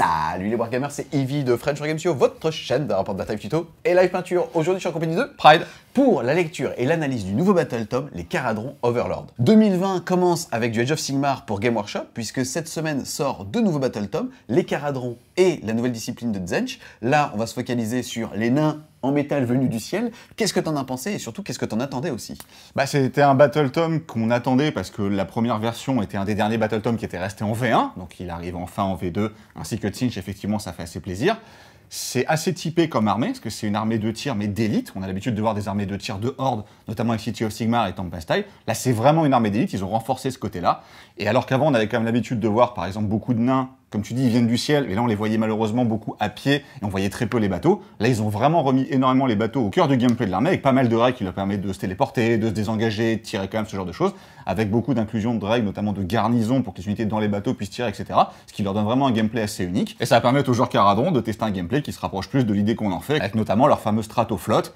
Salut les Wargamers, c'est Evie de French Wargame Studio, votre chaîne de rapport de bataille tuto et live peinture. Aujourd'hui, je suis en compagnie de Pride pour la lecture et l'analyse du nouveau Battle Tom, les Caradrons Overlord. 2020 commence avec du Edge of Sigmar pour Game Workshop, puisque cette semaine sort deux nouveaux Battle Tom, les Caradrons et la nouvelle discipline de Zench. Là, on va se focaliser sur les nains en métal venu du ciel. Qu'est-ce que t'en as pensé et surtout qu'est-ce que t'en attendais aussi Bah c'était un Battle Tom qu'on attendait parce que la première version était un des derniers Battle Tom qui était resté en V1, donc il arrive enfin en V2, ainsi que Tinch, effectivement ça fait assez plaisir. C'est assez typé comme armée, parce que c'est une armée de tir, mais d'élite. On a l'habitude de voir des armées de tir de horde, notamment avec City of Sigmar et tai Là, c'est vraiment une armée d'élite, ils ont renforcé ce côté-là. Et alors qu'avant, on avait quand même l'habitude de voir, par exemple, beaucoup de nains comme tu dis, ils viennent du ciel, et là on les voyait malheureusement beaucoup à pied, et on voyait très peu les bateaux. Là, ils ont vraiment remis énormément les bateaux au cœur du gameplay de l'armée, avec pas mal de règles qui leur permettent de se téléporter, de se désengager, de tirer quand même, ce genre de choses, avec beaucoup d'inclusions de règles, notamment de garnison pour que les unités dans les bateaux puissent tirer, etc. Ce qui leur donne vraiment un gameplay assez unique, et ça va permettre aux joueurs Caradron de tester un gameplay qui se rapproche plus de l'idée qu'on en fait, avec notamment leur fameuse flotte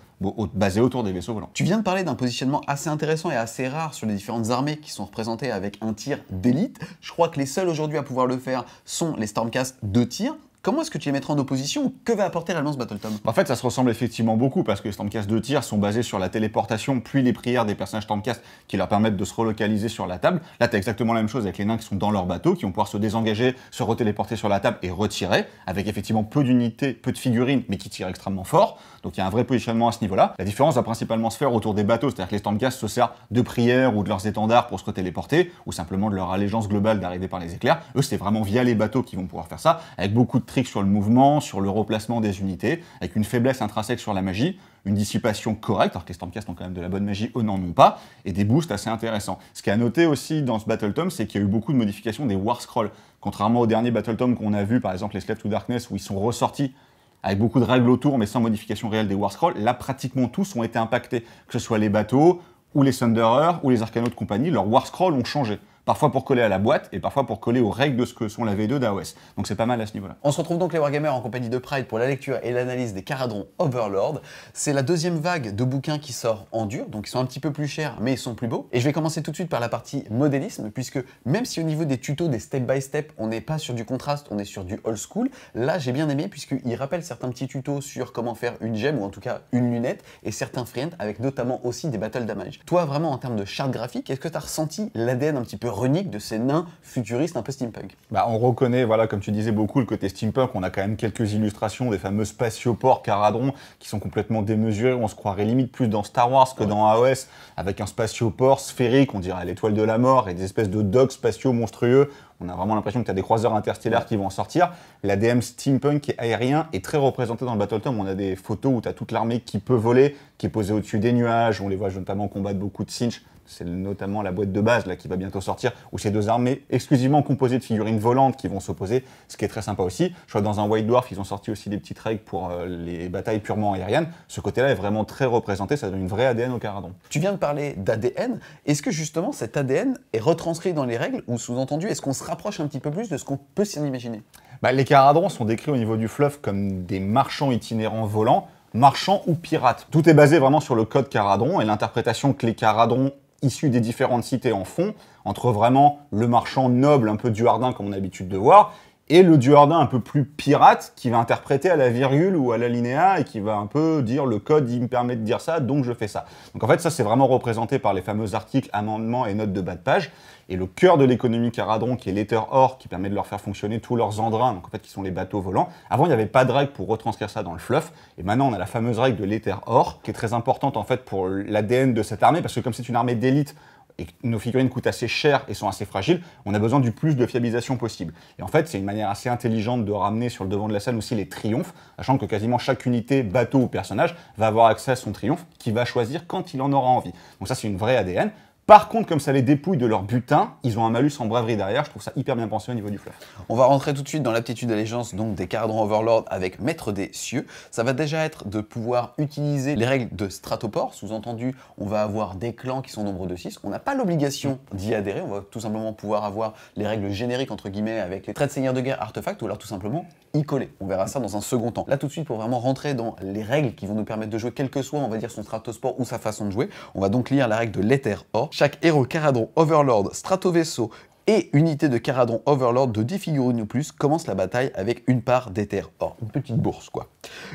basé autour des vaisseaux volants. Tu viens de parler d'un positionnement assez intéressant et assez rare sur les différentes armées qui sont représentées avec un tir d'élite. Je crois que les seuls aujourd'hui à pouvoir le faire sont les Stormcast de tir. Comment est-ce que tu les mettras en opposition Que va apporter réellement ce Battle-Tom En fait, ça se ressemble effectivement beaucoup parce que les Stormcast de tir sont basés sur la téléportation puis les prières des personnages Stormcast qui leur permettent de se relocaliser sur la table. Là, tu as exactement la même chose avec les nains qui sont dans leur bateau, qui vont pouvoir se désengager, se retéléporter sur la table et retirer, avec effectivement peu d'unités, peu de figurines, mais qui tirent extrêmement fort. Donc il y a un vrai positionnement à ce niveau-là. La différence va principalement se faire autour des bateaux, c'est-à-dire que les Stormcast se servent de prières ou de leurs étendards pour se téléporter, ou simplement de leur allégeance globale d'arriver par les éclairs. Eux, c'est vraiment via les bateaux qu'ils vont pouvoir faire ça, avec beaucoup de tricks sur le mouvement, sur le replacement des unités, avec une faiblesse intrinsèque sur la magie, une dissipation correcte, alors que les Stormcast ont quand même de la bonne magie, eux n'en ont pas, et des boosts assez intéressants. Ce qui a à noter aussi dans ce Battle Tom, c'est qu'il y a eu beaucoup de modifications des War Scrolls. Contrairement au dernier Battle Tome qu'on a vu, par exemple les to Darkness, où ils sont ressortis avec beaucoup de règles autour, mais sans modification réelle des War Scrolls, là, pratiquement tous ont été impactés, que ce soit les bateaux, ou les Thunderers, ou les Arcanos de compagnie, leurs War Scrolls ont changé parfois pour coller à la boîte et parfois pour coller aux règles de ce que sont la V2 d'AOS. Donc c'est pas mal à ce niveau-là. On se retrouve donc les Wargamers en compagnie de Pride pour la lecture et l'analyse des Caradrons Overlord. C'est la deuxième vague de bouquins qui sort en dur, donc ils sont un petit peu plus chers mais ils sont plus beaux. Et je vais commencer tout de suite par la partie modélisme, puisque même si au niveau des tutos, des step-by-step, on n'est pas sur du contraste, on est sur du old school, là j'ai bien aimé puisqu'ils rappelle certains petits tutos sur comment faire une gemme ou en tout cas une lunette et certains friends avec notamment aussi des battle damage. Toi vraiment en termes de charte graphique, est-ce que tu as ressenti l'ADN un petit peu runique de ces nains futuristes un peu steampunk. Bah, on reconnaît, voilà, comme tu disais beaucoup, le côté steampunk. On a quand même quelques illustrations des fameux spatioports Caradron qui sont complètement démesurés. On se croirait limite plus dans Star Wars que dans AOS, avec un spatioport sphérique, on dirait l'étoile de la mort, et des espèces de dogs spatiaux monstrueux. On a vraiment l'impression que tu as des croiseurs interstellaires qui vont en sortir. L'ADM steampunk aérien est très représenté dans le Battle Tom On a des photos où tu as toute l'armée qui peut voler, qui est posée au-dessus des nuages. On les voit notamment combattre beaucoup de cinches c'est notamment la boîte de base là, qui va bientôt sortir, où ces deux armées exclusivement composées de figurines volantes qui vont s'opposer, ce qui est très sympa aussi. Je crois dans un White Dwarf, ils ont sorti aussi des petites règles pour euh, les batailles purement aériennes. Ce côté-là est vraiment très représenté, ça donne une vraie ADN au Caradon. Tu viens de parler d'ADN. Est-ce que justement cet ADN est retranscrit dans les règles, ou sous-entendu, est-ce qu'on se rapproche un petit peu plus de ce qu'on peut s'en imaginer bah, les Caradrons sont décrits au niveau du fluff comme des marchands itinérants volants, marchands ou pirates. Tout est basé vraiment sur le code Caradron et l'interprétation que les Caradrons issus des différentes cités en fond, entre vraiment le marchand noble, un peu duardin comme on a l'habitude de voir, et le duardin un peu plus pirate qui va interpréter à la virgule ou à la linéa et qui va un peu dire le code il me permet de dire ça donc je fais ça. Donc en fait ça c'est vraiment représenté par les fameux articles, amendements et notes de bas de page et le cœur de l'économie Caradron, qui est l'éther or, qui permet de leur faire fonctionner tous leurs andrins, donc en fait qui sont les bateaux volants. Avant, il n'y avait pas de règle pour retranscrire ça dans le fluff, et maintenant on a la fameuse règle de l'éther or, qui est très importante en fait pour l'ADN de cette armée, parce que comme c'est une armée d'élite, et nos figurines coûtent assez cher et sont assez fragiles, on a besoin du plus de fiabilisation possible. Et en fait, c'est une manière assez intelligente de ramener sur le devant de la scène aussi les triomphes, sachant que quasiment chaque unité, bateau ou personnage va avoir accès à son triomphe, qui va choisir quand il en aura envie. Donc ça, c'est une vraie ADN. Par contre, comme ça les dépouille de leur butin, ils ont un malus en braverie derrière. Je trouve ça hyper bien pensé au niveau du fleuve. On va rentrer tout de suite dans l'aptitude d'allégeance donc des Caradron Overlord avec Maître des Cieux. Ça va déjà être de pouvoir utiliser les règles de Stratoport. Sous-entendu, on va avoir des clans qui sont nombreux de 6. On n'a pas l'obligation d'y adhérer. On va tout simplement pouvoir avoir les règles génériques entre guillemets avec les traits de seigneur de guerre artefacts ou alors tout simplement y coller. On verra ça dans un second temps. Là tout de suite, pour vraiment rentrer dans les règles qui vont nous permettre de jouer quel que soit, on va dire, son Stratosport ou sa façon de jouer, on va donc lire la règle de l'ether or. Chaque héros Caradron, Overlord, Strato-Vaisseau et unité de Caradon Overlord de 10 figurines ou plus commence la bataille avec une part d'éther or, une petite bourse quoi.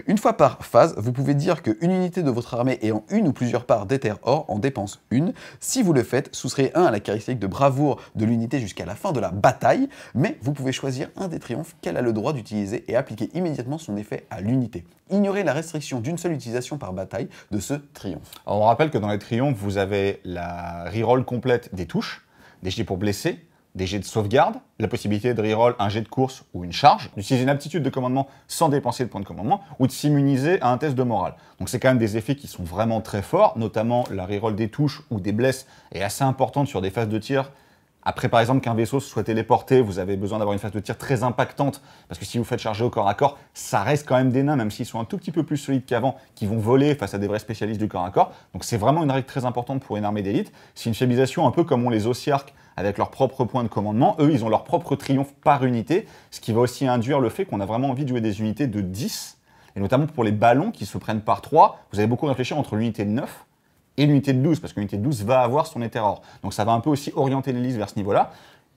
Une fois par phase, vous pouvez dire qu'une unité de votre armée ayant une ou plusieurs parts d'éther or en dépense une. Si vous le faites, serez un à la caractéristique de bravoure de l'unité jusqu'à la fin de la bataille, mais vous pouvez choisir un des triomphes qu'elle a le droit d'utiliser et appliquer immédiatement son effet à l'unité. Ignorez la restriction d'une seule utilisation par bataille de ce triomphe. on rappelle que dans les triomphes, vous avez la reroll complète des touches, des jets pour blesser, des jets de sauvegarde, la possibilité de reroll un jet de course ou une charge, d'utiliser une aptitude de commandement sans dépenser de points de commandement, ou de s'immuniser à un test de morale. Donc c'est quand même des effets qui sont vraiment très forts, notamment la reroll des touches ou des blesses est assez importante sur des phases de tir après, par exemple, qu'un vaisseau soit téléporté, vous avez besoin d'avoir une phase de tir très impactante, parce que si vous faites charger au corps à corps, ça reste quand même des nains, même s'ils sont un tout petit peu plus solides qu'avant, qui vont voler face à des vrais spécialistes du corps à corps. Donc c'est vraiment une règle très importante pour une armée d'élite. C'est une fiabilisation un peu comme on les Ossiarques avec leurs propre points de commandement. Eux, ils ont leur propre triomphe par unité, ce qui va aussi induire le fait qu'on a vraiment envie de jouer des unités de 10, et notamment pour les ballons qui se prennent par 3. Vous avez beaucoup réfléchi entre l'unité de 9 et l'unité de 12, parce que l'unité de 12 va avoir son éterror. Donc ça va un peu aussi orienter les listes vers ce niveau-là.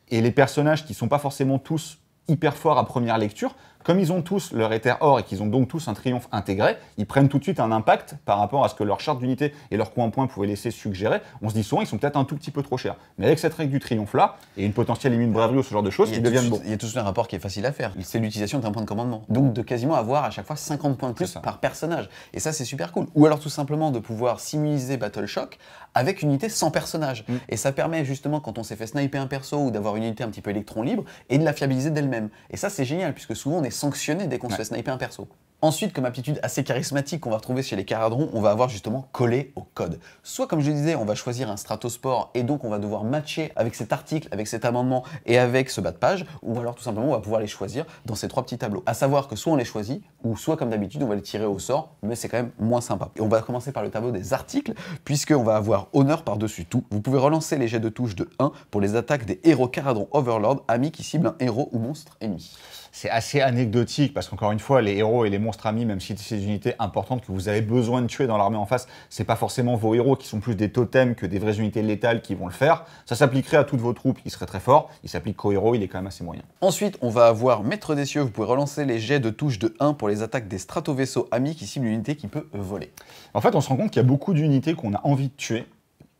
Et les personnages qui ne sont pas forcément tous hyper forts à première lecture, comme ils ont tous leur éther or et qu'ils ont donc tous un triomphe intégré, ils prennent tout de suite un impact par rapport à ce que leur charte d'unité et leur coût en point pouvaient laisser suggérer. On se dit souvent, ils sont peut-être un tout petit peu trop chers. Mais avec cette règle du triomphe-là, et une potentielle immune braverie ou ce genre de choses, ils deviennent bons. Il y a tout un rapport qui est facile à faire. C'est l'utilisation d'un point de commandement. Donc de quasiment avoir à chaque fois 50 points de plus par personnage. Et ça, c'est super cool. Ou alors tout simplement de pouvoir simuliser Battle Shock avec une unité sans personnage. Mm. Et ça permet justement, quand on s'est fait sniper un perso ou d'avoir une unité un petit peu électron libre, et de la fiabiliser d'elle-même. Et ça, c'est génial, puisque souvent on est sanctionné dès qu'on se fait sniper un perso. Ensuite, comme aptitude assez charismatique qu'on va retrouver chez les caradrons, on va avoir justement collé au code. Soit, comme je disais, on va choisir un stratosport et donc on va devoir matcher avec cet article, avec cet amendement et avec ce bas de page, ou alors tout simplement on va pouvoir les choisir dans ces trois petits tableaux. À savoir que soit on les choisit, ou soit comme d'habitude on va les tirer au sort, mais c'est quand même moins sympa. Et on va commencer par le tableau des articles, puisqu'on va avoir honneur par-dessus tout. Vous pouvez relancer les jets de touche de 1 pour les attaques des héros caradrons Overlord, amis qui ciblent un héros ou monstre ennemi c'est assez anecdotique parce qu'encore une fois, les héros et les monstres amis, même si c'est des unités importantes que vous avez besoin de tuer dans l'armée en face, c'est pas forcément vos héros qui sont plus des totems que des vraies unités létales qui vont le faire. Ça s'appliquerait à toutes vos troupes, il seraient très fort. Il s'applique qu'aux héros, il est quand même assez moyen. Ensuite, on va avoir Maître des cieux. Vous pouvez relancer les jets de touche de 1 pour les attaques des stratovaisseaux amis qui ciblent une unité qui peut euh, voler. En fait, on se rend compte qu'il y a beaucoup d'unités qu'on a envie de tuer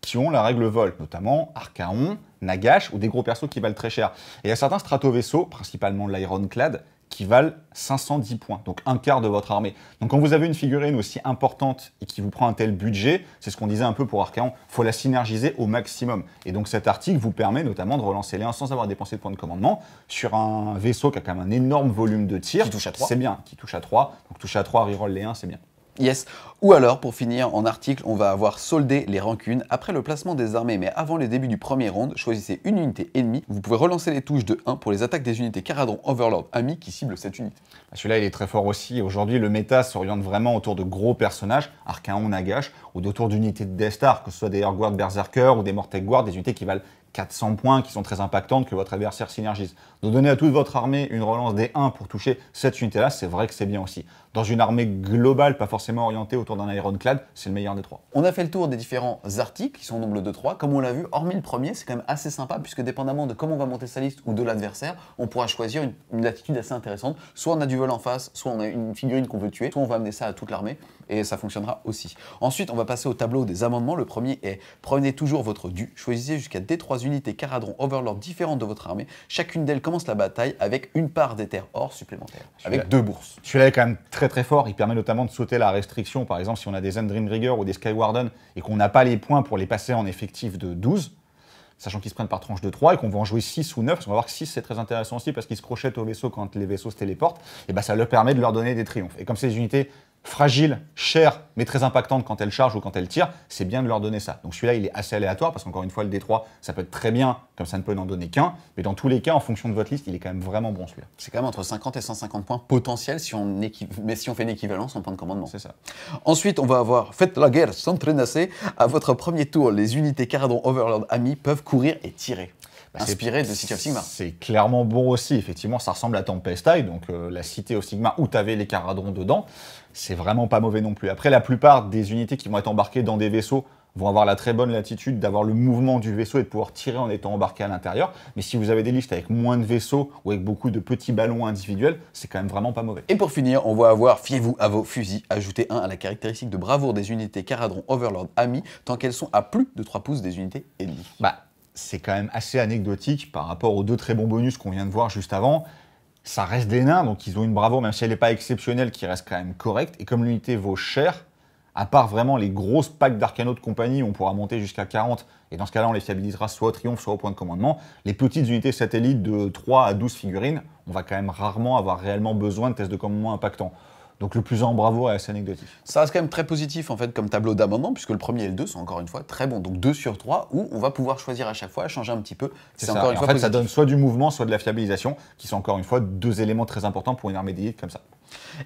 qui ont la règle vol, notamment Archaon, Nagash ou des gros persos qui valent très cher. Et il y a certains stratos-vaisseaux, principalement l'Ironclad, qui valent 510 points, donc un quart de votre armée. Donc quand vous avez une figurine aussi importante et qui vous prend un tel budget, c'est ce qu'on disait un peu pour Arcaon, faut la synergiser au maximum. Et donc cet article vous permet notamment de relancer les 1 sans avoir dépensé de points de commandement sur un vaisseau qui a quand même un énorme volume de tir. Qui touche à 3. C'est bien, qui touche à 3. Donc touche à 3, reroll les 1, c'est bien. Yes. Ou alors, pour finir, en article, on va avoir soldé les rancunes après le placement des armées, mais avant les débuts du premier round, choisissez une unité ennemie. Vous pouvez relancer les touches de 1 pour les attaques des unités Caradon Overlord amis qui ciblent cette unité. Bah, celui-là, il est très fort aussi. Aujourd'hui, le méta s'oriente vraiment autour de gros personnages, Arcaon, Nagash, ou autour d'unités de Death Star, que ce soit des Guard Berserker ou des Mortec Guard, des unités qui valent 400 points qui sont très impactantes que votre adversaire synergise. Donc donner à toute votre armée une relance des 1 pour toucher cette unité-là, c'est vrai que c'est bien aussi dans une armée globale, pas forcément orientée autour d'un ironclad, c'est le meilleur des trois. On a fait le tour des différents articles, qui sont au nombre de trois. Comme on l'a vu, hormis le premier, c'est quand même assez sympa, puisque dépendamment de comment on va monter sa liste ou de l'adversaire, on pourra choisir une, une, attitude assez intéressante. Soit on a du vol en face, soit on a une figurine qu'on veut tuer, soit on va amener ça à toute l'armée, et ça fonctionnera aussi. Ensuite, on va passer au tableau des amendements. Le premier est prenez toujours votre dû, choisissez jusqu'à des trois unités Caradron Overlord différentes de votre armée. Chacune d'elles commence la bataille avec une part des terres or supplémentaires, avec deux bourses. Tu quand même très très très fort. Il permet notamment de sauter la restriction. Par exemple, si on a des Endrin Rigger ou des Skywarden et qu'on n'a pas les points pour les passer en effectif de 12, sachant qu'ils se prennent par tranche de 3 et qu'on va en jouer 6 ou 9, On va voir que 6 c'est très intéressant aussi parce qu'ils se crochettent au vaisseau quand les vaisseaux se téléportent, et bien ça leur permet de leur donner des triomphes. Et comme ces unités fragile, chère, mais très impactante quand elle charge ou quand elle tire, c'est bien de leur donner ça. Donc celui-là, il est assez aléatoire parce qu'encore une fois, le D3, ça peut être très bien, comme ça ne peut n'en donner qu'un, mais dans tous les cas, en fonction de votre liste, il est quand même vraiment bon celui-là. C'est quand même entre 50 et 150 points potentiels si on, mais si on fait une équivalence en point de commandement. C'est ça. Ensuite, on va avoir Faites la guerre sans assez À votre premier tour, les unités Caradon Overlord amis peuvent courir et tirer. Bah inspiré de City of Sigma. C'est clairement bon aussi, effectivement, ça ressemble à Tempestai, donc euh, la cité au Sigma où tu avais les caradrons dedans c'est vraiment pas mauvais non plus. Après, la plupart des unités qui vont être embarquées dans des vaisseaux vont avoir la très bonne latitude d'avoir le mouvement du vaisseau et de pouvoir tirer en étant embarqué à l'intérieur. Mais si vous avez des listes avec moins de vaisseaux ou avec beaucoup de petits ballons individuels, c'est quand même vraiment pas mauvais. Et pour finir, on va avoir, fiez-vous à vos fusils, ajoutez un à la caractéristique de bravoure des unités Caradron Overlord Ami, tant qu'elles sont à plus de 3 pouces des unités ennemies. Bah, c'est quand même assez anecdotique par rapport aux deux très bons bonus qu'on vient de voir juste avant ça reste des nains, donc ils ont une bravoure, même si elle n'est pas exceptionnelle, qui reste quand même correcte. Et comme l'unité vaut cher, à part vraiment les grosses packs d'Arcano de compagnie, on pourra monter jusqu'à 40, et dans ce cas-là, on les fiabilisera soit au triomphe, soit au point de commandement. Les petites unités satellites de 3 à 12 figurines, on va quand même rarement avoir réellement besoin de tests de commandement impactants. Donc le plus en bravo à assez anecdotique. Ça reste quand même très positif en fait comme tableau d'amendement, puisque le premier et le deux sont encore une fois très bons. Donc deux sur trois où on va pouvoir choisir à chaque fois, changer un petit peu. C'est encore une en fait, ça donne soit du mouvement, soit de la fiabilisation, qui sont encore une fois deux éléments très importants pour une armée d'élite comme ça.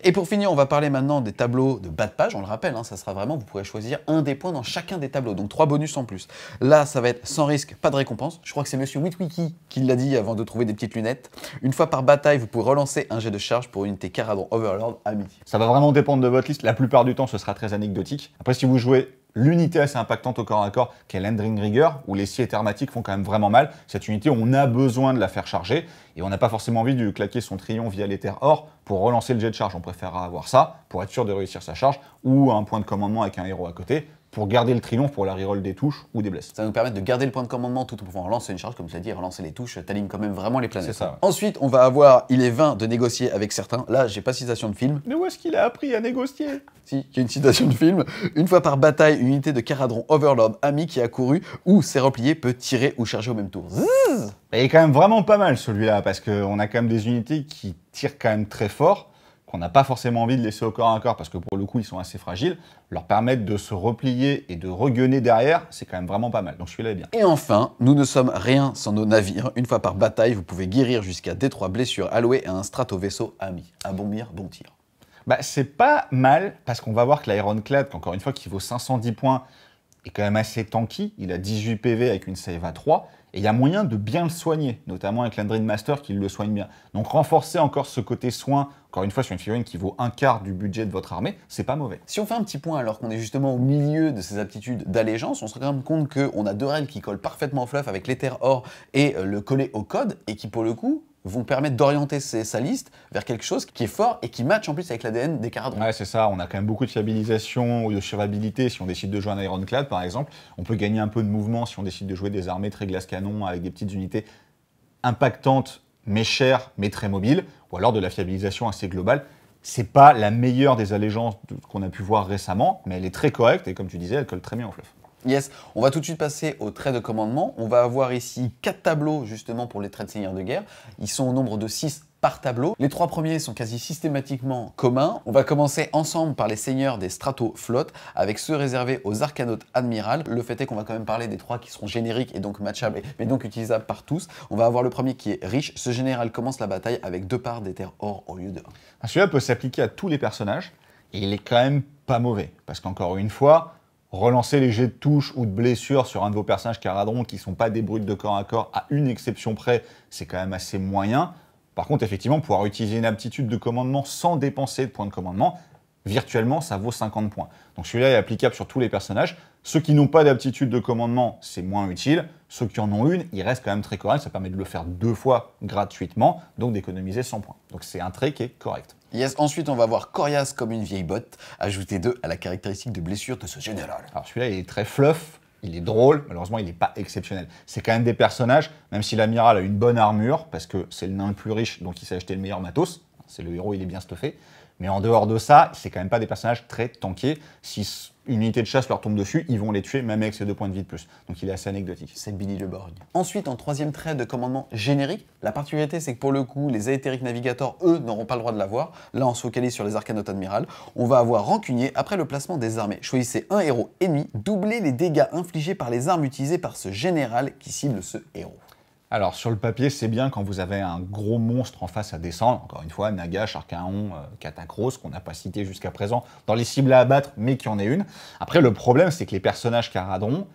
Et pour finir, on va parler maintenant des tableaux de bas de page. On le rappelle, hein, ça sera vraiment, vous pourrez choisir un des points dans chacun des tableaux, donc trois bonus en plus. Là, ça va être sans risque, pas de récompense. Je crois que c'est Monsieur Witwiki qui l'a dit avant de trouver des petites lunettes. Une fois par bataille, vous pouvez relancer un jet de charge pour unité Caradon Overlord à midi. Ça va vraiment dépendre de votre liste. La plupart du temps, ce sera très anecdotique. Après, si vous jouez L'unité assez impactante au corps à corps, qui est l'Endring Rigger, où les scies thermatiques font quand même vraiment mal. Cette unité, on a besoin de la faire charger, et on n'a pas forcément envie de claquer son trion via l'éther or pour relancer le jet de charge. On préférera avoir ça, pour être sûr de réussir sa charge, ou un point de commandement avec un héros à côté, pour garder le triomphe pour la reroll des touches ou des blesses. Ça nous permet de garder le point de commandement tout en pouvant relancer une charge, comme tu l'as dit, relancer les touches, t'alignes quand même vraiment les planètes. C'est ça. Ensuite, on va avoir, il est vain de négocier avec certains. Là, j'ai pas citation de film. Mais où est-ce qu'il a appris à négocier Si, il y une citation de film. Une fois par bataille, une unité de Caradron Overlord ami qui a couru ou s'est replié peut tirer ou charger au même tour. Zzz Il est quand même vraiment pas mal celui-là, parce qu'on a quand même des unités qui tirent quand même très fort qu'on n'a pas forcément envie de laisser au corps à corps parce que pour le coup ils sont assez fragiles, leur permettre de se replier et de regueuner derrière, c'est quand même vraiment pas mal. Donc je suis là bien. Et enfin, nous ne sommes rien sans nos navires. Une fois par bataille, vous pouvez guérir jusqu'à D3 blessures allouées à un vaisseau ami. À bon mire, bon tir. Bah c'est pas mal parce qu'on va voir que l'Ironclad, encore une fois, qui vaut 510 points, est quand même assez tanky. Il a 18 PV avec une save à 3. Et il y a moyen de bien le soigner, notamment avec l'Andrin Master qui le soigne bien. Donc renforcer encore ce côté soin encore une fois, sur une figurine qui vaut un quart du budget de votre armée, c'est pas mauvais. Si on fait un petit point alors qu'on est justement au milieu de ces aptitudes d'allégeance, on se rend compte qu'on a deux règles qui collent parfaitement au fluff avec l'éther or et euh, le coller au code, et qui pour le coup vont permettre d'orienter sa liste vers quelque chose qui est fort et qui match en plus avec l'ADN des caradrons. Ouais, c'est ça, on a quand même beaucoup de fiabilisation ou de survivabilité si on décide de jouer un Ironclad par exemple. On peut gagner un peu de mouvement si on décide de jouer des armées très glace-canon avec des petites unités impactantes mais cher, mais très mobile, ou alors de la fiabilisation assez globale. Ce n'est pas la meilleure des allégeances qu'on a pu voir récemment, mais elle est très correcte et comme tu disais, elle colle très bien au fleuve. Yes, on va tout de suite passer au trait de commandement. On va avoir ici quatre tableaux justement pour les traits de seigneur de guerre. Ils sont au nombre de 6 par tableau. Les trois premiers sont quasi systématiquement communs. On va commencer ensemble par les seigneurs des flottes, avec ceux réservés aux arcanautes Admiral. Le fait est qu'on va quand même parler des trois qui sont génériques et donc matchables, et donc utilisables par tous. On va avoir le premier qui est riche. Ce général commence la bataille avec deux parts des terres or au lieu de ah, Celui-là peut s'appliquer à tous les personnages et il est quand même pas mauvais parce qu'encore une fois, relancer les jets de touche ou de blessure sur un de vos personnages caradron qui ne sont pas des brutes de corps à corps, à une exception près, c'est quand même assez moyen. Par contre, effectivement, pouvoir utiliser une aptitude de commandement sans dépenser de points de commandement, virtuellement, ça vaut 50 points. Donc celui-là est applicable sur tous les personnages. Ceux qui n'ont pas d'aptitude de commandement, c'est moins utile. Ceux qui en ont une, il reste quand même très correct. Ça permet de le faire deux fois gratuitement, donc d'économiser 100 points. Donc c'est un trait qui est correct. Yes, ensuite on va voir Corias comme une vieille botte, ajouter deux à la caractéristique de blessure de ce général. Alors celui-là, il est très fluff il est drôle, malheureusement il n'est pas exceptionnel. C'est quand même des personnages, même si l'amiral a une bonne armure, parce que c'est le nain le plus riche, donc il s'est acheté le meilleur matos, c'est le héros, il est bien stuffé. Mais en dehors de ça, c'est quand même pas des personnages très tankiers. Si une unité de chasse leur tombe dessus, ils vont les tuer, même avec ces deux points de vie de plus. Donc il est assez anecdotique. C'est Billy le Borg. Ensuite, en troisième trait de commandement générique, la particularité, c'est que pour le coup, les Aetheric navigateurs, eux, n'auront pas le droit de l'avoir. Là, on se focalise sur les arcanotes admirales. On va avoir rancunier après le placement des armées. Choisissez un héros ennemi, doublez les dégâts infligés par les armes utilisées par ce général qui cible ce héros. Alors sur le papier, c'est bien quand vous avez un gros monstre en face à descendre. Encore une fois, Naga, Charcaon, Catacross, euh, qu'on n'a pas cité jusqu'à présent dans les cibles à abattre, mais qui en est une. Après, le problème, c'est que les personnages Caradron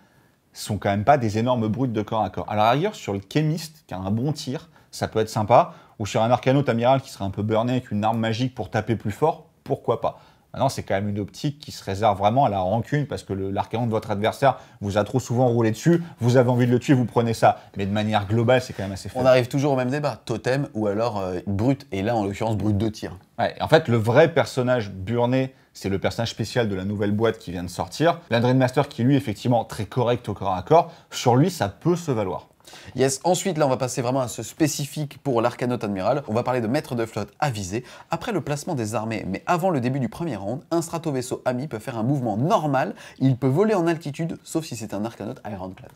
sont quand même pas des énormes brutes de corps à corps. Alors ailleurs, sur le chimiste qui a un bon tir, ça peut être sympa. Ou sur un Arcanote Amiral qui serait un peu burné avec une arme magique pour taper plus fort, pourquoi pas. Maintenant, c'est quand même une optique qui se réserve vraiment à la rancune parce que l'archéon de votre adversaire vous a trop souvent roulé dessus, vous avez envie de le tuer, vous prenez ça. Mais de manière globale, c'est quand même assez faible. On arrive toujours au même débat, totem ou alors euh, brut, et là en l'occurrence brut de tir. Ouais, en fait, le vrai personnage burné, c'est le personnage spécial de la nouvelle boîte qui vient de sortir. L'Android Master qui lui, effectivement, très correct au corps à corps, sur lui, ça peut se valoir. Yes, ensuite là on va passer vraiment à ce spécifique pour l'arcanote admiral. On va parler de maître de flotte avisé. Après le placement des armées, mais avant le début du premier round, un strato-vaisseau ami peut faire un mouvement normal. Il peut voler en altitude, sauf si c'est un arcanote ironclad.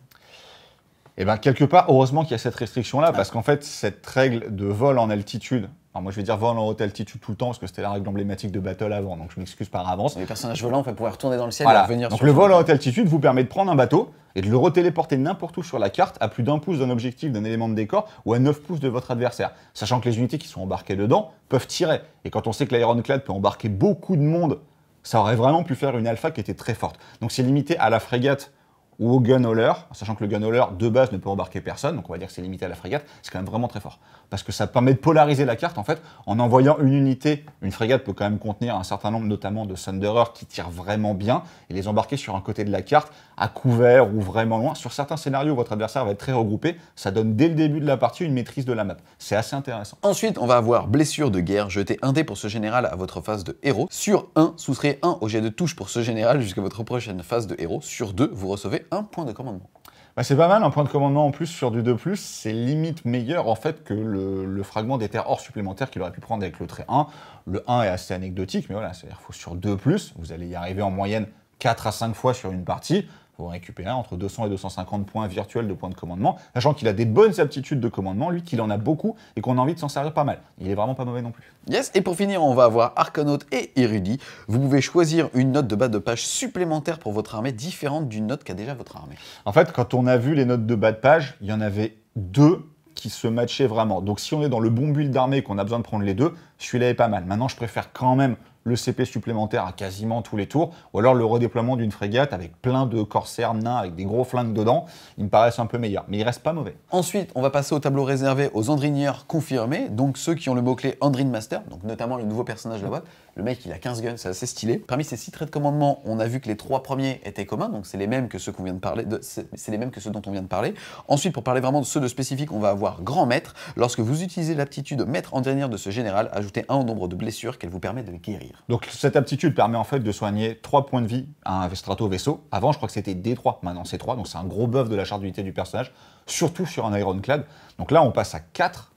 Et eh bien quelque part, heureusement qu'il y a cette restriction-là, ah. parce qu'en fait, cette règle de vol en altitude alors moi je vais dire vol en haute altitude tout le temps parce que c'était la règle emblématique de Battle avant, donc je m'excuse par avance. Les personnages volants fait, pouvoir retourner dans le ciel et donc sur le vol en haute altitude vous permet de prendre un bateau et de le retéléporter n'importe où sur la carte à plus d'un pouce d'un objectif, d'un élément de décor ou à 9 pouces de votre adversaire. Sachant que les unités qui sont embarquées dedans peuvent tirer. Et quand on sait que l'Ironclad peut embarquer beaucoup de monde, ça aurait vraiment pu faire une alpha qui était très forte. Donc c'est limité à la frégate ou au gun hauler, sachant que le gun hauler de base ne peut embarquer personne, donc on va dire que c'est limité à la frégate, c'est quand même vraiment très fort. Parce que ça permet de polariser la carte en fait, en envoyant une unité, une frégate peut quand même contenir un certain nombre notamment de Thunderers qui tirent vraiment bien, et les embarquer sur un côté de la carte, à couvert ou vraiment loin. Sur certains scénarios, votre adversaire va être très regroupé, ça donne dès le début de la partie une maîtrise de la map. C'est assez intéressant. Ensuite, on va avoir blessure de guerre, jeter un dé pour ce général à votre phase de héros, sur 1, soustrayez 1 au jet de touche pour ce général jusqu'à votre prochaine phase de héros, sur 2, vous recevez un point de commandement. Bah c'est pas mal, un point de commandement en plus sur du 2, c'est limite meilleur en fait que le, fragment des terres hors supplémentaire qu'il aurait pu prendre avec le trait 1. Le 1 est assez anecdotique, mais voilà, c'est-à-dire faut sur 2, vous allez y arriver en moyenne 4 à 5 fois sur une partie. Vous récupérer entre 200 et 250 points virtuels de points de commandement, sachant qu'il a des bonnes aptitudes de commandement, lui qu'il en a beaucoup et qu'on a envie de s'en servir pas mal. Il est vraiment pas mauvais non plus. Yes, et pour finir, on va avoir Arcanaut et Érudit. Vous pouvez choisir une note de bas de page supplémentaire pour votre armée, différente d'une note qu'a déjà votre armée. En fait, quand on a vu les notes de bas de page, il y en avait deux qui se matchaient vraiment. Donc si on est dans le bon build d'armée et qu'on a besoin de prendre les deux, celui-là est pas mal. Maintenant, je préfère quand même le CP supplémentaire à quasiment tous les tours, ou alors le redéploiement d'une frégate avec plein de corsaires nains avec des gros flingues dedans, ils me paraissent un peu meilleurs, mais ils restent pas mauvais. Ensuite, on va passer au tableau réservé aux Andrinières confirmés, donc ceux qui ont le mot-clé Andrine Master, donc notamment le nouveau personnage de la boîte, le mec, il a 15 guns, c'est assez stylé. Parmi ces 6 traits de commandement, on a vu que les 3 premiers étaient communs, donc c'est les mêmes que ceux qu'on vient de parler, c'est les mêmes que ceux dont on vient de parler. Ensuite, pour parler vraiment de ceux de spécifiques, on va avoir grand maître. Lorsque vous utilisez l'aptitude maître en dernière de ce général, ajoutez un au nombre de blessures qu'elle vous permet de guérir. Donc cette aptitude permet en fait de soigner 3 points de vie à un strato vaisseau. Avant, je crois que c'était D3, maintenant c'est 3, donc c'est un gros buff de la charge d'unité du personnage, surtout sur un Ironclad. Donc là, on passe à 4.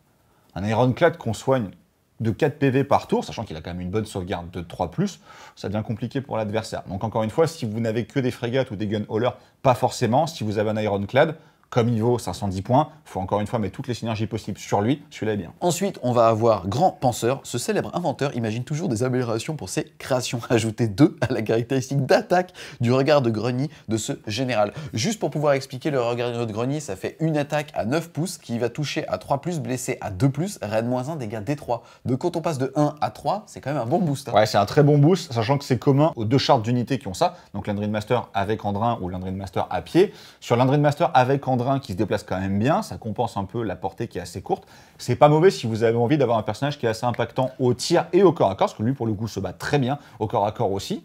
Un Ironclad qu'on soigne de 4 PV par tour, sachant qu'il a quand même une bonne sauvegarde de 3 ⁇ ça devient compliqué pour l'adversaire. Donc encore une fois, si vous n'avez que des frégates ou des gun haulers, pas forcément. Si vous avez un ironclad, comme il vaut 510 points, il faut encore une fois mettre toutes les synergies possibles sur lui, celui-là est bien. Ensuite, on va avoir Grand Penseur. Ce célèbre inventeur imagine toujours des améliorations pour ses créations. Ajouter 2 à la caractéristique d'attaque du regard de Grenier de ce général. Juste pour pouvoir expliquer le regard de notre Grenier, ça fait une attaque à 9 pouces qui va toucher à 3 plus, blessé à 2 plus, raid moins 1, dégâts D3. Donc quand on passe de 1 à 3, c'est quand même un bon boost. Hein. Ouais, c'est un très bon boost, sachant que c'est commun aux deux chartes d'unités qui ont ça. Donc l'Andrin Master avec Andrin ou l'Andrin Master à pied. Sur l'Andrin Master avec Andrin, qui se déplace quand même bien, ça compense un peu la portée qui est assez courte. C'est pas mauvais si vous avez envie d'avoir un personnage qui est assez impactant au tir et au corps à corps, parce que lui pour le coup se bat très bien au corps à corps aussi.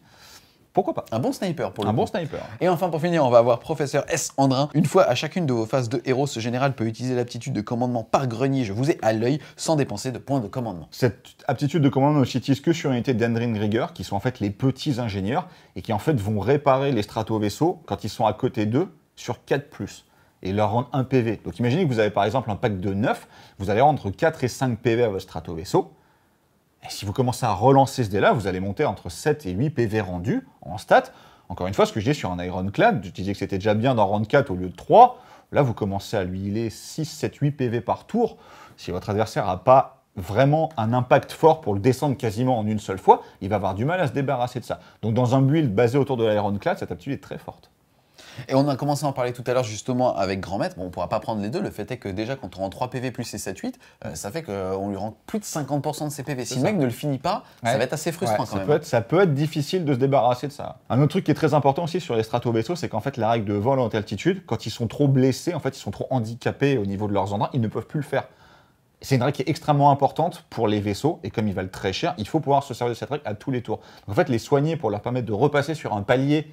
Pourquoi pas Un bon sniper pour le Un bon sniper. Et enfin pour finir, on va avoir Professeur S. Andrin. Une fois à chacune de vos phases de héros, ce général peut utiliser l'aptitude de commandement par grenier, je vous ai à l'œil, sans dépenser de points de commandement. Cette aptitude de commandement ne s'utilise que sur unité d'Andrin Rigger, qui sont en fait les petits ingénieurs, et qui en fait vont réparer les strato-vaisseaux quand ils sont à côté d'eux sur 4+ et leur rendre un PV. Donc imaginez que vous avez par exemple un pack de 9, vous allez rendre 4 et 5 PV à votre strato-vaisseau. Et si vous commencez à relancer ce dé-là, vous allez monter entre 7 et 8 PV rendus en stats. Encore une fois, ce que je dis sur un Ironclad, je disais que c'était déjà bien d'en rendre 4 au lieu de 3. Là, vous commencez à lui est 6, 7, 8 PV par tour. Si votre adversaire n'a pas vraiment un impact fort pour le descendre quasiment en une seule fois, il va avoir du mal à se débarrasser de ça. Donc dans un build basé autour de l'Ironclad, cette aptitude est très forte. Et on a commencé à en parler tout à l'heure justement avec Grand Maître. Bon, on ne pourra pas prendre les deux. Le fait est que déjà, quand on rend 3 PV plus ses 7-8, euh, ça fait qu'on lui rend plus de 50% de ses PV. Si le mec ne le finit pas, ça va être assez frustrant quand ça même. Peut être, ça peut être difficile de se débarrasser de ça. Un autre truc qui est très important aussi sur les strato-vaisseaux, c'est qu'en fait, la règle de vol en altitude, quand ils sont trop blessés, en fait, ils sont trop handicapés au niveau de leurs endroits, ils ne peuvent plus le faire. C'est une règle qui est extrêmement importante pour les vaisseaux, et comme ils valent très cher, il faut pouvoir se servir de cette règle à tous les tours. en fait, les soigner pour leur permettre de repasser sur un palier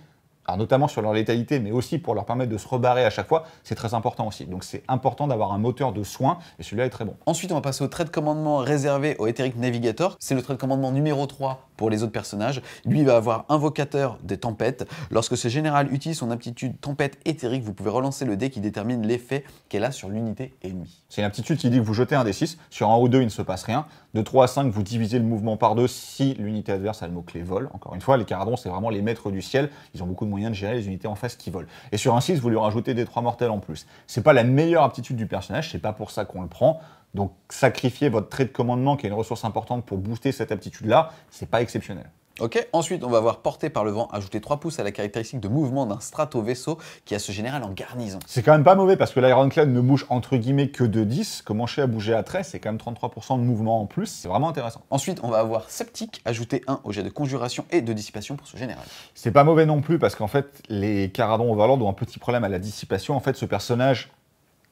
notamment sur leur létalité, mais aussi pour leur permettre de se rebarrer à chaque fois, c'est très important aussi. Donc c'est important d'avoir un moteur de soin et celui-là est très bon. Ensuite, on va passer au trait de commandement réservé au Etheric Navigator. C'est le trait de commandement numéro 3 pour les autres personnages. Lui, va avoir invocateur des tempêtes. Lorsque ce général utilise son aptitude tempête éthérique, vous pouvez relancer le dé qui détermine l'effet qu'elle a sur l'unité ennemie. C'est une aptitude qui dit que vous jetez un des 6, sur un ou deux, il ne se passe rien. De 3 à 5, vous divisez le mouvement par deux si l'unité adverse a le mot-clé vol. Encore une fois, les caradons, c'est vraiment les maîtres du ciel. Ils ont beaucoup de moyens de gérer les unités en face qui volent. Et sur un 6, vous lui rajoutez des 3 mortels en plus. C'est pas la meilleure aptitude du personnage, c'est pas pour ça qu'on le prend. Donc sacrifier votre trait de commandement, qui est une ressource importante pour booster cette aptitude-là, c'est pas exceptionnel. Ok, ensuite on va avoir porté par le vent, ajouter 3 pouces à la caractéristique de mouvement d'un strato-vaisseau qui a ce général en garnison. C'est quand même pas mauvais parce que l'Ironclad ne bouge entre guillemets que de 10, commencer à bouger à 13, c'est quand même 33% de mouvement en plus, c'est vraiment intéressant. Ensuite on va avoir sceptique, ajouter 1 au jet de conjuration et de dissipation pour ce général. C'est pas mauvais non plus parce qu'en fait les caradons Overlord ont un petit problème à la dissipation, en fait ce personnage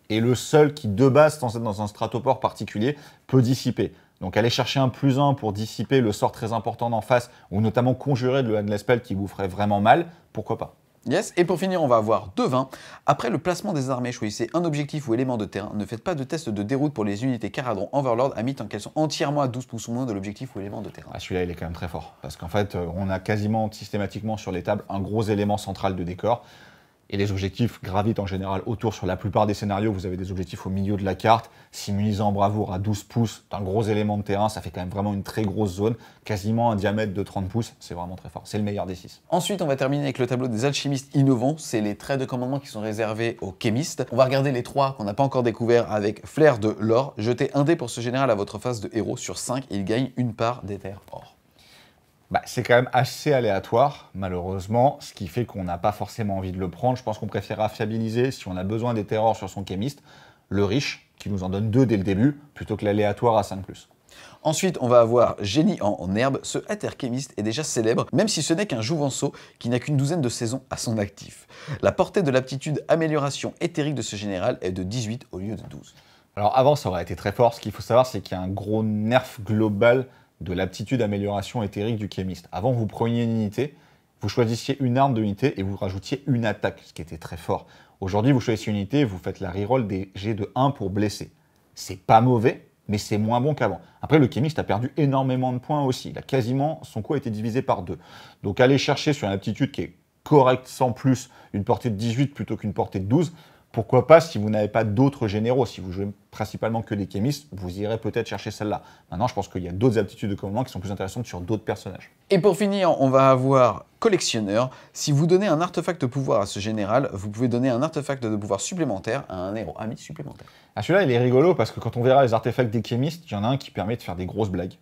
est le seul qui de base dans un stratoport particulier peut dissiper. Donc allez chercher un plus 1 pour dissiper le sort très important d'en face, ou notamment conjurer de le Spell qui vous ferait vraiment mal, pourquoi pas Yes, et pour finir, on va avoir deux vins. Après le placement des armées, choisissez un objectif ou élément de terrain. Ne faites pas de test de déroute pour les unités Caradron Overlord à mi-temps qu'elles sont entièrement à 12 pouces ou moins de l'objectif ou élément de terrain. Ah, celui-là, il est quand même très fort. Parce qu'en fait, euh, on a quasiment systématiquement sur les tables un gros élément central de décor et les objectifs gravitent en général autour sur la plupart des scénarios. Vous avez des objectifs au milieu de la carte, simulisant bravoure à 12 pouces d'un gros élément de terrain, ça fait quand même vraiment une très grosse zone, quasiment un diamètre de 30 pouces, c'est vraiment très fort, c'est le meilleur des 6. Ensuite, on va terminer avec le tableau des alchimistes innovants, c'est les traits de commandement qui sont réservés aux chimistes. On va regarder les trois qu'on n'a pas encore découverts avec flair de l'or. Jetez un dé pour ce général à votre phase de héros sur 5 il gagne une part des terres or. Bah, c'est quand même assez aléatoire, malheureusement, ce qui fait qu'on n'a pas forcément envie de le prendre. Je pense qu'on préférera fiabiliser, si on a besoin des terreurs sur son chimiste, le riche, qui nous en donne deux dès le début, plutôt que l'aléatoire à 5 ⁇ Ensuite, on va avoir Génie en, herbe. Ce hatter est déjà célèbre, même si ce n'est qu'un jouvenceau qui n'a qu'une douzaine de saisons à son actif. La portée de l'aptitude amélioration éthérique de ce général est de 18 au lieu de 12. Alors avant, ça aurait été très fort. Ce qu'il faut savoir, c'est qu'il y a un gros nerf global de l'aptitude amélioration éthérique du chimiste. Avant, vous preniez une unité, vous choisissiez une arme de l'unité et vous rajoutiez une attaque, ce qui était très fort. Aujourd'hui, vous choisissez une unité, vous faites la reroll des G de 1 pour blesser. C'est pas mauvais, mais c'est moins bon qu'avant. Après, le chimiste a perdu énormément de points aussi. Il a quasiment, son coût a été divisé par deux. Donc, aller chercher sur une aptitude qui est correcte sans plus, une portée de 18 plutôt qu'une portée de 12, pourquoi pas, si vous n'avez pas d'autres généraux, si vous jouez principalement que des chimistes, vous irez peut-être chercher celle-là. Maintenant, je pense qu'il y a d'autres aptitudes de commandement qui sont plus intéressantes sur d'autres personnages. Et pour finir, on va avoir collectionneur. Si vous donnez un artefact de pouvoir à ce général, vous pouvez donner un artefact de pouvoir supplémentaire à un héros ami supplémentaire. Ah, celui-là, il est rigolo parce que quand on verra les artefacts des chimistes, il y en a un qui permet de faire des grosses blagues.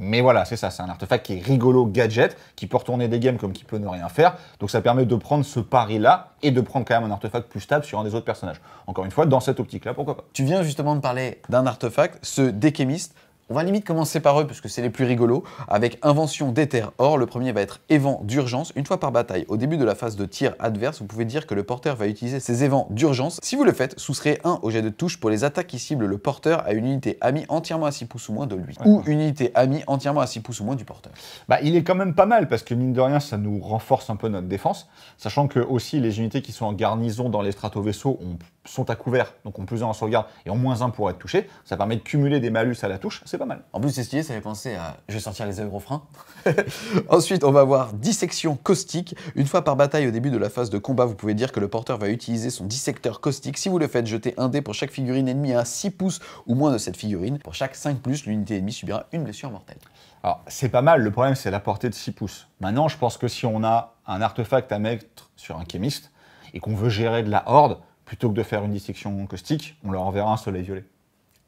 Mais voilà, c'est ça, c'est un artefact qui est rigolo gadget, qui peut retourner des games comme qui peut ne rien faire. Donc ça permet de prendre ce pari-là et de prendre quand même un artefact plus stable sur un des autres personnages. Encore une fois, dans cette optique-là, pourquoi pas. Tu viens justement de parler d'un artefact, ce déchémiste. On va limite commencer par eux puisque c'est les plus rigolos, avec Invention des or. Le premier va être évent d'urgence. Une fois par bataille, au début de la phase de tir adverse, vous pouvez dire que le porteur va utiliser ses évents d'urgence. Si vous le faites, soustrayez 1 au jet de touche pour les attaques qui ciblent le porteur à une unité amie entièrement à 6 pouces ou moins de lui, ou une unité amie entièrement à 6 pouces ou moins du porteur. Bah, il est quand même pas mal parce que mine de rien, ça nous renforce un peu notre défense, sachant que aussi les unités qui sont en garnison dans les vaisseaux ont sont à couvert, donc en plus un en sauvegarde et en moins un pour être touché, ça permet de cumuler des malus à la touche, c'est pas mal. En plus, c'est stylé, ça fait penser à. Je vais sortir les aérofreins. Ensuite, on va voir dissection caustique. Une fois par bataille au début de la phase de combat, vous pouvez dire que le porteur va utiliser son dissecteur caustique. Si vous le faites, jetez un dé pour chaque figurine ennemie à 6 pouces ou moins de cette figurine. Pour chaque 5 plus, l'unité ennemie subira une blessure mortelle. Alors, c'est pas mal, le problème, c'est la portée de 6 pouces. Maintenant, je pense que si on a un artefact à mettre sur un chimiste et qu'on veut gérer de la horde, plutôt que de faire une distinction caustique, on leur enverra un soleil violet.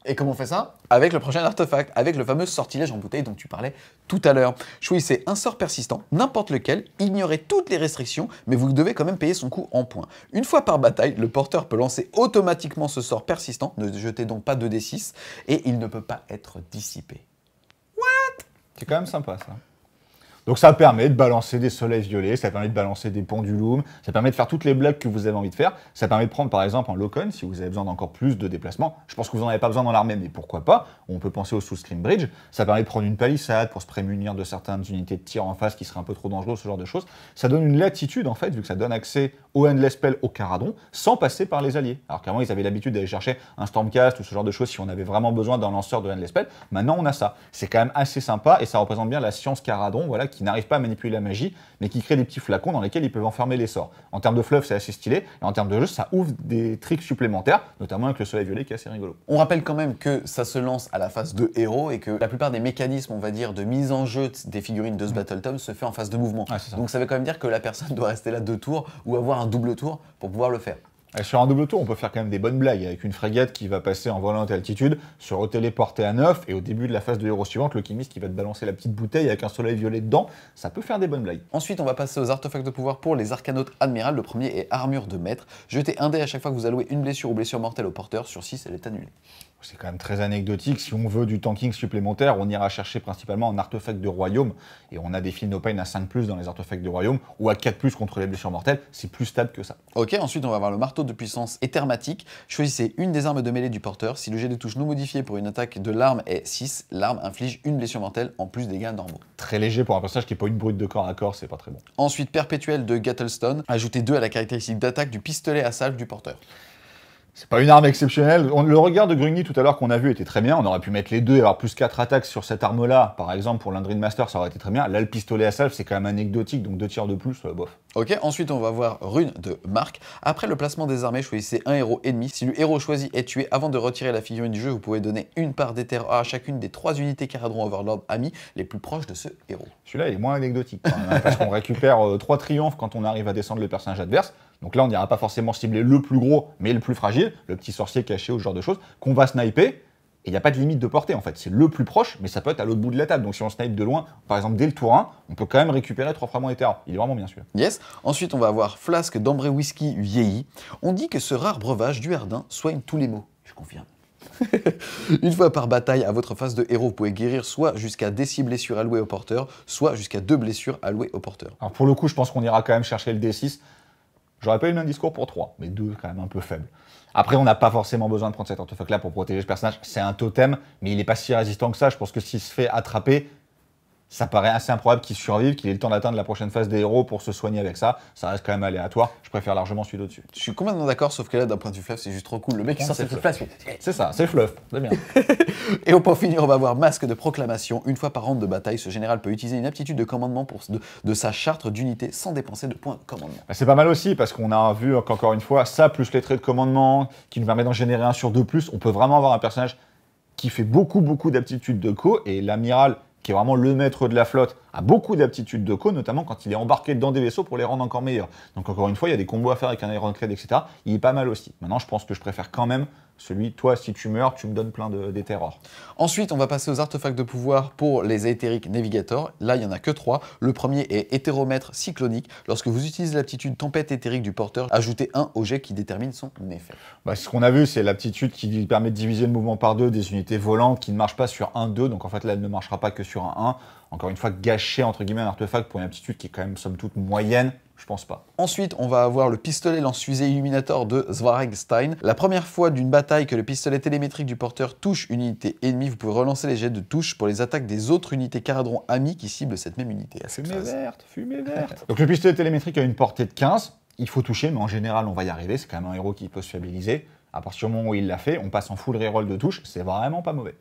Et comment on fait ça Avec le prochain artefact, avec le fameux sortilège en bouteille dont tu parlais tout à l'heure. Choisissez un sort persistant, n'importe lequel, ignorez toutes les restrictions, mais vous devez quand même payer son coût en points. Une fois par bataille, le porteur peut lancer automatiquement ce sort persistant, ne jetez donc pas 2d6, et il ne peut pas être dissipé. What C'est quand même sympa ça. Donc ça permet de balancer des soleils violets, ça permet de balancer des pendulums, ça permet de faire toutes les blagues que vous avez envie de faire, ça permet de prendre par exemple en locon si vous avez besoin d'encore plus de déplacements. Je pense que vous n'en avez pas besoin dans l'armée, mais pourquoi pas On peut penser au sous-screen bridge, ça permet de prendre une palissade pour se prémunir de certaines unités de tir en face qui seraient un peu trop dangereuses, ce genre de choses. Ça donne une latitude en fait, vu que ça donne accès au endless spell, au caradon, sans passer par les alliés. Alors qu'avant ils avaient l'habitude d'aller chercher un stormcast ou ce genre de choses si on avait vraiment besoin d'un lanceur de endless spell, maintenant on a ça. C'est quand même assez sympa et ça représente bien la science caradon, voilà, qui qui n'arrivent pas à manipuler la magie, mais qui créent des petits flacons dans lesquels ils peuvent enfermer les sorts. En termes de fleuve, c'est assez stylé, et en termes de jeu, ça ouvre des tricks supplémentaires, notamment avec le soleil violet qui est assez rigolo. On rappelle quand même que ça se lance à la phase de héros et que la plupart des mécanismes, on va dire, de mise en jeu des figurines de ce mm. Battle Tom se fait en phase de mouvement. Ah, Donc ça veut quand même dire que la personne doit rester là deux tours ou avoir un double tour pour pouvoir le faire. Euh, sur un double tour, on peut faire quand même des bonnes blagues avec une frégate qui va passer en volant à altitude, se retéléporter à neuf et au début de la phase de héros suivante, le chimiste qui va te balancer la petite bouteille avec un soleil violet dedans, ça peut faire des bonnes blagues. Ensuite, on va passer aux artefacts de pouvoir pour les arcanautes admirales. Le premier est armure de maître. Jetez un dé à chaque fois que vous allouez une blessure ou blessure mortelle au porteur. Sur 6, elle est annulée c'est quand même très anecdotique. Si on veut du tanking supplémentaire, on ira chercher principalement en artefact de royaume. Et on a des fil no pain à 5 dans les artefacts de royaume ou à 4 contre les blessures mortelles. C'est plus stable que ça. Ok, ensuite on va avoir le marteau de puissance éthermatique. Choisissez une des armes de mêlée du porteur. Si le jet de touche non modifié pour une attaque de l'arme est 6, l'arme inflige une blessure mortelle en plus des gains normaux. Très léger pour un personnage qui n'est pas une brute de corps à corps, c'est pas très bon. Ensuite, perpétuel de Gattlestone. Ajoutez 2 à la caractéristique d'attaque du pistolet à salve du porteur. C'est pas une arme exceptionnelle. le regard de Grugny tout à l'heure qu'on a vu était très bien. On aurait pu mettre les deux et avoir plus quatre attaques sur cette arme-là. Par exemple, pour l'Andrin Master, ça aurait été très bien. Là, le pistolet à salve, c'est quand même anecdotique, donc deux tiers de plus, euh, bof. Ok, ensuite on va voir Rune de Marc. Après le placement des armées, choisissez un héros ennemi. Si le héros choisi est tué, avant de retirer la figurine du jeu, vous pouvez donner une part des terres à chacune des trois unités Caradron Overlord amis les plus proches de ce héros. Celui-là, est moins anecdotique, hein, parce qu'on récupère euh, trois triomphes quand on arrive à descendre le personnage adverse. Donc là, on n'ira pas forcément cibler le plus gros, mais le plus fragile, le petit sorcier caché ou ce genre de choses, qu'on va sniper. Et il n'y a pas de limite de portée en fait. C'est le plus proche, mais ça peut être à l'autre bout de la table. Donc si on snipe de loin, par exemple dès le tour 1, on peut quand même récupérer 3 fragments éther. Il est vraiment bien sûr. Yes. Ensuite, on va avoir flasque d'ambré whisky vieilli. On dit que ce rare breuvage du Hardin soigne tous les maux. Je confirme. Une fois par bataille, à votre phase de héros, vous pouvez guérir soit jusqu'à des 6 blessures allouées au porteur, soit jusqu'à deux blessures allouées au porteur. Alors pour le coup, je pense qu'on ira quand même chercher le D6 J'aurais pas eu le même discours pour 3, mais 2 quand même un peu faible. Après, on n'a pas forcément besoin de prendre cet artefact-là pour protéger ce personnage. C'est un totem, mais il n'est pas si résistant que ça. Je pense que s'il se fait attraper, ça paraît assez improbable qu'il survive, qu'il ait le temps d'atteindre la prochaine phase des héros pour se soigner avec ça. Ça reste quand même aléatoire. Je préfère largement celui d'au-dessus. Je suis complètement d'accord, sauf que là, d'un point de vue fluff, c'est juste trop cool. Le mec qui hein, sort cette fluff. C'est ça, c'est fluff. C'est bien. Et point finir, on va voir Masque de Proclamation. Une fois par ronde de bataille, ce général peut utiliser une aptitude de commandement pour de, sa charte d'unité sans dépenser de points de commandement. Bah, c'est pas mal aussi, parce qu'on a vu qu'encore une fois, ça plus les traits de commandement qui nous permet d'en générer un sur deux plus, on peut vraiment avoir un personnage qui fait beaucoup, beaucoup d'aptitudes de co. Et l'amiral qui est vraiment le maître de la flotte, a beaucoup d'aptitudes de co, notamment quand il est embarqué dans des vaisseaux pour les rendre encore meilleurs. Donc encore une fois, il y a des combos à faire avec un Ironclad, etc. Il est pas mal aussi. Maintenant, je pense que je préfère quand même celui, toi, si tu meurs, tu me donnes plein d'éthérors. Ensuite, on va passer aux artefacts de pouvoir pour les éthériques navigateurs. Là, il n'y en a que trois. Le premier est hétéromètre cyclonique. Lorsque vous utilisez l'aptitude tempête éthérique du porteur, ajoutez un objet qui détermine son effet. Bah, ce qu'on a vu, c'est l'aptitude qui permet de diviser le mouvement par deux des unités volantes qui ne marchent pas sur un 2. Donc en fait, là, elle ne marchera pas que sur un 1. Encore une fois, gâcher entre guillemets un artefact pour une aptitude qui est quand même somme toute moyenne je pense pas. Ensuite, on va avoir le pistolet lance-fusée Illuminator de Stein. La première fois d'une bataille que le pistolet télémétrique du porteur touche une unité ennemie, vous pouvez relancer les jets de touche pour les attaques des autres unités Caradron amis qui ciblent cette même unité. fumée verte, fumée verte. Donc le pistolet télémétrique a une portée de 15. Il faut toucher, mais en général, on va y arriver. C'est quand même un héros qui peut se fiabiliser. À partir du moment où il l'a fait, on passe en full reroll de touche. C'est vraiment pas mauvais.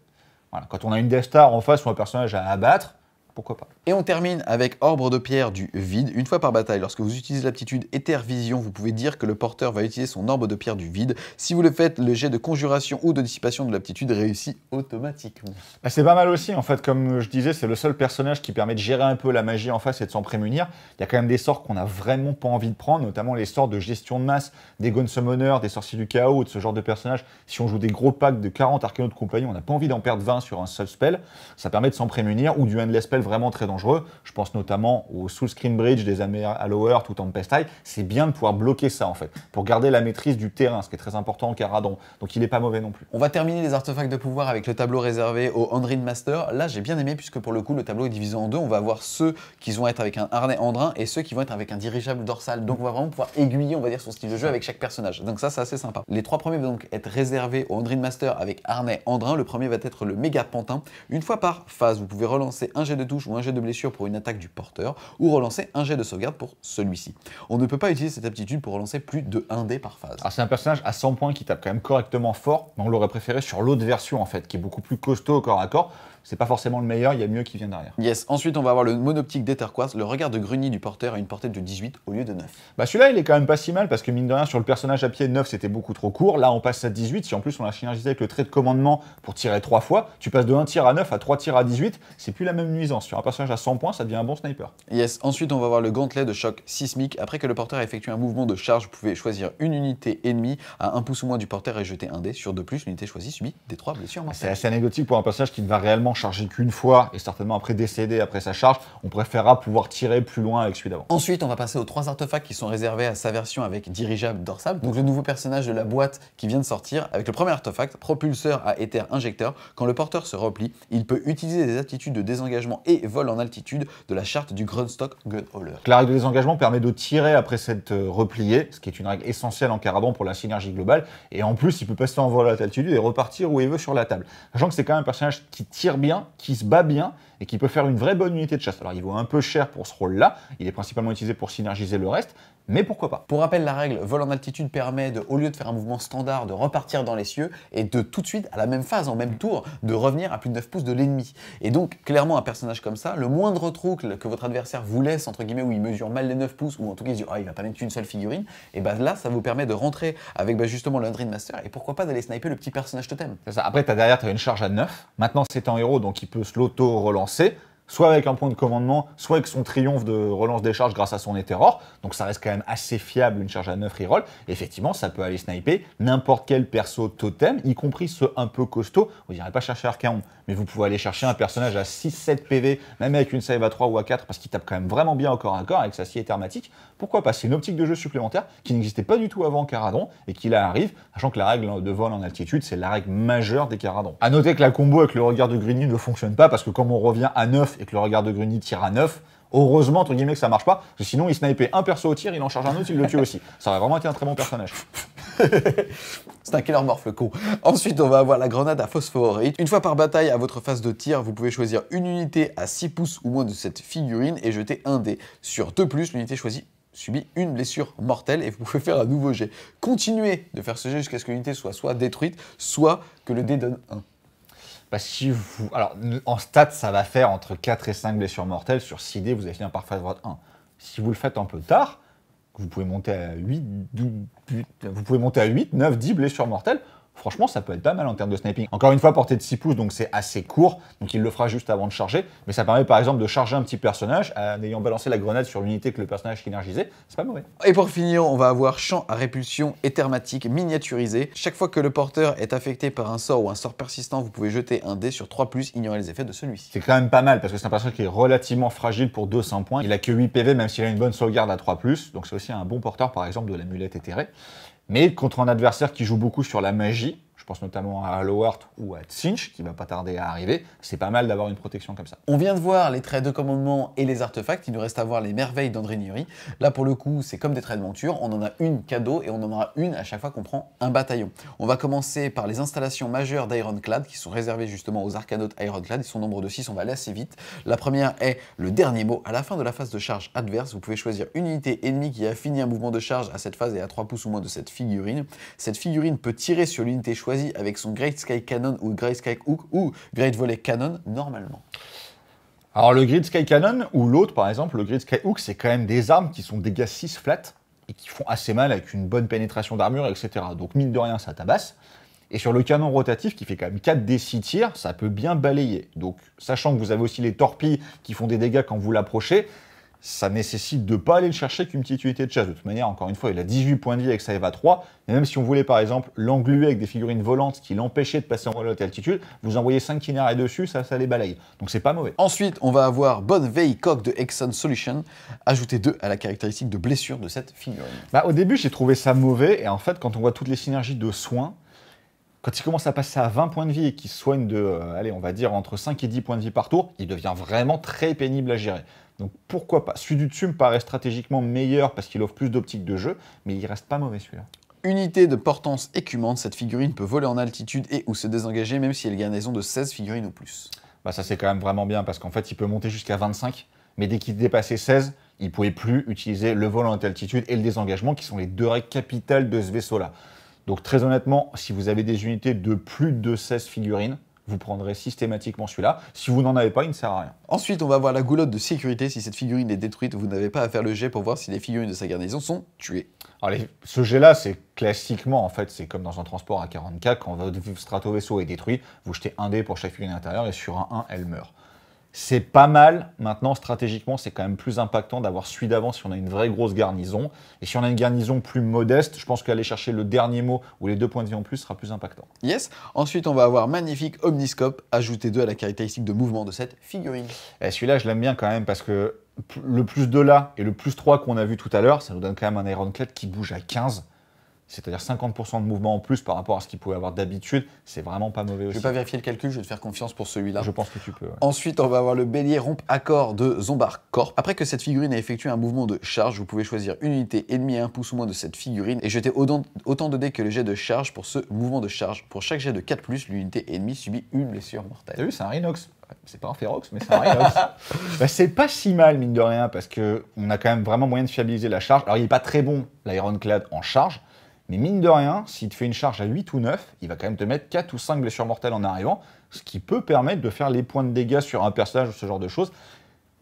Voilà. Quand on a une Death Star en face ou un personnage à abattre, pourquoi pas. Et on termine avec Orbre de pierre du vide. Une fois par bataille, lorsque vous utilisez l'aptitude Éther Vision, vous pouvez dire que le porteur va utiliser son Orbe de pierre du vide. Si vous le faites, le jet de conjuration ou de dissipation de l'aptitude réussit automatiquement. Bah, c'est pas mal aussi, en fait, comme je disais, c'est le seul personnage qui permet de gérer un peu la magie en face et de s'en prémunir. Il y a quand même des sorts qu'on n'a vraiment pas envie de prendre, notamment les sorts de gestion de masse, des Gone des sorciers du chaos de ce genre de personnages. Si on joue des gros packs de 40 arcanos de compagnie, on n'a pas envie d'en perdre 20 sur un seul spell. Ça permet de s'en prémunir ou du endless spell vraiment très dangereux. Je pense notamment au Soul Screen Bridge des Allower tout en Pestai. C'est bien de pouvoir bloquer ça en fait, pour garder la maîtrise du terrain, ce qui est très important en Caradon. Donc il n'est pas mauvais non plus. On va terminer les artefacts de pouvoir avec le tableau réservé au Andrin Master. Là j'ai bien aimé puisque pour le coup le tableau est divisé en deux. On va avoir ceux qui vont être avec un harnais Andrin et ceux qui vont être avec un dirigeable dorsal. Donc on va vraiment pouvoir aiguiller on va dire son style de jeu avec chaque personnage. Donc ça c'est assez sympa. Les trois premiers vont donc être réservés au Andrin Master avec harnais Andrin. Le premier va être le méga pantin. Une fois par phase vous pouvez relancer un jet de ou un jet de blessure pour une attaque du porteur, ou relancer un jet de sauvegarde pour celui-ci. On ne peut pas utiliser cette aptitude pour relancer plus de 1 dé par phase. Alors ah, c'est un personnage à 100 points qui tape quand même correctement fort, mais on l'aurait préféré sur l'autre version en fait, qui est beaucoup plus costaud au corps à corps c'est pas forcément le meilleur, il y a mieux qui vient derrière. Yes, ensuite on va avoir le monoptique d'Etherquartz, le regard de Gruny du porteur à une portée de 18 au lieu de 9. Bah celui-là il est quand même pas si mal parce que mine de rien sur le personnage à pied 9 c'était beaucoup trop court, là on passe à 18, si en plus on l'a synergisé avec le trait de commandement pour tirer 3 fois, tu passes de 1 tir à 9 à 3 tirs à 18, c'est plus la même nuisance, sur un personnage à 100 points ça devient un bon sniper. Yes, ensuite on va avoir le gantelet de choc sismique, après que le porteur a effectué un mouvement de charge, vous pouvez choisir une unité ennemie à un pouce ou moins du porteur et jeter un dé, sur plus l'unité choisie subit des 3 blessures. C'est assez anecdotique pour un personnage qui ne va réellement chargé qu'une fois et certainement après décédé après sa charge, on préférera pouvoir tirer plus loin avec celui d'avant. Ensuite, on va passer aux trois artefacts qui sont réservés à sa version avec dirigeable dorsal. Donc le nouveau personnage de la boîte qui vient de sortir avec le premier artefact, propulseur à éther injecteur. Quand le porteur se replie, il peut utiliser des aptitudes de désengagement et vol en altitude de la charte du Grunstock Gunhauler. La règle de désengagement permet de tirer après cette euh, replié, ce qui est une règle essentielle en carabon pour la synergie globale. Et en plus, il peut passer en vol à altitude et repartir où il veut sur la table. Sachant que c'est quand même un personnage qui tire qui se bat bien et qui peut faire une vraie bonne unité de chasse. Alors il vaut un peu cher pour ce rôle-là, il est principalement utilisé pour synergiser le reste, mais pourquoi pas. Pour rappel, la règle vol en altitude permet, de, au lieu de faire un mouvement standard, de repartir dans les cieux et de tout de suite, à la même phase, en même tour, de revenir à plus de 9 pouces de l'ennemi. Et donc, clairement, un personnage comme ça, le moindre trou que votre adversaire vous laisse, entre guillemets, où il mesure mal les 9 pouces, ou en tout cas, il dit, ah, il va pas mettre une seule figurine, et bah là, ça vous permet de rentrer avec ben, justement le Dreadmaster, Master et pourquoi pas d'aller sniper le petit personnage totem. Ça. Après, as derrière, tu as une charge à 9. Maintenant, c'est un héros, donc il peut se l'auto-relancer soit avec un point de commandement, soit avec son triomphe de relance des charges grâce à son Etheror. Donc ça reste quand même assez fiable une charge à 9 reroll. Effectivement, ça peut aller sniper n'importe quel perso totem, y compris ceux un peu costauds. Vous n'irez pas chercher Archaon, mais vous pouvez aller chercher un personnage à 6-7 PV, même avec une save à 3 ou à 4, parce qu'il tape quand même vraiment bien au corps à corps avec sa scie thermatique. Pourquoi pas C'est une optique de jeu supplémentaire qui n'existait pas du tout avant Caradon et qui là arrive, sachant que la règle de vol en altitude, c'est la règle majeure des Caradons. A noter que la combo avec le regard de Grigny ne fonctionne pas parce que comme on revient à 9 et que le regard de Gruny tire à 9, heureusement, entre guillemets, que ça marche pas, sinon, il snipait un perso au tir, il en charge un autre, il le tue aussi. Ça aurait vraiment été un très bon personnage. C'est un killer morph, le con. Ensuite, on va avoir la grenade à phosphorite. Une fois par bataille, à votre phase de tir, vous pouvez choisir une unité à 6 pouces ou moins de cette figurine et jeter un dé. Sur 2+, l'unité choisie subit une blessure mortelle et vous pouvez faire un nouveau jet. Continuez de faire ce jet jusqu'à ce que l'unité soit soit détruite, soit que le dé donne 1. Bah, si vous... Alors, en stats, ça va faire entre 4 et 5 blessures mortelles. Sur 6 dés, vous allez finir par faire votre 1. Si vous le faites un peu tard, vous pouvez monter à 8, 12, vous pouvez monter à 8 9, 10 blessures mortelles franchement, ça peut être pas mal en termes de sniping. Encore une fois, portée de 6 pouces, donc c'est assez court, donc il le fera juste avant de charger, mais ça permet par exemple de charger un petit personnage en ayant balancé la grenade sur l'unité que le personnage énergisait, c'est pas mauvais. Et pour finir, on va avoir champ à répulsion et thermatique miniaturisé. Chaque fois que le porteur est affecté par un sort ou un sort persistant, vous pouvez jeter un dé sur 3+, ignorer les effets de celui-ci. C'est quand même pas mal, parce que c'est un personnage qui est relativement fragile pour 200 points, il a que 8 PV même s'il a une bonne sauvegarde à 3+, donc c'est aussi un bon porteur par exemple de l'amulette éthérée mais contre un adversaire qui joue beaucoup sur la magie, je pense notamment à Lowert ou à Tsinch, qui va pas tarder à arriver. C'est pas mal d'avoir une protection comme ça. On vient de voir les traits de commandement et les artefacts. Il nous reste à voir les merveilles d'André Là, pour le coup, c'est comme des traits de monture. On en a une cadeau et on en aura une à chaque fois qu'on prend un bataillon. On va commencer par les installations majeures d'Ironclad, qui sont réservées justement aux arcanautes Ironclad. Ils sont nombre de 6, on va aller assez vite. La première est le dernier mot. À la fin de la phase de charge adverse, vous pouvez choisir une unité ennemie qui a fini un mouvement de charge à cette phase et à 3 pouces ou moins de cette figurine. Cette figurine peut tirer sur l'unité choisie avec son Great Sky Cannon ou Great Sky Hook ou Great Volley Cannon normalement Alors le Great Sky Cannon ou l'autre par exemple, le Great Sky Hook, c'est quand même des armes qui sont dégâts 6 flat et qui font assez mal avec une bonne pénétration d'armure, etc. Donc mine de rien, ça tabasse. Et sur le canon rotatif qui fait quand même 4 des 6 tirs, ça peut bien balayer. Donc sachant que vous avez aussi les torpilles qui font des dégâts quand vous l'approchez, ça nécessite de ne pas aller le chercher qu'une petite unité de chasse. De toute manière, encore une fois, il a 18 points de vie avec sa EVA 3, et même si on voulait par exemple l'engluer avec des figurines volantes qui l'empêchaient de passer en haute altitude, vous envoyez 5 et dessus, ça, ça les balaye. Donc c'est pas mauvais. Ensuite, on va avoir Bonne Veille Coq de Exxon Solution, ajouter 2 à la caractéristique de blessure de cette figurine. Bah, au début, j'ai trouvé ça mauvais, et en fait, quand on voit toutes les synergies de soins, quand il commence à passer à 20 points de vie et qu'il soigne de, euh, allez, on va dire entre 5 et 10 points de vie par tour, il devient vraiment très pénible à gérer. Donc pourquoi pas Celui du dessus me paraît stratégiquement meilleur parce qu'il offre plus d'optique de jeu, mais il reste pas mauvais celui-là. Unité de portance écumante, cette figurine peut voler en altitude et ou se désengager même si elle garnison de 16 figurines ou plus. Bah ça c'est quand même vraiment bien parce qu'en fait il peut monter jusqu'à 25, mais dès qu'il dépassait 16, il pouvait plus utiliser le vol en altitude et le désengagement qui sont les deux règles capitales de ce vaisseau-là. Donc très honnêtement, si vous avez des unités de plus de 16 figurines, vous prendrez systématiquement celui-là. Si vous n'en avez pas, il ne sert à rien. Ensuite, on va voir la goulotte de sécurité. Si cette figurine est détruite, vous n'avez pas à faire le jet pour voir si les figurines de sa garnison sont tuées. Alors, ce jet-là, c'est classiquement, en fait, c'est comme dans un transport à 40K. Quand votre strato-vaisseau est détruit, vous jetez un dé pour chaque figurine à l'intérieur et sur un 1, elle meurt. C'est pas mal. Maintenant, stratégiquement, c'est quand même plus impactant d'avoir celui d'avant si on a une vraie grosse garnison. Et si on a une garnison plus modeste, je pense qu'aller chercher le dernier mot ou les deux points de vie en plus sera plus impactant. Yes. Ensuite, on va avoir magnifique Omniscope, ajouté deux à la caractéristique de mouvement de cette figurine. Eh, celui-là, je l'aime bien quand même parce que le plus 2 là et le plus 3 qu'on a vu tout à l'heure, ça nous donne quand même un Ironclad qui bouge à 15 c'est-à-dire 50% de mouvement en plus par rapport à ce qu'il pouvait avoir d'habitude, c'est vraiment pas mauvais aussi. Je vais pas vérifier le calcul, je vais te faire confiance pour celui-là. Je pense que tu peux. Ensuite, on va avoir le bélier rompe accord de Zombar Corp. Après que cette figurine a effectué un mouvement de charge, vous pouvez choisir une unité ennemie à un pouce ou moins de cette figurine et jeter autant de dés que le jet de charge pour ce mouvement de charge. Pour chaque jet de 4, l'unité ennemie subit une blessure mortelle. T'as vu, c'est un Rhinox. C'est pas un Ferox, mais c'est un Rhinox. bah, c'est pas si mal, mine de rien, parce qu'on a quand même vraiment moyen de fiabiliser la charge. Alors, il est pas très bon, l'Ironclad, en charge mais mine de rien, s'il te fait une charge à 8 ou 9, il va quand même te mettre 4 ou 5 blessures mortelles en arrivant, ce qui peut permettre de faire les points de dégâts sur un personnage ou ce genre de choses.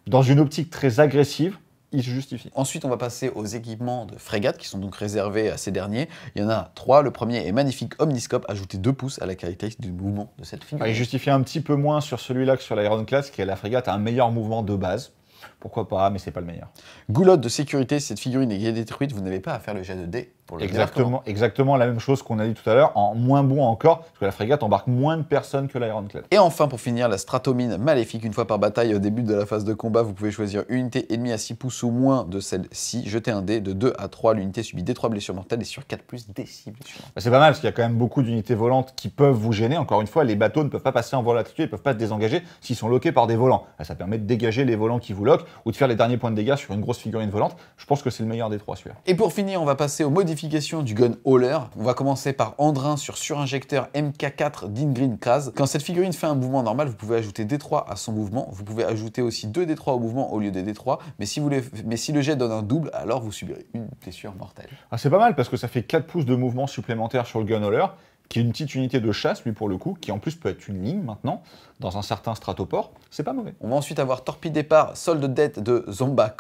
Dans une optique très agressive, il se justifie. Ensuite, on va passer aux équipements de frégate qui sont donc réservés à ces derniers. Il y en a trois. Le premier est magnifique Omniscope, ajouté 2 pouces à la caractéristique du mouvement de cette figure. Ah, il justifie un petit peu moins sur celui-là que sur class, qui est la frégate a un meilleur mouvement de base pourquoi pas, mais c'est pas le meilleur. Goulotte de sécurité, cette figurine est détruite, vous n'avez pas à faire le jet de dés pour le exactement, exactement la même chose qu'on a dit tout à l'heure, en moins bon encore, parce que la frégate embarque moins de personnes que l'Ironclad. Et enfin, pour finir, la Stratomine maléfique, une fois par bataille, au début de la phase de combat, vous pouvez choisir une unité ennemie à 6 pouces ou moins de celle-ci, jeter un dé de 2 à 3, l'unité subit des 3 blessures mortelles et sur 4 plus des 6 blessures. c'est pas mal, parce qu'il y a quand même beaucoup d'unités volantes qui peuvent vous gêner. Encore une fois, les bateaux ne peuvent pas passer en à ils ne peuvent pas se désengager s'ils sont loqués par des volants. Bah, ça permet de dégager les volants qui vous loquent ou de faire les derniers points de dégâts sur une grosse figurine volante. Je pense que c'est le meilleur des trois celui Et pour finir, on va passer aux modifications du gun hauler. On va commencer par Andrin sur surinjecteur MK4 d'Ingreen case Quand cette figurine fait un mouvement normal, vous pouvez ajouter D3 à son mouvement. Vous pouvez ajouter aussi 2 D3 au mouvement au lieu des D3. Mais si, vous mais si le jet donne un double, alors vous subirez une blessure mortelle. Ah, c'est pas mal parce que ça fait 4 pouces de mouvement supplémentaire sur le gun hauler qui est une petite unité de chasse, lui pour le coup, qui en plus peut être une ligne maintenant, dans un certain stratoport, c'est pas mauvais. On va ensuite avoir Torpille Départ, solde de dette de Zomba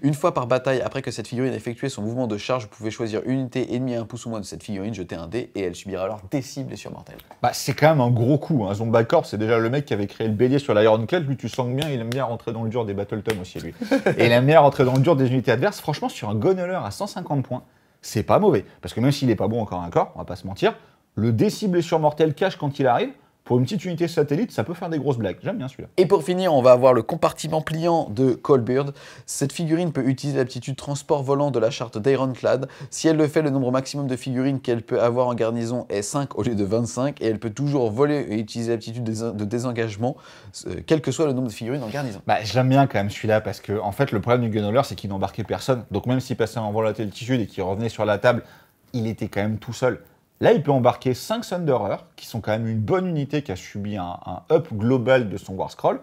Une fois par bataille, après que cette figurine a effectué son mouvement de charge, vous pouvez choisir une unité ennemie à un pouce ou moins de cette figurine, jeter un dé, et elle subira alors des cibles sur surmortelles. Bah c'est quand même un gros coup, hein. Zomba c'est déjà le mec qui avait créé le bélier sur l'Ironclad, lui tu sens bien, il aime bien rentrer dans le dur des Battletons aussi lui. et il aime bien rentrer dans le dur des unités adverses, franchement sur un Gunneler à 150 points, c'est pas mauvais. Parce que même s'il est pas bon encore un corps, on va pas se mentir, le sur mortel cache quand il arrive, pour une petite unité satellite, ça peut faire des grosses blagues. J'aime bien celui-là. Et pour finir, on va avoir le compartiment pliant de Colbird. Cette figurine peut utiliser l'aptitude transport volant de la charte d'Ironclad. Si elle le fait, le nombre maximum de figurines qu'elle peut avoir en garnison est 5 au lieu de 25. Et elle peut toujours voler et utiliser l'aptitude de désengagement, euh, quel que soit le nombre de figurines en garnison. Bah, J'aime bien quand même celui-là parce que, en fait, le problème du Gunner, c'est qu'il n'embarquait personne. Donc même s'il passait en tissu et qu'il revenait sur la table, il était quand même tout seul. Là, il peut embarquer 5 Thunderers, qui sont quand même une bonne unité qui a subi un, un up global de son War Scroll.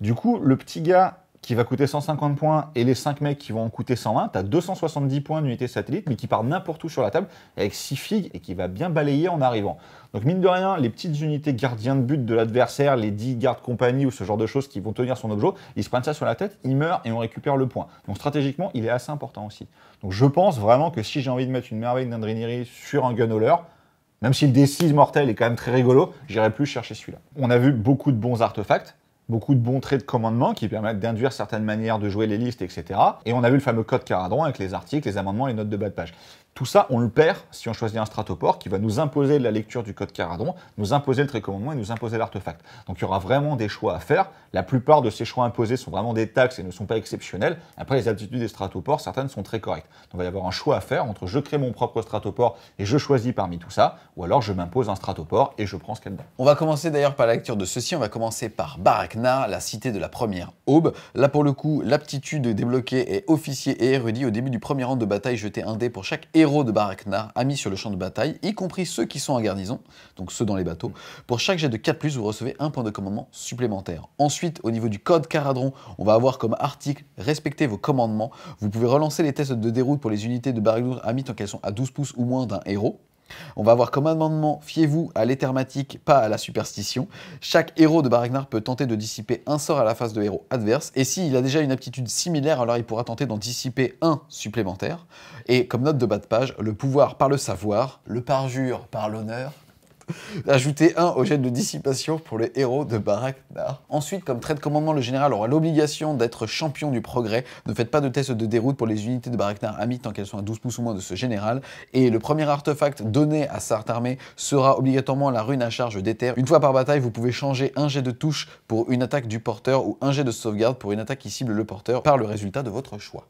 Du coup, le petit gars qui va coûter 150 points et les 5 mecs qui vont en coûter 120, tu as 270 points d'unité satellite, mais qui part n'importe où sur la table avec 6 figues et qui va bien balayer en arrivant. Donc mine de rien, les petites unités gardiens de but de l'adversaire, les 10 gardes compagnie ou ce genre de choses qui vont tenir son objet, ils se prennent ça sur la tête, ils meurent et on récupère le point. Donc stratégiquement, il est assez important aussi. Donc je pense vraiment que si j'ai envie de mettre une merveille d'Indriniri sur un gun même si le d mortel est quand même très rigolo, j'irai plus chercher celui-là. On a vu beaucoup de bons artefacts, beaucoup de bons traits de commandement qui permettent d'induire certaines manières de jouer les listes, etc. Et on a vu le fameux code Caradron avec les articles, les amendements, les notes de bas de page. Tout ça, on le perd si on choisit un stratoport qui va nous imposer la lecture du code Caradon, nous imposer le trécommandement et nous imposer l'artefact. Donc il y aura vraiment des choix à faire. La plupart de ces choix imposés sont vraiment des taxes et ne sont pas exceptionnels. Après, les aptitudes des stratoports, certaines sont très correctes. Donc il va y avoir un choix à faire entre je crée mon propre stratoport et je choisis parmi tout ça, ou alors je m'impose un stratoport et je prends ce qu'il y On va commencer d'ailleurs par la lecture de ceci. On va commencer par Barakna, la cité de la première aube. Là pour le coup, l'aptitude débloquée est officier et érudit. Au début du premier rang de bataille, jeter un dé pour chaque héros héros de Baraknar amis sur le champ de bataille, y compris ceux qui sont en garnison, donc ceux dans les bateaux. Pour chaque jet de 4+, vous recevez un point de commandement supplémentaire. Ensuite, au niveau du code Caradron, on va avoir comme article « Respectez vos commandements ». Vous pouvez relancer les tests de déroute pour les unités de Baraknar amis tant qu'elles sont à 12 pouces ou moins d'un héros. On va avoir comme amendement Fiez-vous à l'éthermatique, pas à la superstition. Chaque héros de Baragnar peut tenter de dissiper un sort à la face de héros adverse, et s'il a déjà une aptitude similaire, alors il pourra tenter d'en dissiper un supplémentaire. Et comme note de bas de page, le pouvoir par le savoir, le parjure par l'honneur, Ajoutez un au jet de dissipation pour les héros de Baraknar. Ensuite, comme trait de commandement, le général aura l'obligation d'être champion du progrès. Ne faites pas de test de déroute pour les unités de Baraknar à tant qu'elles sont à 12 pouces ou moins de ce général. Et le premier artefact donné à cette armée sera obligatoirement la rune à charge d'éther. Une fois par bataille, vous pouvez changer un jet de touche pour une attaque du porteur ou un jet de sauvegarde pour une attaque qui cible le porteur par le résultat de votre choix.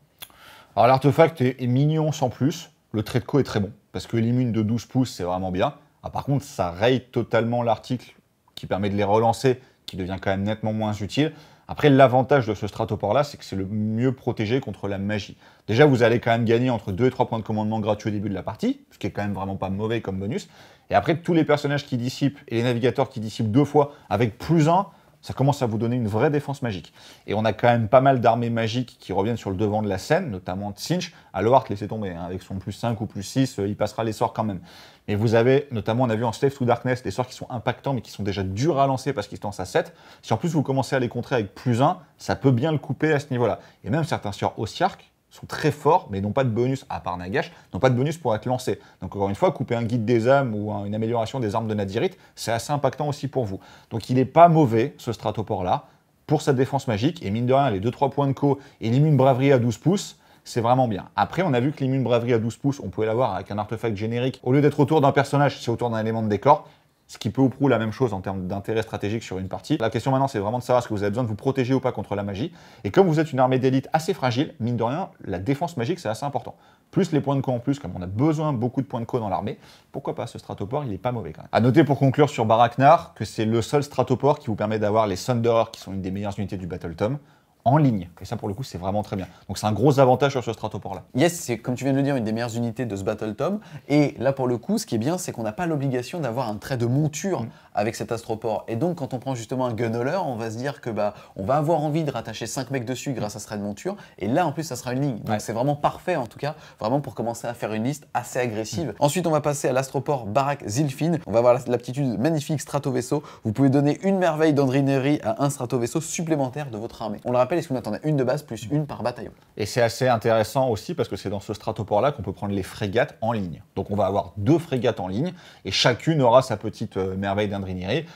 Alors l'artefact est, mignon sans plus. Le trait de co est très bon parce que l'immune de 12 pouces, c'est vraiment bien. Ah, par contre, ça raye totalement l'article qui permet de les relancer, qui devient quand même nettement moins utile. Après, l'avantage de ce stratoport-là, c'est que c'est le mieux protégé contre la magie. Déjà, vous allez quand même gagner entre 2 et 3 points de commandement gratuits au début de la partie, ce qui est quand même vraiment pas mauvais comme bonus. Et après, tous les personnages qui dissipent et les navigateurs qui dissipent deux fois avec plus 1, ça commence à vous donner une vraie défense magique. Et on a quand même pas mal d'armées magiques qui reviennent sur le devant de la scène, notamment Tsinch. Alohart, laissez tomber, hein. avec son plus 5 ou plus 6, euh, il passera les sorts quand même. Mais vous avez, notamment, on a vu en Slave to Darkness, des sorts qui sont impactants, mais qui sont déjà durs à lancer parce qu'ils se lancent à 7. Si en plus vous commencez à les contrer avec plus 1, ça peut bien le couper à ce niveau-là. Et même certains sorts Osiark, sont très forts, mais n'ont pas de bonus, à part Nagash, n'ont pas de bonus pour être lancés. Donc encore une fois, couper un guide des âmes ou une amélioration des armes de Nadirit, c'est assez impactant aussi pour vous. Donc il n'est pas mauvais, ce Stratoport-là, pour sa défense magique, et mine de rien, les 2-3 points de co et l'immune braverie à 12 pouces, c'est vraiment bien. Après, on a vu que l'immune braverie à 12 pouces, on pouvait l'avoir avec un artefact générique. Au lieu d'être autour d'un personnage, c'est autour d'un élément de décor ce qui peut ou prou la même chose en termes d'intérêt stratégique sur une partie. La question maintenant, c'est vraiment de savoir si que vous avez besoin de vous protéger ou pas contre la magie. Et comme vous êtes une armée d'élite assez fragile, mine de rien, la défense magique, c'est assez important. Plus les points de co en plus, comme on a besoin beaucoup de points de co dans l'armée, pourquoi pas ce stratoport, il est pas mauvais quand même. À noter pour conclure sur Baraknar que c'est le seul stratoport qui vous permet d'avoir les Thunderers, qui sont une des meilleures unités du Battle Tom en ligne. Et ça, pour le coup, c'est vraiment très bien. Donc, c'est un gros avantage sur ce Stratoport-là. Yes, c'est comme tu viens de le dire, une des meilleures unités de ce Battle Tom. Et là, pour le coup, ce qui est bien, c'est qu'on n'a pas l'obligation d'avoir un trait de monture mm avec cet astroport. Et donc, quand on prend justement un gunner, on va se dire que bah, on va avoir envie de rattacher 5 mecs dessus grâce à ce de monture. Et là, en plus, ça sera une ligne. Donc, c'est vraiment parfait, en tout cas, vraiment pour commencer à faire une liste assez agressive. Ensuite, on va passer à l'astroport Barak Zilfin. On va avoir l'aptitude magnifique strato vaisseau. Vous pouvez donner une merveille d'andrinerie à un strato vaisseau supplémentaire de votre armée. On le rappelle, est-ce que vous attendez une de base plus une par bataillon Et c'est assez intéressant aussi parce que c'est dans ce stratoport-là qu'on peut prendre les frégates en ligne. Donc, on va avoir deux frégates en ligne et chacune aura sa petite euh, merveille d'andrinerie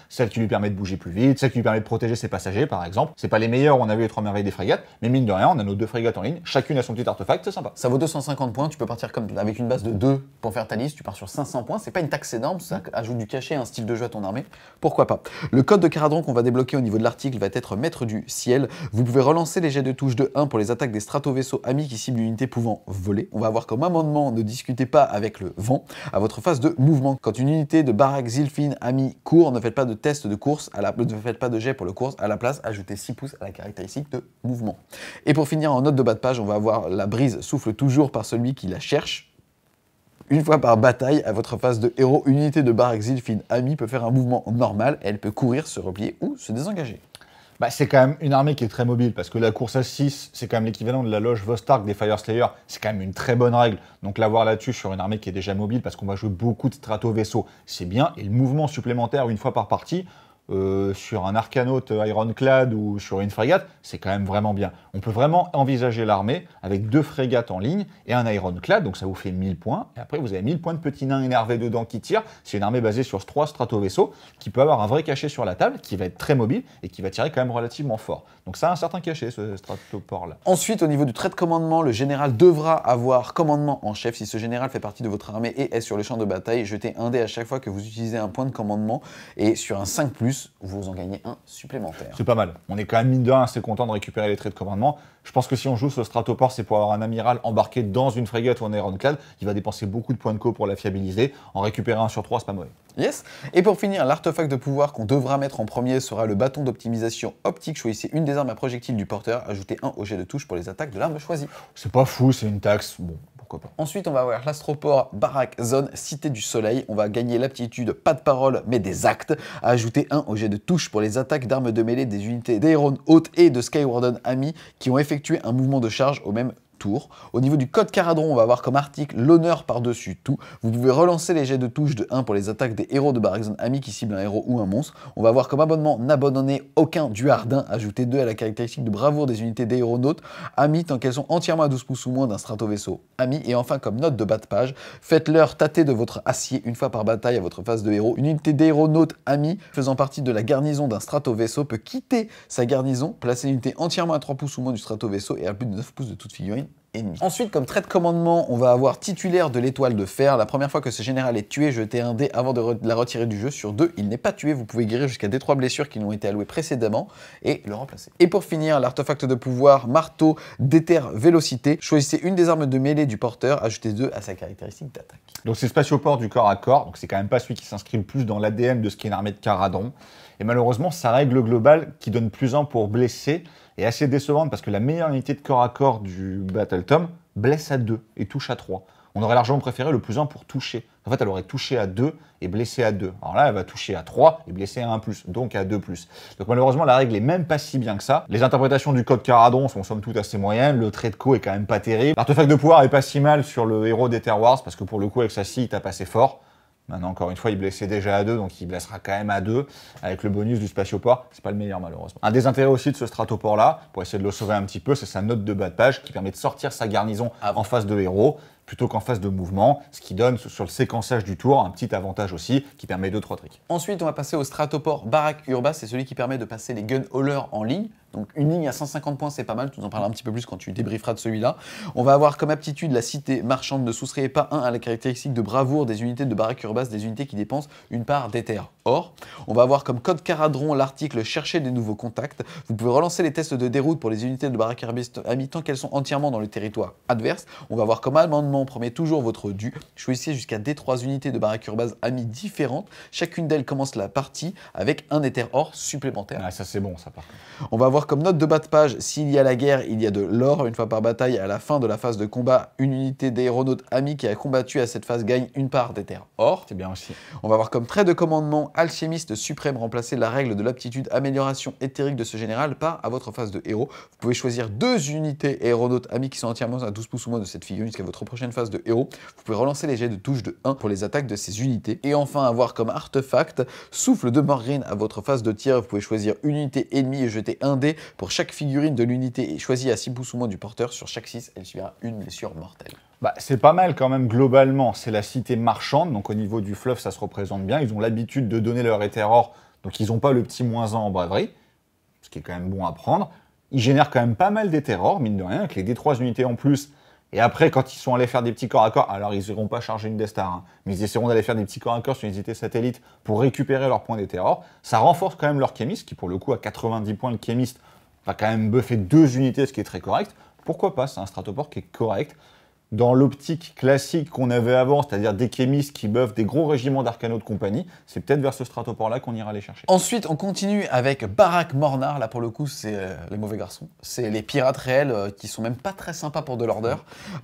celle qui lui permet de bouger plus vite, celle qui lui permet de protéger ses passagers par exemple. C'est pas les meilleurs, on a vu les trois merveilles des frégates, mais mine de rien, on a nos deux frégates en ligne, chacune a son petit artefact, c'est sympa. Ça vaut 250 points, tu peux partir comme avec une base de 2 pour faire ta liste, tu pars sur 500 points, c'est pas une taxe énorme, ça ajoute du cachet, un style de jeu à ton armée, pourquoi pas. Le code de Caradron qu'on va débloquer au niveau de l'article va être maître du ciel. Vous pouvez relancer les jets de touche de 1 pour les attaques des strato-vaisseaux amis qui ciblent une unité pouvant voler. On va avoir comme amendement ne discutez pas avec le vent à votre phase de mouvement. Quand une unité de Barak, Zilfin, ami court, ne faites pas de test de course, ne faites pas de jet pour le course, à la place, ajoutez 6 pouces à la caractéristique de mouvement. Et pour finir, en note de bas de page, on va avoir la brise souffle toujours par celui qui la cherche. Une fois par bataille, à votre phase de héros, une unité de barre exil fine amie peut faire un mouvement normal, elle peut courir, se replier ou se désengager. Bah, c'est quand même une armée qui est très mobile, parce que la course à 6, c'est quand même l'équivalent de la loge Vostark des Fire Slayer. C'est quand même une très bonne règle. Donc l'avoir là-dessus sur une armée qui est déjà mobile, parce qu'on va jouer beaucoup de strato-vaisseaux, c'est bien. Et le mouvement supplémentaire une fois par partie, euh, sur un Arcanote Ironclad ou sur une frégate, c'est quand même vraiment bien. On peut vraiment envisager l'armée avec deux frégates en ligne et un Ironclad, donc ça vous fait 1000 points. Et après, vous avez 1000 points de petits nains énervés dedans qui tirent. C'est une armée basée sur trois stratovaisseaux qui peut avoir un vrai cachet sur la table, qui va être très mobile et qui va tirer quand même relativement fort. Donc ça a un certain cachet, ce stratoport-là. Ensuite, au niveau du trait de commandement, le général devra avoir commandement en chef. Si ce général fait partie de votre armée et est sur le champ de bataille, jetez un dé à chaque fois que vous utilisez un point de commandement et sur un 5+, vous en gagnez un supplémentaire. C'est pas mal. On est quand même mine de assez content de récupérer les traits de commandement. Je pense que si on joue ce Stratoport, c'est pour avoir un amiral embarqué dans une frégate ou un Ironclad. Il va dépenser beaucoup de points de co pour la fiabiliser. En récupérer un sur trois, c'est pas mauvais. Yes. Et pour finir, l'artefact de pouvoir qu'on devra mettre en premier sera le bâton d'optimisation optique. Choisissez une des armes à projectile du porteur. Ajoutez un au jet de touche pour les attaques de l'arme choisie. C'est pas fou, c'est une taxe. Bon, Ensuite, on va voir l'astroport Barak Zone Cité du Soleil. On va gagner l'aptitude, pas de parole, mais des actes. À ajouter un au jet de touche pour les attaques d'armes de mêlée des unités d'Aeron Haute et de Skywarden Ami qui ont effectué un mouvement de charge au même au niveau du code Caradron, on va avoir comme article l'honneur par-dessus tout. Vous pouvez relancer les jets de touche de 1 pour les attaques des héros de Barrison Ami qui ciblent un héros ou un monstre. On va avoir comme abonnement n'abandonner aucun du Hardin, Ajoutez 2 à la caractéristique de bravoure des unités d'aéronautes amis Ami tant qu'elles sont entièrement à 12 pouces ou moins d'un strato-vaisseau Ami. Et enfin, comme note de bas de page, faites-leur tâter de votre acier une fois par bataille à votre phase de héros. Une unité d'aéronautes Ami faisant partie de la garnison d'un strato-vaisseau peut quitter sa garnison, placer une unité entièrement à 3 pouces ou moins du strato-vaisseau et à plus de 9 pouces de toute figurine Ensuite, comme trait de commandement, on va avoir titulaire de l'étoile de fer. La première fois que ce général est tué, jetez un dé avant de la retirer du jeu. Sur deux, il n'est pas tué. Vous pouvez guérir jusqu'à des trois blessures qui lui ont été allouées précédemment et le remplacer. Et pour finir, l'artefact de pouvoir, marteau, déterre, vélocité. Choisissez une des armes de mêlée du porteur, ajoutez deux à sa caractéristique d'attaque. Donc c'est spatioport du corps à corps. Donc c'est quand même pas celui qui s'inscrit le plus dans l'ADN de ce qu'est une armée de Caradon. Et malheureusement, sa règle globale qui donne plus un pour blesser est assez décevante parce que la meilleure unité de corps à corps du Battle Tom blesse à 2 et touche à 3. On aurait largement préféré le plus 1 pour toucher. En fait, elle aurait touché à 2 et blessé à 2. Alors là, elle va toucher à 3 et blesser à 1 plus, donc à 2 plus. Donc malheureusement, la règle est même pas si bien que ça. Les interprétations du code Caradon sont somme toute assez moyennes. Le trait de co est quand même pas terrible. L'artefact de pouvoir est pas si mal sur le héros des Terroirs parce que pour le coup, avec sa scie, il tape assez fort. Maintenant, encore une fois, il blessait déjà à deux, donc il blessera quand même à deux avec le bonus du spatioport. C'est pas le meilleur, malheureusement. Un des intérêts aussi de ce stratoport-là, pour essayer de le sauver un petit peu, c'est sa note de bas de page qui permet de sortir sa garnison ah en face de héros plutôt qu'en face de mouvement, ce qui donne sur le séquençage du tour un petit avantage aussi qui permet 2-3 tricks. Ensuite, on va passer au Stratoport Barak Urba, c'est celui qui permet de passer les gun haulers en ligne. Donc une ligne à 150 points, c'est pas mal. Tu nous en parleras un petit peu plus quand tu débrieferas de celui-là. On va avoir comme aptitude la cité marchande ne soustrait pas un à la caractéristique de bravoure des unités de baraque urbaine, des unités qui dépensent une part d'éther. Or, on va avoir comme code caradron l'article chercher des nouveaux contacts. Vous pouvez relancer les tests de déroute pour les unités de baraque tant qu'elles sont entièrement dans le territoire adverse. On va avoir comme amendement, promet toujours votre dû. Choisissez jusqu'à des trois unités de baraque urbaine amies différentes. Chacune d'elles commence la partie avec un éther or supplémentaire. Ah, ça c'est bon, ça part. On va comme note de bas de page, s'il y a la guerre, il y a de l'or. Une fois par bataille, à la fin de la phase de combat, une unité d'aéronautes amis qui a combattu à cette phase gagne une part des terres or. C'est bien aussi. On va voir comme trait de commandement, alchimiste suprême, remplacer la règle de l'aptitude amélioration éthérique de ce général par à votre phase de héros. Vous pouvez choisir deux unités aéronautes amis qui sont entièrement à 12 pouces ou moins de cette figure jusqu'à votre prochaine phase de héros. Vous pouvez relancer les jets de touche de 1 pour les attaques de ces unités. Et enfin, avoir comme artefact, souffle de Morgrine à votre phase de tir. Vous pouvez choisir une unité ennemie et jeter un dé pour chaque figurine de l'unité choisie à 6 pouces ou moins du porteur, sur chaque 6, elle subira une blessure mortelle. Bah, c'est pas mal quand même globalement. C'est la cité marchande, donc au niveau du fleuve, ça se représente bien. Ils ont l'habitude de donner leur hétéro, donc ils n'ont pas le petit moins 1 en braverie, ce qui est quand même bon à prendre. Ils génèrent quand même pas mal d'hétéro, mine de rien, avec les D3 unités en plus et après, quand ils sont allés faire des petits corps à corps, alors ils n'iront pas charger une Destar, hein, mais ils essaieront d'aller faire des petits corps à corps sur une unité satellite pour récupérer leurs points d'étéor. Ça renforce quand même leur chemiste, qui pour le coup à 90 points, le chemiste va quand même buffer deux unités, ce qui est très correct. Pourquoi pas C'est un stratoport qui est correct dans l'optique classique qu'on avait avant, c'est-à-dire des chémistes qui buffent des gros régiments d'Arcano de compagnie, c'est peut-être vers ce stratoport-là qu'on ira les chercher. Ensuite, on continue avec Barak Mornar. Là, pour le coup, c'est euh, les mauvais garçons. C'est les pirates réels euh, qui sont même pas très sympas pour de l'ordre.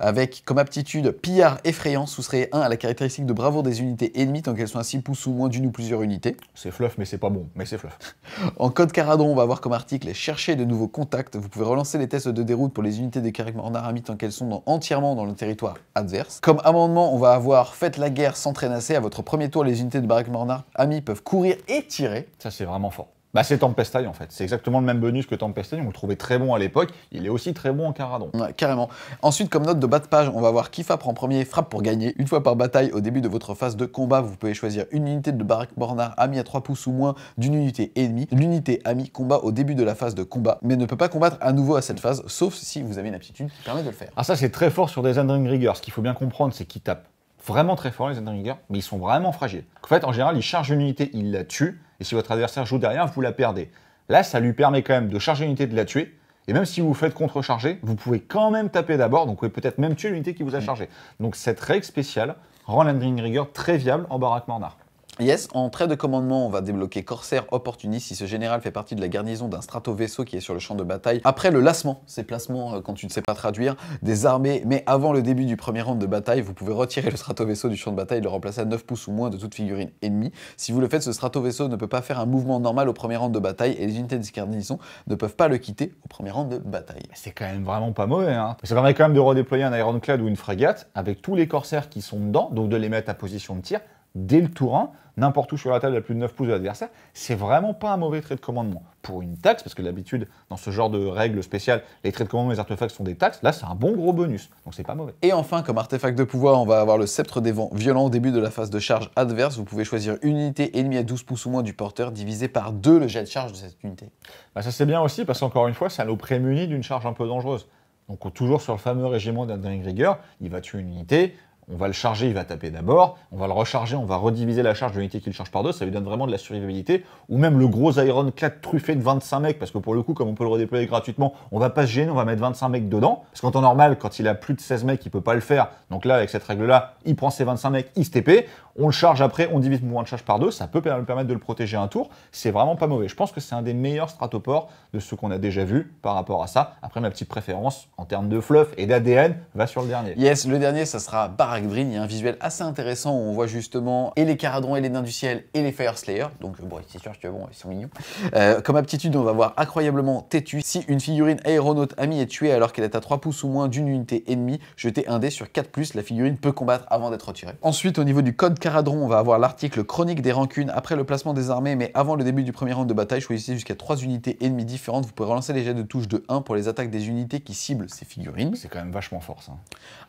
Avec comme aptitude pillard effrayant, serait 1 à la caractéristique de bravoure des unités ennemies tant qu'elles sont à 6 pouces ou moins d'une ou plusieurs unités. C'est fluff, mais c'est pas bon, mais c'est fluff. en code caradron, on va avoir comme article chercher de nouveaux contacts. Vous pouvez relancer les tests de déroute pour les unités des caractères Mornar tant qu'elles sont dans, entièrement dans le territoire adverse. Comme amendement, on va avoir faites la guerre sans traînasser. À votre premier tour, les unités de Barak Mornar amis peuvent courir et tirer. Ça, c'est vraiment fort. Bah, c'est Tempestaille en fait. C'est exactement le même bonus que Tempestaille. On le trouvait très bon à l'époque. Il est aussi très bon en Caradon. carrément. Ensuite, comme note de bas de page, on va voir qui frappe en premier. Frappe pour gagner. Une fois par bataille, au début de votre phase de combat, vous pouvez choisir une unité de baraque bornard ami à 3 pouces ou moins d'une unité ennemie. L'unité amie combat au début de la phase de combat, mais ne peut pas combattre à nouveau à cette phase, sauf si vous avez une aptitude qui permet de le faire. Ah, ça, c'est très fort sur des Endring Riggers. Ce qu'il faut bien comprendre, c'est qu'ils tapent vraiment très fort les Endring mais ils sont vraiment fragiles. En fait, en général, ils chargent une unité, ils la tuent et si votre adversaire joue derrière, vous la perdez. Là, ça lui permet quand même de charger l'unité, de la tuer, et même si vous faites contrecharger, vous pouvez quand même taper d'abord, donc vous pouvez peut-être même tuer l'unité qui vous a mm. chargé. Donc cette règle spéciale rend l'Endring Rigger très viable en baraque mornard. Yes, en trait de commandement, on va débloquer Corsair Opportuniste si ce général fait partie de la garnison d'un strato-vaisseau qui est sur le champ de bataille. Après le lassement, ces placements euh, quand tu ne sais pas traduire, des armées, mais avant le début du premier rang de bataille, vous pouvez retirer le strato-vaisseau du champ de bataille et le remplacer à 9 pouces ou moins de toute figurine ennemie. Si vous le faites, ce strato-vaisseau ne peut pas faire un mouvement normal au premier rang de bataille et les unités de garnison ne peuvent pas le quitter au premier rang de bataille. C'est quand même vraiment pas mauvais, hein Ça permet quand même de redéployer un Ironclad ou une frégate avec tous les corsaires qui sont dedans, donc de les mettre à position de tir dès le tour 1 n'importe où sur la table à plus de 9 pouces de l'adversaire, c'est vraiment pas un mauvais trait de commandement. Pour une taxe, parce que d'habitude, dans ce genre de règles spéciales, les traits de commandement et les artefacts sont des taxes, là c'est un bon gros bonus, donc c'est pas mauvais. Et enfin, comme artefact de pouvoir, on va avoir le sceptre des vents violent au début de la phase de charge adverse. Vous pouvez choisir une unité ennemie à 12 pouces ou moins du porteur, divisé par 2 le jet de charge de cette unité. Bah ça c'est bien aussi, parce qu'encore une fois, ça nous prémunit d'une charge un peu dangereuse. Donc toujours sur le fameux régiment d'un rigger il va tuer une unité, on va le charger, il va taper d'abord, on va le recharger, on va rediviser la charge de l'unité qu'il charge par deux, ça lui donne vraiment de la survivabilité, ou même le gros Iron 4 truffé de 25 mecs, parce que pour le coup, comme on peut le redéployer gratuitement, on va pas se gêner, on va mettre 25 mecs dedans, parce qu'en temps normal, quand il a plus de 16 mecs, il peut pas le faire, donc là, avec cette règle-là, il prend ses 25 mecs, il se TP, on le charge après, on divise le mouvement de charge par deux, ça peut lui permettre de le protéger un tour, c'est vraiment pas mauvais. Je pense que c'est un des meilleurs stratopores de ce qu'on a déjà vu par rapport à ça. Après, ma petite préférence en termes de fluff et d'ADN va sur le dernier. Yes, le dernier, ça sera il y a un visuel assez intéressant où on voit justement et les Caradrons et les Nains du Ciel et les Fire Slayer. Donc euh, bon, c'est sûr que bon, ils sont mignons. Euh, comme aptitude, on va voir incroyablement têtu. Si une figurine aéronaute amie est tuée alors qu'elle est à 3 pouces ou moins d'une unité ennemie, jetez un dé sur 4 plus, la figurine peut combattre avant d'être retirée. Ensuite, au niveau du code Caradron, on va avoir l'article chronique des rancunes après le placement des armées, mais avant le début du premier round de bataille, choisissez jusqu'à 3 unités ennemies différentes. Vous pouvez relancer les jets de touche de 1 pour les attaques des unités qui ciblent ces figurines. C'est quand même vachement fort ça.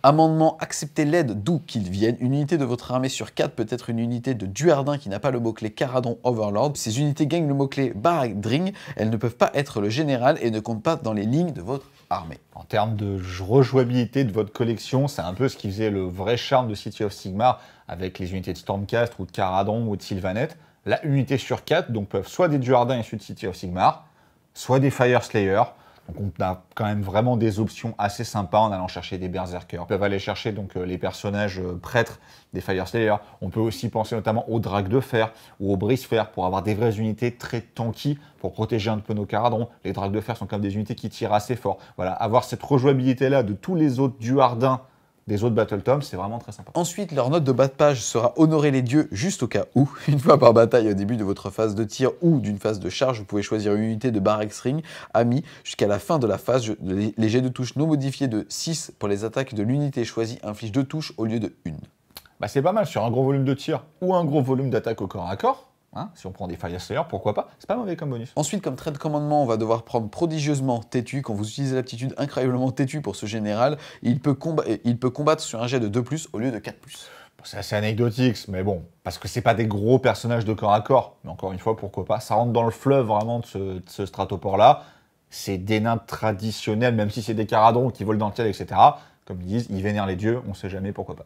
Amendement accepter l'aide d'où qu'ils viennent. Une unité de votre armée sur 4 peut être une unité de Duardin qui n'a pas le mot-clé Caradon Overlord. Ces unités gagnent le mot-clé barad elles ne peuvent pas être le général et ne comptent pas dans les lignes de votre armée. En termes de rejouabilité de votre collection, c'est un peu ce qui faisait le vrai charme de City of Sigmar avec les unités de Stormcast ou de Caradon ou de Sylvanette. La unité sur 4 donc peuvent soit des Duardins issus de City of Sigmar, soit des Fire Slayer, donc on a quand même vraiment des options assez sympas en allant chercher des berserkers. On peut aller chercher donc euh, les personnages euh, prêtres des Fire Slayer. On peut aussi penser notamment aux drags de Fer ou aux Brise Fer pour avoir des vraies unités très tanky pour protéger un peu nos caradrons. Les drags de Fer sont quand même des unités qui tirent assez fort. Voilà, avoir cette rejouabilité là de tous les autres du Hardin des autres Battle Tom, c'est vraiment très sympa. Ensuite, leur note de bas de page sera honorer les dieux juste au cas où. Une fois par bataille au début de votre phase de tir ou d'une phase de charge, vous pouvez choisir une unité de x Ring, ami, jusqu'à la fin de la phase. Les jets de touche non modifiés de 6 pour les attaques de l'unité choisie infligent deux touches au lieu de une. Bah c'est pas mal sur un gros volume de tir ou un gros volume d'attaque au corps à corps. Hein, si on prend des Slayer, pourquoi pas C'est pas mauvais comme bonus. Ensuite, comme trait de commandement, on va devoir prendre prodigieusement têtu. Quand vous utilisez l'aptitude incroyablement têtu pour ce général, il peut, combattre sur un jet de 2 ⁇ au lieu de 4 ⁇ c'est assez anecdotique, mais bon, parce que c'est pas des gros personnages de corps à corps. Mais encore une fois, pourquoi pas Ça rentre dans le fleuve vraiment de ce, de stratoport-là. C'est des nains traditionnels, même si c'est des caradrons qui volent dans le ciel, etc comme ils disent, ils vénèrent les dieux, on sait jamais pourquoi pas.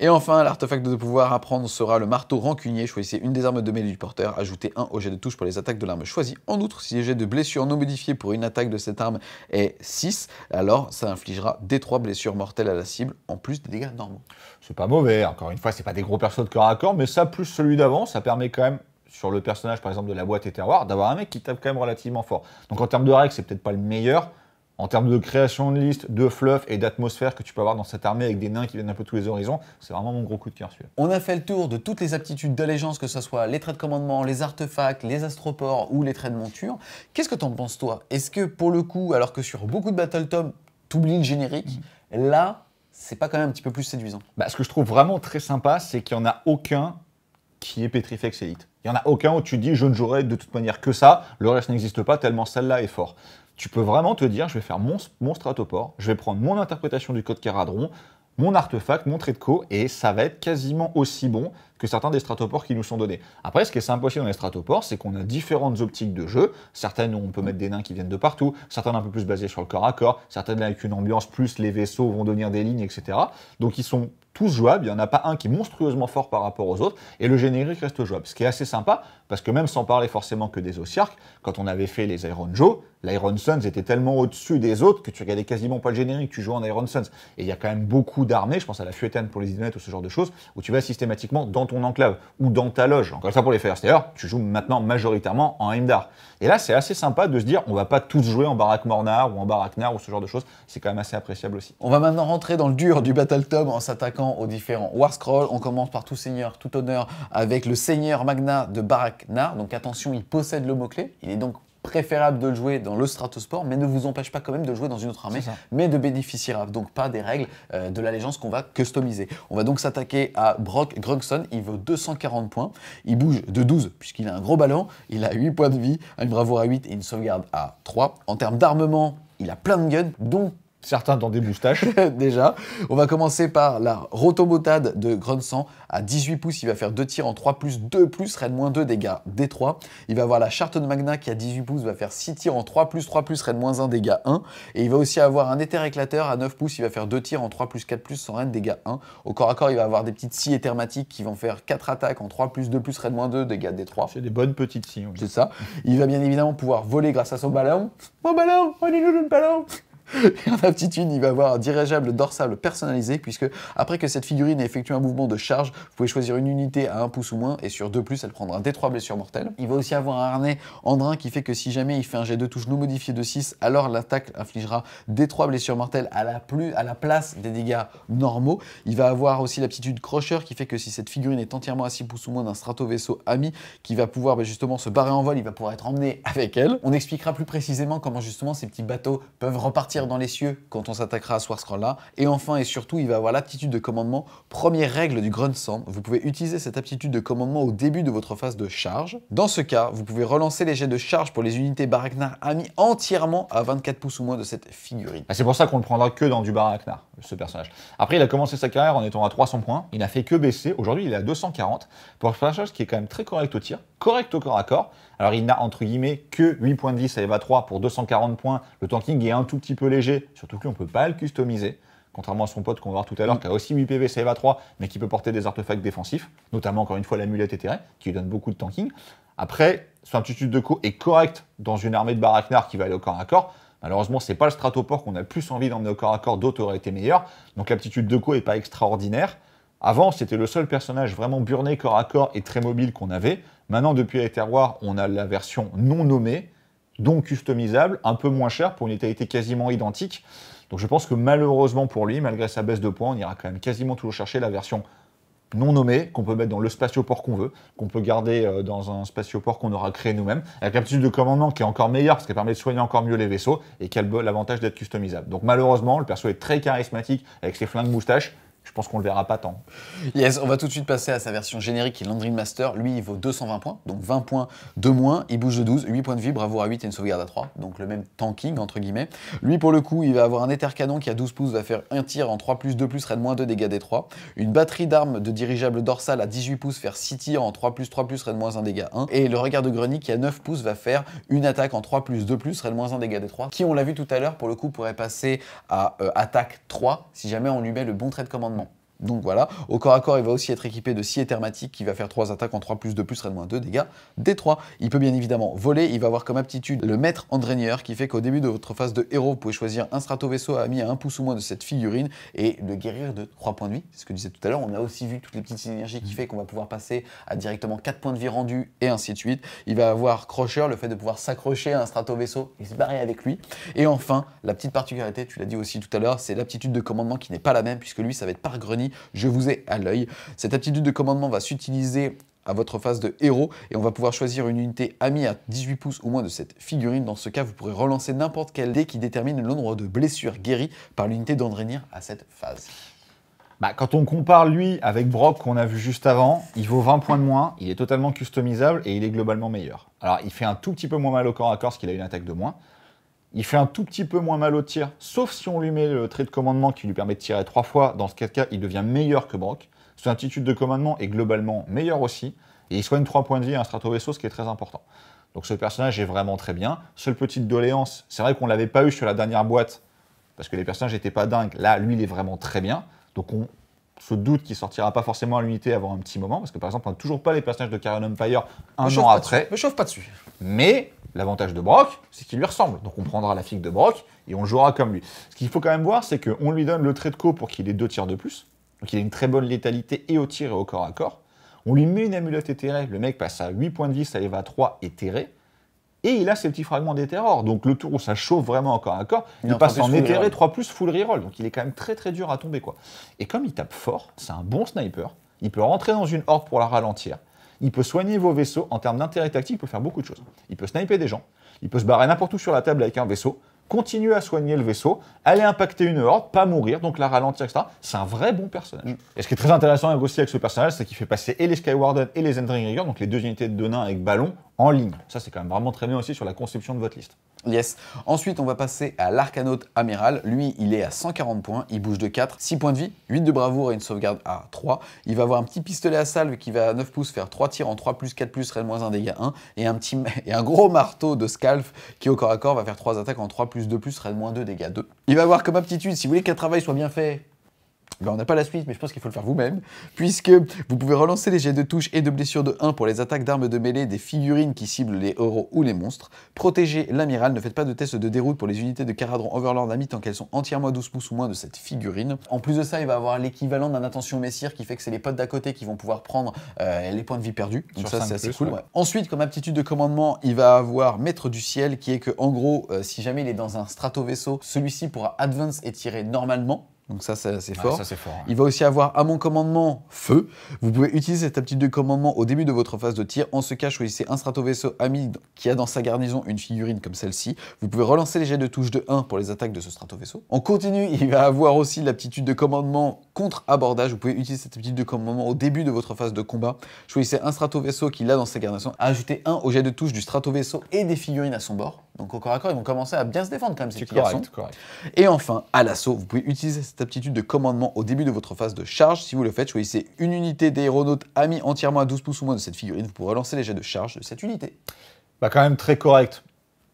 Et enfin, l'artefact de pouvoir à prendre sera le marteau rancunier. Choisissez une des armes de mêlée du porteur, ajoutez un au jet de touche pour les attaques de l'arme choisie. En outre, si le jet de blessure non modifié pour une attaque de cette arme est 6, alors ça infligera des 3 blessures mortelles à la cible, en plus des dégâts normaux. C'est pas mauvais, encore une fois, c'est pas des gros persos de corps à corps, mais ça, plus celui d'avant, ça permet quand même sur le personnage par exemple de la boîte et terroir, d'avoir un mec qui tape quand même relativement fort. Donc en termes de règles, c'est peut-être pas le meilleur, en termes de création de liste, de fluff et d'atmosphère que tu peux avoir dans cette armée avec des nains qui viennent un peu tous les horizons, c'est vraiment mon gros coup de cœur celui On a fait le tour de toutes les aptitudes d'allégeance, que ce soit les traits de commandement, les artefacts, les astroports ou les traits de monture. Qu'est-ce que t'en penses toi Est-ce que pour le coup, alors que sur beaucoup de tu t'oublies le générique, mm. là, c'est pas quand même un petit peu plus séduisant bah, Ce que je trouve vraiment très sympa, c'est qu'il n'y en a aucun qui est Pétrifex élite. Il n'y en a aucun où tu dis je ne jouerai de toute manière que ça, le reste n'existe pas tellement celle-là est fort tu peux vraiment te dire, je vais faire mon, mon stratoport, je vais prendre mon interprétation du code Caradron, mon artefact, mon trait de co, et ça va être quasiment aussi bon que certains des stratoports qui nous sont donnés. Après, ce qui est sympa aussi dans les stratoports, c'est qu'on a différentes optiques de jeu. Certaines où on peut mettre des nains qui viennent de partout, certaines un peu plus basées sur le corps à corps, certaines avec une ambiance plus les vaisseaux vont devenir des lignes, etc. Donc ils sont tous jouables, il n'y en a pas un qui est monstrueusement fort par rapport aux autres, et le générique reste jouable. Ce qui est assez sympa, parce que même sans parler forcément que des Ossiarques, quand on avait fait les Iron Joe, l'Iron Suns était tellement au-dessus des autres que tu regardais quasiment pas le générique, tu jouais en Iron Suns. Et il y a quand même beaucoup d'armées, je pense à la Fuetan pour les Idonettes ou ce genre de choses, où tu vas systématiquement dans ton enclave ou dans ta loge. Encore ça pour les Firesters, tu joues maintenant majoritairement en Heimdar. Et là, c'est assez sympa de se dire, on va pas tous jouer en Barak Mornar ou en Barak Nar ou ce genre de choses. C'est quand même assez appréciable aussi. On va maintenant rentrer dans le dur du Battle Tom en s'attaquant aux différents War Scrolls. On commence par tout seigneur, tout honneur avec le seigneur magna de Barak Donc attention, il possède le mot-clé. Il est donc préférable de le jouer dans le stratosport, mais ne vous empêche pas quand même de jouer dans une autre armée, mais de bénéficier hein, donc pas des règles euh, de l'allégeance qu'on va customiser. On va donc s'attaquer à Brock Grunkson. il vaut 240 points, il bouge de 12 puisqu'il a un gros ballon, il a 8 points de vie, une bravoure à 8 et une sauvegarde à 3. En termes d'armement, il a plein de guns, dont Certains dans des moustaches. Déjà. On va commencer par la rotobotade de Grunsan. À 18 pouces, il va faire 2 tirs en 3 plus 2 plus, Rennes moins 2 dégâts D3. Il va avoir la charte de Magna qui à 18 pouces va faire 6 tirs en 3 plus 3 plus, Rennes moins 1 dégâts 1. Et il va aussi avoir un éther éclateur à 9 pouces, il va faire 2 tirs en 3 plus 4 plus sans Rennes dégâts 1. Au corps à corps, il va avoir des petites scies éthermatiques qui vont faire 4 attaques en 3 plus 2 plus, Rennes moins 2 dégâts D3. C'est des bonnes petites scies. C'est ça. Il va bien évidemment pouvoir voler grâce à son ballon. Mon ballon, le ballon Et en aptitude, il va avoir un dirigeable dorsable personnalisé, puisque après que cette figurine ait effectué un mouvement de charge, vous pouvez choisir une unité à 1 pouce ou moins, et sur 2 plus, elle prendra des D3 blessures mortelles. Il va aussi avoir un harnais andrin qui fait que si jamais il fait un jet de touche non modifié de 6, alors l'attaque infligera des 3 blessures mortelles à la, place des dégâts normaux. Il va avoir aussi l'aptitude crusher qui fait que si cette figurine est entièrement à 6 pouces ou moins d'un strato-vaisseau ami, qui va pouvoir bah, justement se barrer en vol, il va pouvoir être emmené avec elle. On expliquera plus précisément comment justement ces petits bateaux peuvent repartir dans les cieux quand on s'attaquera à Scroll là Et enfin et surtout, il va avoir l'aptitude de commandement. Première règle du Grunt Sand, vous pouvez utiliser cette aptitude de commandement au début de votre phase de charge. Dans ce cas, vous pouvez relancer les jets de charge pour les unités Baraknar amis entièrement à 24 pouces ou moins de cette figurine. Ah, c'est pour ça qu'on le prendra que dans du Baraknar, ce personnage. Après, il a commencé sa carrière en étant à 300 points. Il n'a fait que baisser. Aujourd'hui, il est à 240 pour un ce qui est quand même très correct au tir, correct au corps à corps. Alors il n'a entre guillemets que 8 points de 10 à EVA 3 pour 240 points. Le tanking est un tout petit peu léger, surtout on ne peut pas le customiser. Contrairement à son pote qu'on va voir tout à l'heure, mm. qui a aussi 8 PV, à EVA 3, mais qui peut porter des artefacts défensifs, notamment encore une fois l'amulette éthérée, qui lui donne beaucoup de tanking. Après, son aptitude de co est correcte dans une armée de Baraknar qui va aller au corps à corps. Malheureusement, c'est pas le stratoport qu'on a plus envie d'emmener au corps à corps, d'autres auraient été meilleurs. Donc l'aptitude de co est pas extraordinaire. Avant, c'était le seul personnage vraiment burné corps à corps et très mobile qu'on avait. Maintenant, depuis les terroirs, on a la version non nommée, donc customisable, un peu moins chère pour une qualité quasiment identique. Donc je pense que malheureusement pour lui, malgré sa baisse de points, on ira quand même quasiment toujours chercher la version non nommée, qu'on peut mettre dans le spatioport qu'on veut, qu'on peut garder euh, dans un spatioport qu'on aura créé nous-mêmes, avec l'aptitude de commandement qui est encore meilleure parce qu'elle permet de soigner encore mieux les vaisseaux et qui a l'avantage d'être customisable. Donc malheureusement, le perso est très charismatique avec ses flingues moustaches, je pense qu'on le verra pas tant. Yes, on va tout de suite passer à sa version générique qui est Landry Master. Lui, il vaut 220 points, donc 20 points de moins. Il bouge de 12, 8 points de vie, bravo à 8 et une sauvegarde à 3. Donc le même tanking, entre guillemets. Lui, pour le coup, il va avoir un éther canon qui à 12 pouces va faire un tir en 3 plus 2 plus, raid moins 2 dégâts des 3. Une batterie d'armes de dirigeable dorsal à 18 pouces faire 6 tirs en 3 plus 3 plus, raid moins 1 dégâts 1. Et le regard de grenier qui à 9 pouces va faire une attaque en 3 plus 2 plus, raid moins 1 dégâts des 3. Qui, on l'a vu tout à l'heure, pour le coup, pourrait passer à euh, attaque 3 si jamais on lui met le bon trait de commandement donc voilà, au corps à corps, il va aussi être équipé de scie thermatique qui va faire 3 attaques en 3 plus 2 plus moins 2 dégâts D3. Il peut bien évidemment voler, il va avoir comme aptitude le maître entraîneur qui fait qu'au début de votre phase de héros, vous pouvez choisir un strato-vaisseau à ami à un pouce ou moins de cette figurine et le guérir de 3 points de vie. C'est ce que je disais tout à l'heure, on a aussi vu toutes les petites synergies qui mm. fait qu'on va pouvoir passer à directement 4 points de vie rendus et ainsi de suite. Il va avoir crocheur, le fait de pouvoir s'accrocher à un strato-vaisseau et se barrer avec lui. Et enfin, la petite particularité, tu l'as dit aussi tout à l'heure, c'est l'aptitude de commandement qui n'est pas la même puisque lui, ça va être par grenier je vous ai à l'œil. Cette aptitude de commandement va s'utiliser à votre phase de héros et on va pouvoir choisir une unité amie à 18 pouces ou moins de cette figurine. Dans ce cas, vous pourrez relancer n'importe quel dé qui détermine le nombre de blessures guéries par l'unité d'Andrenir à cette phase. Bah, quand on compare lui avec Brock qu'on a vu juste avant, il vaut 20 points de moins, il est totalement customisable et il est globalement meilleur. Alors il fait un tout petit peu moins mal au corps à corps parce qu'il a une attaque de moins, il fait un tout petit peu moins mal au tir, sauf si on lui met le trait de commandement qui lui permet de tirer trois fois. Dans ce cas, il devient meilleur que Brock. Son attitude de commandement est globalement meilleure aussi. Et il soigne trois points de vie à un strato-vaisseau, ce qui est très important. Donc ce personnage est vraiment très bien. Seule petite doléance, c'est vrai qu'on ne l'avait pas eu sur la dernière boîte, parce que les personnages n'étaient pas dingues. Là, lui, il est vraiment très bien. Donc on se doute qu'il sortira pas forcément à l'unité avant un petit moment, parce que par exemple, on n'a toujours pas les personnages de Carrion Empire un an après. Ne chauffe pas dessus. Mais L'avantage de Brock, c'est qu'il lui ressemble. Donc on prendra la figue de Brock et on jouera comme lui. Ce qu'il faut quand même voir, c'est qu'on lui donne le trait de co pour qu'il ait deux tirs de plus. Donc il a une très bonne létalité et au tir et au corps à corps. On lui met une amulette éthérée, le mec passe à 8 points de vie, ça va à 3 éthéré. Et il a ses petits fragments d'éterreur. Donc le tour où ça chauffe vraiment encore à corps, il, passe en éthéré 3 plus full reroll. Donc il est quand même très très dur à tomber. quoi. Et comme il tape fort, c'est un bon sniper. Il peut rentrer dans une horde pour la ralentir il peut soigner vos vaisseaux en termes d'intérêt tactique, il peut faire beaucoup de choses. Il peut sniper des gens, il peut se barrer n'importe où sur la table avec un vaisseau, continuer à soigner le vaisseau, aller impacter une horde, pas mourir, donc la ralentir, etc. C'est un vrai bon personnage. Et ce qui est très intéressant aussi avec ce personnage, c'est qu'il fait passer et les Skywarden et les Endring Rigger, donc les deux unités de deux nains avec ballon, en ligne. Ça, c'est quand même vraiment très bien aussi sur la conception de votre liste. Yes. Ensuite, on va passer à l'Arcanote amiral. Lui, il est à 140 points, il bouge de 4, 6 points de vie, 8 de bravoure et une sauvegarde à 3. Il va avoir un petit pistolet à salve qui va à 9 pouces faire 3 tirs en 3 plus 4 plus, raid moins 1 dégâts 1 et un, petit, et un gros marteau de scalf qui au corps à corps va faire 3 attaques en 3 plus 2 plus, raid moins 2 dégâts 2. Il va avoir comme aptitude, si vous voulez qu'un travail soit bien fait, ben, on n'a pas la suite, mais je pense qu'il faut le faire vous-même, puisque vous pouvez relancer les jets de touche et de blessure de 1 pour les attaques d'armes de mêlée des figurines qui ciblent les euros ou les monstres. Protégez l'amiral, ne faites pas de test de déroute pour les unités de Caradron Overlord Ami tant qu'elles sont entièrement à 12 pouces ou moins de cette figurine. En plus de ça, il va avoir l'équivalent d'un attention messire qui fait que c'est les potes d'à côté qui vont pouvoir prendre euh, les points de vie perdus. Donc ça, c'est assez cool. Ensuite, comme aptitude de commandement, il va avoir Maître du Ciel qui est que, en gros, euh, si jamais il est dans un strato vaisseau, celui-ci pourra advance et tirer normalement donc ça, c'est assez fort Il va aussi avoir à mon commandement feu. Vous pouvez utiliser cette aptitude de commandement au début de votre phase de tir. En ce cas, choisissez un stratovaisseau ami qui a dans sa garnison une figurine comme celle-ci. Vous pouvez relancer les jets de touche de 1 pour les attaques de ce stratovaisseau. On continue, il va avoir aussi l'aptitude de commandement contre-abordage. Vous pouvez utiliser cette aptitude de commandement au début de votre phase de combat. Choisissez un strato-vaisseau qui l'a dans sa garnison, Ajoutez un au jet de touche du strato-vaisseau et des figurines à son bord. Donc au corps à corps, ils vont commencer à bien se défendre quand même ces petits Correct. Et enfin, à l'assaut, vous pouvez utiliser cette aptitude de commandement au début de votre phase de charge. Si vous le faites, choisissez une unité d'aéronautes amis entièrement à 12 pouces ou moins de cette figurine. Vous pourrez relancer les jets de charge de cette unité. Bah quand même très correct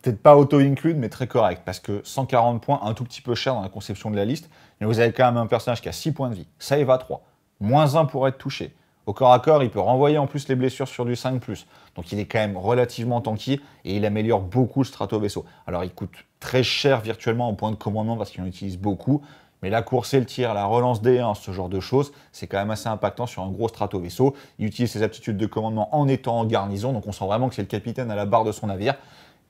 peut-être pas auto-include, mais très correct, parce que 140 points, un tout petit peu cher dans la conception de la liste, mais vous avez quand même un personnage qui a 6 points de vie, ça y va 3, moins 1 pour être touché. Au corps à corps, il peut renvoyer en plus les blessures sur du 5+, donc il est quand même relativement tanky, et il améliore beaucoup le strato-vaisseau. Alors il coûte très cher virtuellement en point de commandement, parce qu'il en utilise beaucoup, mais la course et le tir, la relance D1, ce genre de choses, c'est quand même assez impactant sur un gros strato-vaisseau. Il utilise ses aptitudes de commandement en étant en garnison, donc on sent vraiment que c'est le capitaine à la barre de son navire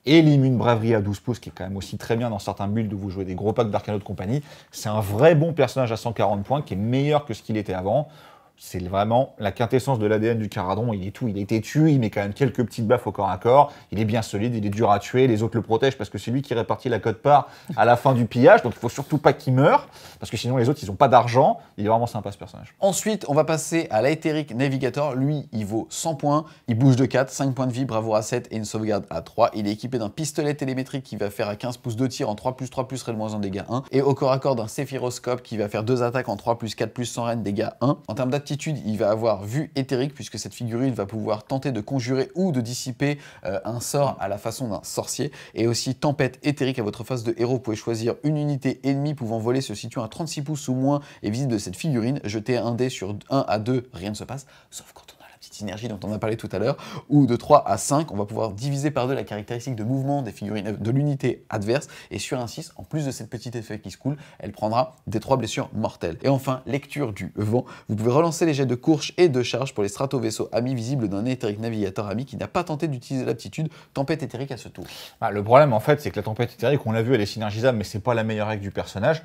et l'immune braverie à 12 pouces, qui est quand même aussi très bien dans certains builds où vous jouez des gros packs d'Arcano de compagnie. C'est un vrai bon personnage à 140 points qui est meilleur que ce qu'il était avant. C'est vraiment la quintessence de l'ADN du Caradron. Il est tout, il est têtu, il met quand même quelques petites baffes au corps à corps. Il est bien solide, il est dur à tuer. Les autres le protègent parce que c'est lui qui répartit la cote-part à la fin du pillage. Donc il faut surtout pas qu'il meure parce que sinon les autres ils ont pas d'argent. Il est vraiment sympa ce personnage. Ensuite, on va passer à l'Aetheric Navigator. Lui, il vaut 100 points. Il bouge de 4, 5 points de vie, bravo à 7 et une sauvegarde à 3. Il est équipé d'un pistolet télémétrique qui va faire à 15 pouces de tir en 3 plus 3 plus Moins en dégâts 1 et au corps à corps d'un séphiroscope qui va faire deux attaques en 3 plus 4 plus sans reine dégâts 1. En termes il va avoir vue éthérique puisque cette figurine va pouvoir tenter de conjurer ou de dissiper euh, un sort à la façon d'un sorcier. Et aussi tempête éthérique à votre face de héros, vous pouvez choisir une unité ennemie pouvant voler se situant à 36 pouces ou moins et visible de cette figurine. Jeter un dé sur 1 à 2, rien ne se passe, sauf quand synergie dont on a parlé tout à l'heure, ou de 3 à 5, on va pouvoir diviser par deux la caractéristique de mouvement des figurines de l'unité adverse, et sur un 6, en plus de cette petite effet qui se coule, elle prendra des 3 blessures mortelles. Et enfin, lecture du vent, vous pouvez relancer les jets de courche et de charge pour les strato-vaisseaux amis visibles d'un éthérique navigateur ami qui n'a pas tenté d'utiliser l'aptitude tempête éthérique à ce tour. Bah, le problème en fait, c'est que la tempête éthérique, on l'a vu, elle est synergisable, mais c'est pas la meilleure règle du personnage.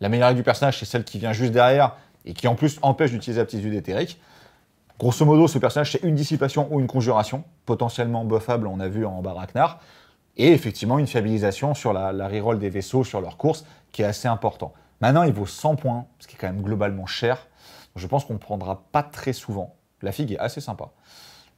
La meilleure règle du personnage, c'est celle qui vient juste derrière et qui en plus empêche d'utiliser l'aptitude éthérique. Grosso modo, ce personnage, c'est une dissipation ou une conjuration, potentiellement buffable, on a vu en Baraknar, et effectivement une fiabilisation sur la, la reroll des vaisseaux sur leur course, qui est assez important. Maintenant, il vaut 100 points, ce qui est quand même globalement cher. Je pense qu'on ne prendra pas très souvent. La figue est assez sympa.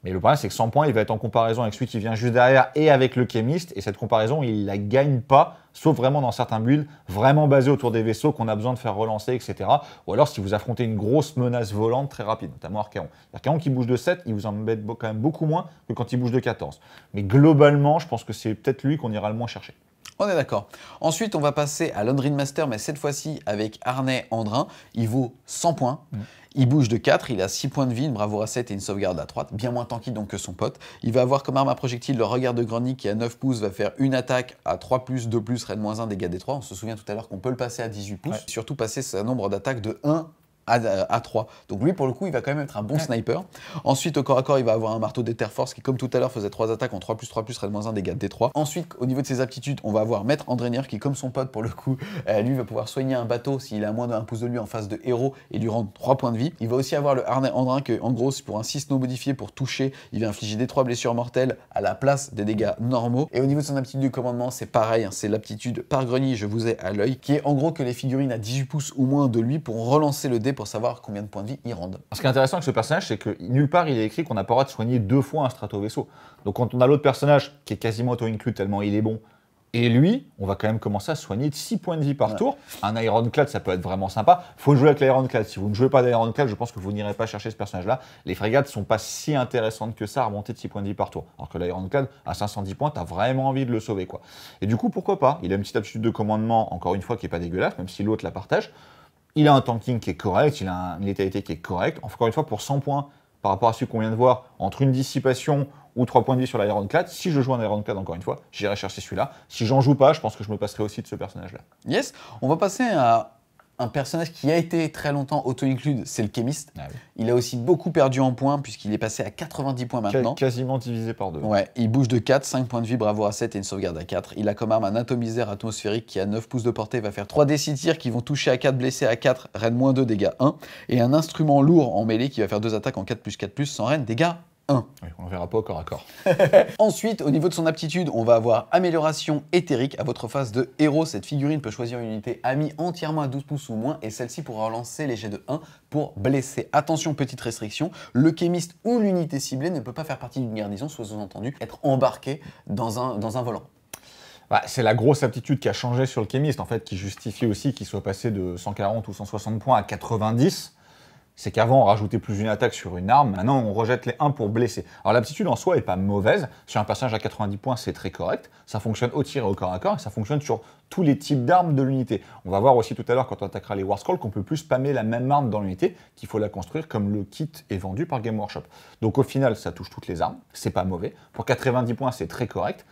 Mais le problème, c'est que 100 points, il va être en comparaison avec celui qui vient juste derrière et avec le chemiste. Et cette comparaison, il la gagne pas, sauf vraiment dans certains builds, vraiment basés autour des vaisseaux qu'on a besoin de faire relancer, etc. Ou alors si vous affrontez une grosse menace volante très rapide, notamment Archaon. Archaon qui bouge de 7, il vous embête quand même beaucoup moins que quand il bouge de 14. Mais globalement, je pense que c'est peut-être lui qu'on ira le moins chercher. On est d'accord. Ensuite, on va passer à Londrin Master, mais cette fois-ci avec Arnais Andrin. Il vaut 100 points. Mm. Il bouge de 4, il a 6 points de vie, une bravoure à 7 et une sauvegarde à 3, bien moins tanky donc que son pote. Il va avoir comme arme à projectile le regard de Granny qui à 9 pouces va faire une attaque à 3 plus, 2 plus, raid moins 1, dégâts des 3. On se souvient tout à l'heure qu'on peut le passer à 18 pouces, surtout passer sa nombre d'attaques de 1 à, 3. Donc lui, pour le coup, il va quand même être un bon sniper. Ensuite, au corps à corps, il va avoir un marteau des Terre Force qui, comme tout à l'heure, faisait 3 attaques en 3 plus 3 plus raid moins 1 dégâts de D3. Ensuite, au niveau de ses aptitudes, on va avoir Maître Andrénière qui, comme son pote, pour le coup, euh, lui va pouvoir soigner un bateau s'il a moins d'un pouce de lui en face de héros et lui rendre 3 points de vie. Il va aussi avoir le harnais Andrin que, en gros, pour un 6 non modifié pour toucher, il va infliger des 3 blessures mortelles à la place des dégâts normaux. Et au niveau de son aptitude du commandement, c'est pareil, hein, c'est l'aptitude par grenier, je vous ai à l'œil, qui est en gros que les figurines à 18 pouces ou moins de lui pour relancer le dé pour savoir combien de points de vie il rendent. Ce qui est intéressant avec ce personnage, c'est que nulle part il est écrit qu'on n'a pas le droit de soigner deux fois un strato-vaisseau. Donc quand on a l'autre personnage qui est quasiment auto-inclus tellement il est bon, et lui, on va quand même commencer à soigner 6 points de vie par tour. Un Ironclad, ça peut être vraiment sympa. faut jouer avec l'Ironclad. Si vous ne jouez pas d'Ironclad, je pense que vous n'irez pas chercher ce personnage-là. Les frégates sont pas si intéressantes que ça à remonter de 6 points de vie par tour. Alors que l'Ironclad, à 510 points, tu as vraiment envie de le sauver. quoi. Et du coup, pourquoi pas Il a une petite aptitude de commandement, encore une fois, qui est pas dégueulasse, même si l'autre la partage. Il a un tanking qui est correct, il a une létalité qui est correcte. Encore une fois, pour 100 points par rapport à celui qu'on vient de voir, entre une dissipation ou 3 points de vie sur l'Ironclad, si je joue un Ironclad encore une fois, j'irai chercher celui-là. Si j'en joue pas, je pense que je me passerai aussi de ce personnage-là. Yes, on va passer à un personnage qui a été très longtemps auto-include, c'est le chimiste. Ah il a aussi beaucoup perdu en points, puisqu'il est passé à 90 points maintenant. quasiment divisé par deux. Ouais, il bouge de 4, 5 points de vie, bravo à 7 et une sauvegarde à 4. Il a comme arme un atomiseur atmosphérique qui, a 9 pouces de portée, va faire 3 d tirs qui vont toucher à 4, blessés à 4, reine moins 2, dégâts 1. Et un instrument lourd en mêlée qui va faire 2 attaques en 4 plus 4 plus, sans reine, dégâts on ne verra pas au corps à corps. Ensuite, au niveau de son aptitude, on va avoir amélioration éthérique à votre phase de héros. Cette figurine peut choisir une unité amie entièrement à 12 pouces ou moins et celle-ci pourra relancer les jets de 1 pour blesser. Attention, petite restriction, le chimiste ou l'unité ciblée ne peut pas faire partie d'une garnison, soit sous-entendu être embarqué dans un, dans un volant. Bah, c'est la grosse aptitude qui a changé sur le chimiste, en fait, qui justifie aussi qu'il soit passé de 140 ou 160 points à 90 c'est qu'avant on rajoutait plus une attaque sur une arme, maintenant on rejette les 1 pour blesser. Alors l'aptitude en soi est pas mauvaise, sur un personnage à 90 points c'est très correct, ça fonctionne au tir et au corps à corps, et ça fonctionne sur tous les types d'armes de l'unité. On va voir aussi tout à l'heure quand on attaquera les War qu'on peut plus spammer la même arme dans l'unité, qu'il faut la construire comme le kit est vendu par Game Workshop. Donc au final ça touche toutes les armes, c'est pas mauvais, pour 90 points c'est très correct,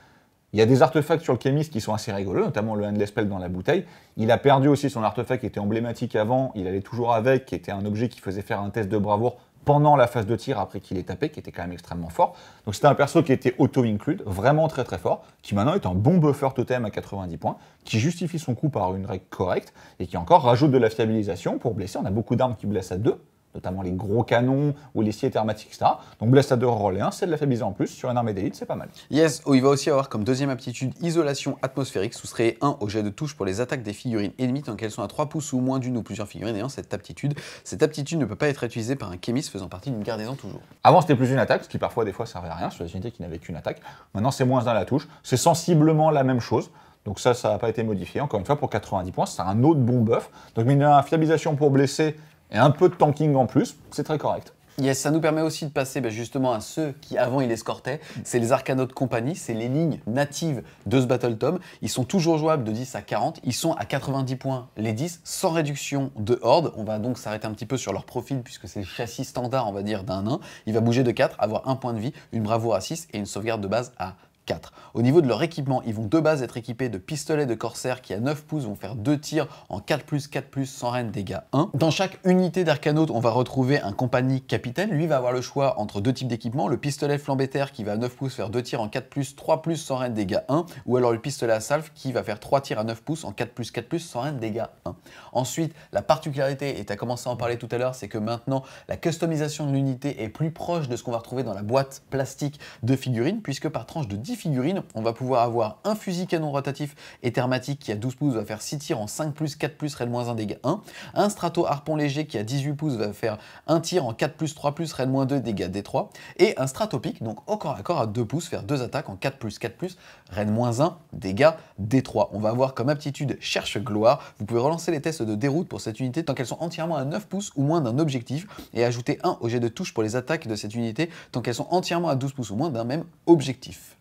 il y a des artefacts sur le chemiste qui sont assez rigolos, notamment le handless Spell dans la bouteille. Il a perdu aussi son artefact qui était emblématique avant, il allait toujours avec, qui était un objet qui faisait faire un test de bravoure pendant la phase de tir après qu'il ait tapé, qui était quand même extrêmement fort. Donc c'était un perso qui était auto-include, vraiment très très fort, qui maintenant est un bon buffer totem à 90 points, qui justifie son coup par une règle correcte, et qui encore rajoute de la fiabilisation pour blesser. On a beaucoup d'armes qui blessent à 2, notamment les gros canons ou les scies thermatiques, etc. Donc Blastador à c'est de la fiabiliser en plus. Sur une armée d'élite, c'est pas mal. Yes, oh, il va aussi avoir comme deuxième aptitude isolation atmosphérique, soustrait 1 au jet de touche pour les attaques des figurines ennemies tant qu'elles sont à 3 pouces ou moins d'une ou plusieurs figurines ayant cette aptitude. Cette aptitude ne peut pas être utilisée par un chémiste faisant partie d'une garnison toujours. Avant, c'était plus une attaque, ce qui parfois, des fois, servait à rien sur les unités qui n'avaient qu'une attaque. Maintenant, c'est moins dans la touche. C'est sensiblement la même chose. Donc ça, ça n'a pas été modifié. Encore une fois, pour 90 points, c'est un autre bon buff. Donc, une fiabilisation pour blesser et un peu de tanking en plus, c'est très correct. Yes, ça nous permet aussi de passer ben, justement à ceux qui avant il escortait. C'est les de compagnie, c'est les lignes natives de ce Battle Tom. Ils sont toujours jouables de 10 à 40, ils sont à 90 points les 10, sans réduction de horde. On va donc s'arrêter un petit peu sur leur profil puisque c'est le châssis standard, on va dire, d'un nain. Il va bouger de 4, avoir un point de vie, une bravoure à 6 et une sauvegarde de base à 4. Au niveau de leur équipement, ils vont de base être équipés de pistolets de corsaire qui à 9 pouces vont faire 2 tirs en 4 4 sans reine dégâts 1. Dans chaque unité d'arcanaute, on va retrouver un compagnie capitaine. Lui va avoir le choix entre deux types d'équipements, le pistolet flambéter qui va à 9 pouces faire 2 tirs en 4 3 sans reine dégâts 1, ou alors le pistolet à salve qui va faire 3 tirs à 9 pouces en 4 4 sans reine dégâts 1. Ensuite, la particularité, et tu as commencé à en parler tout à l'heure, c'est que maintenant la customisation de l'unité est plus proche de ce qu'on va retrouver dans la boîte plastique de figurines, puisque par tranche de figurines. On va pouvoir avoir un fusil canon rotatif et thermatique qui à 12 pouces va faire 6 tirs en 5 plus, 4 plus, raid moins 1 dégâts 1. Un strato harpon léger qui à 18 pouces va faire 1 tir en 4 plus, 3 plus, raid moins 2 dégâts D3. Et un stratopic, donc encore corps à corps à 2 pouces, faire 2 attaques en 4 plus, 4 plus, raid moins 1 dégâts D3. On va avoir comme aptitude cherche gloire. Vous pouvez relancer les tests de déroute pour cette unité tant qu'elles sont entièrement à 9 pouces ou moins d'un objectif et ajouter 1 au jet de touche pour les attaques de cette unité tant qu'elles sont entièrement à 12 pouces ou moins d'un même objectif.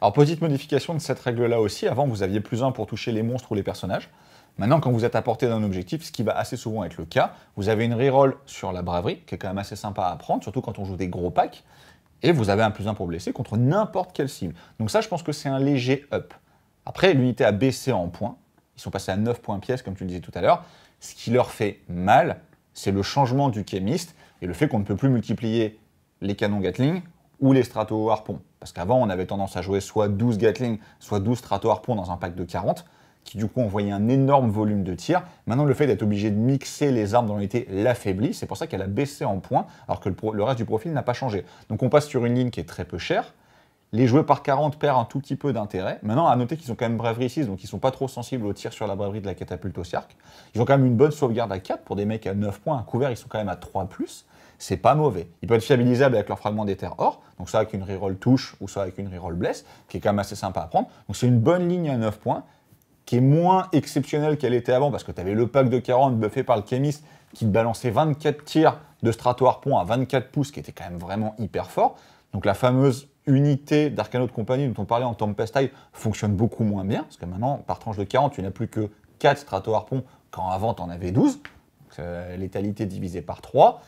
Alors, petite modification de cette règle-là aussi. Avant, vous aviez plus 1 pour toucher les monstres ou les personnages. Maintenant, quand vous êtes à portée d'un objectif, ce qui va assez souvent être le cas, vous avez une reroll sur la braverie, qui est quand même assez sympa à prendre, surtout quand on joue des gros packs. Et vous avez un plus 1 pour blesser contre n'importe quelle cible. Donc ça, je pense que c'est un léger up. Après, l'unité a baissé en points. Ils sont passés à 9 points pièce, comme tu le disais tout à l'heure. Ce qui leur fait mal, c'est le changement du chimiste et le fait qu'on ne peut plus multiplier les canons Gatling ou les strato-harpons. Parce qu'avant, on avait tendance à jouer soit 12 Gatling, soit 12 strato-harpons dans un pack de 40, qui du coup envoyait un énorme volume de tir. Maintenant, le fait d'être obligé de mixer les armes dans l'unité l'affaiblit. C'est pour ça qu'elle a baissé en points, alors que le, reste du profil n'a pas changé. Donc on passe sur une ligne qui est très peu chère. Les joueurs par 40 perdent un tout petit peu d'intérêt. Maintenant, à noter qu'ils ont quand même Bravery 6, donc ils sont pas trop sensibles au tir sur la braverie de la catapulte au cirque. Ils ont quand même une bonne sauvegarde à 4 pour des mecs à 9 points. À couvert, ils sont quand même à 3+ c'est pas mauvais. Ils peuvent être fiabilisables avec leur fragment d'éther or, donc ça avec une reroll touche ou soit avec une reroll blesse, qui est quand même assez sympa à prendre. Donc c'est une bonne ligne à 9 points, qui est moins exceptionnelle qu'elle était avant, parce que tu avais le pack de 40 buffé par le chimiste qui te balançait 24 tirs de strato harpons à 24 pouces, qui était quand même vraiment hyper fort. Donc la fameuse unité d'Arcano de compagnie dont on parlait en Tempestaille fonctionne beaucoup moins bien, parce que maintenant, par tranche de 40, tu n'as plus que 4 strato-harpons, quand avant, tu en avais 12. Donc, euh, létalité divisée par 3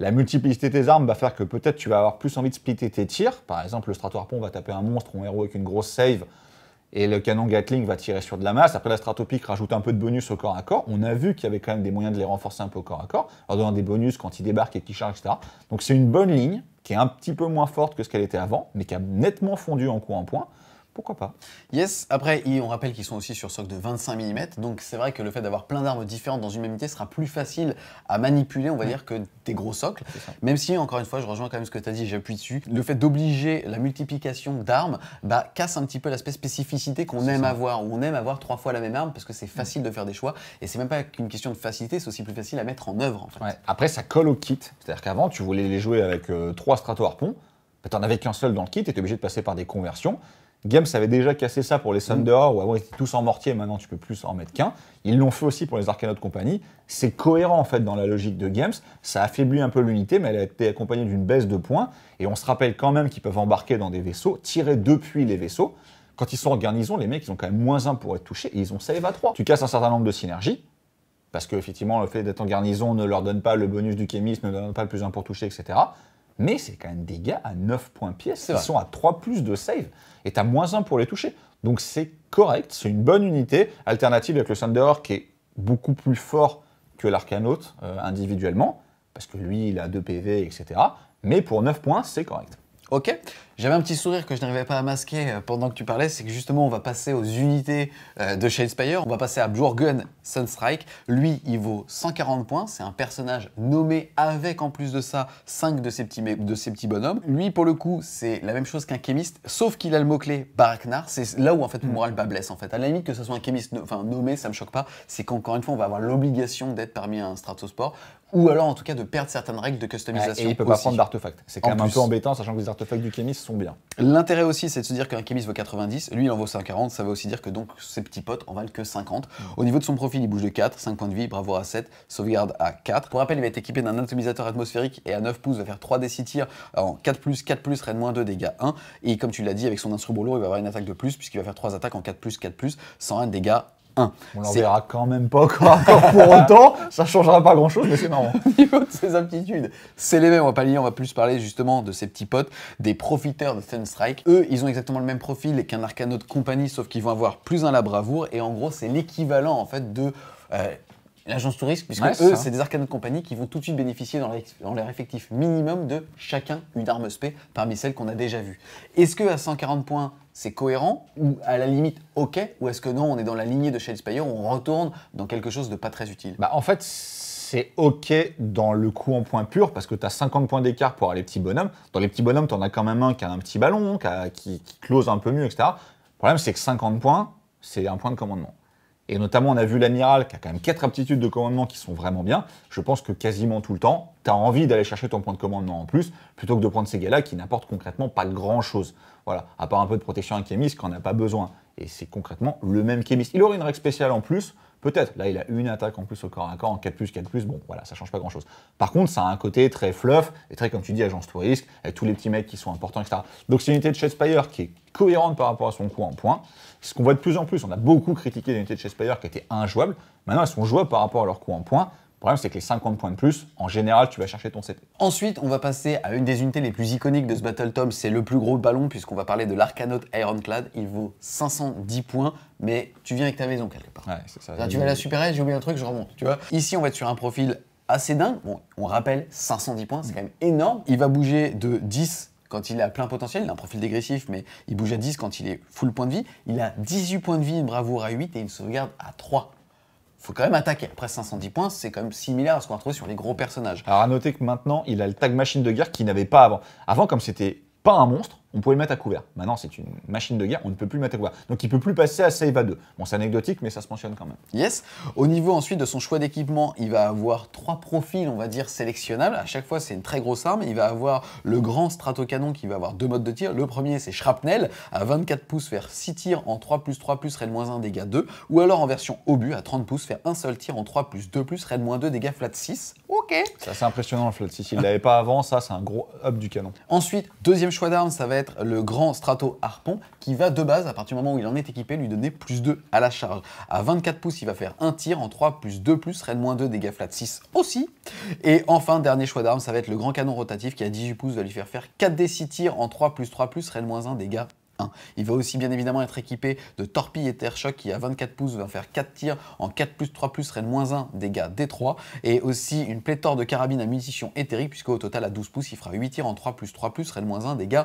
la multiplicité des armes va faire que peut-être tu vas avoir plus envie de splitter tes tirs. Par exemple, le pont va taper un monstre ou un héros avec une grosse save, et le canon Gatling va tirer sur de la masse. Après, la Stratopique rajoute un peu de bonus au corps à corps. On a vu qu'il y avait quand même des moyens de les renforcer un peu au corps à corps, en donnant des bonus quand ils débarquent et qu'ils chargent, etc. Donc c'est une bonne ligne, qui est un petit peu moins forte que ce qu'elle était avant, mais qui a nettement fondu en coup en point. Pourquoi pas Yes, après, on rappelle qu'ils sont aussi sur socle de 25 mm, donc c'est vrai que le fait d'avoir plein d'armes différentes dans une même unité sera plus facile à manipuler, on va dire, que des gros socles. Même si, encore une fois, je rejoins quand même ce que tu as dit, j'appuie dessus, le fait d'obliger la multiplication d'armes bah, casse un petit peu l'aspect spécificité qu'on aime avoir. On aime avoir trois fois la même arme parce que c'est facile de faire des choix, et c'est même pas qu'une question de facilité, c'est aussi plus facile à mettre en œuvre. Après, ça colle au kit, c'est-à-dire qu'avant, tu voulais les jouer avec euh, trois strato-harpons, bah, tu n'en avais qu'un seul dans le kit, tu obligé de passer par des conversions. Games avait déjà cassé ça pour les Sunder, mm. où avant ils étaient tous en mortier, maintenant tu peux plus en mettre qu'un. Ils l'ont fait aussi pour les de compagnie. C'est cohérent en fait dans la logique de Games. Ça affaiblit un peu l'unité, mais elle a été accompagnée d'une baisse de points. Et on se rappelle quand même qu'ils peuvent embarquer dans des vaisseaux, tirer depuis les vaisseaux. Quand ils sont en garnison, les mecs ils ont quand même moins un pour être touchés et ils ont save à 3. Tu casses un certain nombre de synergies, parce que effectivement le fait d'être en garnison ne leur donne pas le bonus du chimiste ne leur donne pas le plus un pour toucher, etc. Mais c'est quand même des gars à 9 points pièces, Ils sont à 3 plus de save. Et tu as moins 1 pour les toucher. Donc c'est correct. C'est une bonne unité. Alternative avec le Thunderhawk qui est beaucoup plus fort que l'Arcanote euh, individuellement. Parce que lui, il a 2 PV, etc. Mais pour 9 points, c'est correct. Ok. J'avais un petit sourire que je n'arrivais pas à masquer euh, pendant que tu parlais, c'est que justement on va passer aux unités euh, de Shadespire, on va passer à Bjorgen Sunstrike. Lui, il vaut 140 points, c'est un personnage nommé avec en plus de ça 5 de ses petits, de petits bonhommes. Lui, pour le coup, c'est la même chose qu'un chémiste, sauf qu'il a le mot-clé Baraknar, c'est là où en fait mon hmm. moral bas blesse en fait. À la limite que ce soit un chémiste enfin, nommé, ça me choque pas, c'est qu'encore une fois on va avoir l'obligation d'être parmi un stratosport ou alors en tout cas de perdre certaines règles de ah, customisation. Et il peut pas prendre d'artefacts. C'est quand même un peu embêtant, sachant que les artefacts du chimiste bien. L'intérêt aussi, c'est de se dire qu'un chemise vaut 90, lui il en vaut 140, ça veut aussi dire que donc ses petits potes en valent que 50. Mm. Au niveau de son profil, il bouge de 4, 5 points de vie, bravo à 7, sauvegarde à 4. Pour rappel, il va être équipé d'un atomisateur atmosphérique et à 9 pouces, va faire 3 6 tirs en 4 4 plus, moins 2, dégâts 1. Et comme tu l'as dit, avec son instrument lourd, il va avoir une attaque de plus, puisqu'il va faire 3 attaques en 4 4 sans 101 dégâts on On verra quand même pas quoi. pour autant, ça changera pas grand chose, mais c'est marrant. Au niveau de ses aptitudes, c'est les mêmes, on va pas lier, on va plus parler justement de ces petits potes, des profiteurs de Sunstrike. Eux, ils ont exactement le même profil qu'un arcano de compagnie, sauf qu'ils vont avoir plus un la bravoure, et en gros, c'est l'équivalent en fait de. Euh, L'agence touriste, puisque eux, c'est des arcanes de compagnie qui vont tout de suite bénéficier dans leur, dans effectif minimum de chacun une arme SP parmi celles qu'on a déjà vues. Est-ce que à 140 points, c'est cohérent ou à la limite ok ou est-ce que non on est dans la lignée de Spire, on retourne dans quelque chose de pas très utile bah en fait c'est ok dans le coup en point pur parce que tu as 50 points d'écart pour les petits bonhommes dans les petits bonhommes tu en as quand même un qui a un petit ballon qui, qui close un peu mieux etc le problème c'est que 50 points c'est un point de commandement et notamment, on a vu l'amiral qui a quand même quatre aptitudes de commandement qui sont vraiment bien. Je pense que quasiment tout le temps, tu as envie d'aller chercher ton point de commandement en plus, plutôt que de prendre ces gars-là qui n'apportent concrètement pas grand-chose. Voilà, à part un peu de protection à qui qu'on n'a pas besoin. Et c'est concrètement le même chimiste. Il aurait une règle spéciale en plus, peut-être. Là, il a une attaque en plus au corps à corps, en 4 4 Bon, voilà, ça change pas grand-chose. Par contre, ça a un côté très fluff et très, comme tu dis, agence touriste, avec tous les petits mecs qui sont importants, etc. Donc, c'est une unité de Chess Spire qui est cohérente par rapport à son coût en points ce qu'on voit de plus en plus. On a beaucoup critiqué les unités de chez Spire qui étaient injouables. Maintenant, elles sont jouables par rapport à leur coût en points. Le problème, c'est que les 50 points de plus, en général, tu vas chercher ton CP. Ensuite, on va passer à une des unités les plus iconiques de ce Battle Tom, C'est le plus gros ballon, puisqu'on va parler de l'Arcanote Ironclad. Il vaut 510 points, mais tu viens avec ta maison quelque part. ça. tu vas la super j'ai oublié un truc, je remonte. Tu vois Ici, on va être sur un profil assez dingue. Bon, on rappelle, 510 points, c'est quand même énorme. Il va bouger de 10 quand il a plein potentiel, il a un profil dégressif, mais il bouge à 10 quand il est full point de vie. Il a 18 points de vie, une bravoure à 8 et une sauvegarde à 3 faut quand même attaquer. Après 510 points, c'est quand même similaire à ce qu'on a sur les gros personnages. Alors à noter que maintenant, il a le tag machine de guerre qu'il n'avait pas avant. Avant, comme c'était pas un monstre, on pouvait le mettre à couvert. Maintenant, c'est une machine de guerre, on ne peut plus le mettre à couvert. Donc il ne peut plus passer à save à 2. Bon, c'est anecdotique, mais ça se mentionne quand même. Yes. Au niveau ensuite de son choix d'équipement, il va avoir trois profils, on va dire, sélectionnables. À chaque fois, c'est une très grosse arme. Il va avoir le grand stratocanon qui va avoir deux modes de tir. Le premier, c'est shrapnel, à 24 pouces, faire 6 tirs en 3 plus 3 plus, raid moins 1, dégâts 2. Ou alors en version obus, à 30 pouces, faire un seul tir en 3 plus 2 plus, raid moins 2, dégâts flat 6 ok. C'est impressionnant le flat 6. Il l'avait pas avant, ça c'est un gros up du canon. Ensuite, deuxième choix d'arme, ça va être le grand Strato Harpon qui va de base, à partir du moment où il en est équipé, lui donner plus 2 à la charge. À 24 pouces, il va faire un tir en 3 plus 2 plus, raid moins 2, dégâts flat 6 aussi. Et enfin, dernier choix d'arme, ça va être le grand canon rotatif qui à 18 pouces va lui faire faire 4 des 6 tirs en 3 plus 3 plus, raid moins 1, dégâts il va aussi bien évidemment être équipé de torpilles et choc qui à 24 pouces va faire 4 tirs en 4 plus 3 plus Rennes 1 dégâts D3 et aussi une pléthore de carabines à munitions éthériques puisqu'au total à 12 pouces il fera 8 tirs en 3 3 plus Rennes 1 dégâts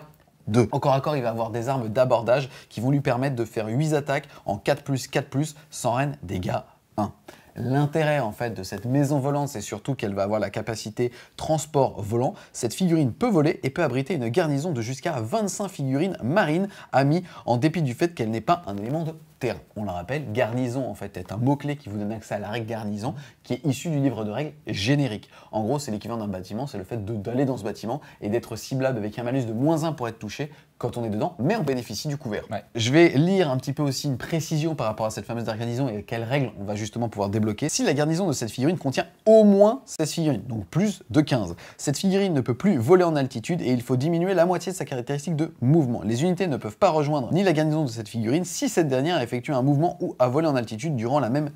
2. Encore encore il va avoir des armes d'abordage qui vont lui permettre de faire 8 attaques en 4 4 plus sans reine dégâts 1. L'intérêt en fait de cette maison volante, c'est surtout qu'elle va avoir la capacité transport volant. Cette figurine peut voler et peut abriter une garnison de jusqu'à 25 figurines marines amies, en dépit du fait qu'elle n'est pas un élément de terrain. On la rappelle, garnison en fait est un mot-clé qui vous donne accès à la règle garnison qui est issue du livre de règles générique. En gros, c'est l'équivalent d'un bâtiment, c'est le fait d'aller dans ce bâtiment et d'être ciblable avec un malus de moins 1 pour être touché quand on est dedans, mais on bénéficie du couvert. Je vais lire un petit peu aussi une précision par rapport à cette fameuse garnison et quelles règles on va justement pouvoir débloquer. Si la garnison de cette figurine contient au moins 16 figurines, donc plus de 15, cette figurine ne peut plus voler en altitude et il faut diminuer la moitié de sa caractéristique de mouvement. Les unités ne peuvent pas rejoindre ni la garnison de cette figurine si cette dernière a effectué un mouvement ou a volé en altitude durant la même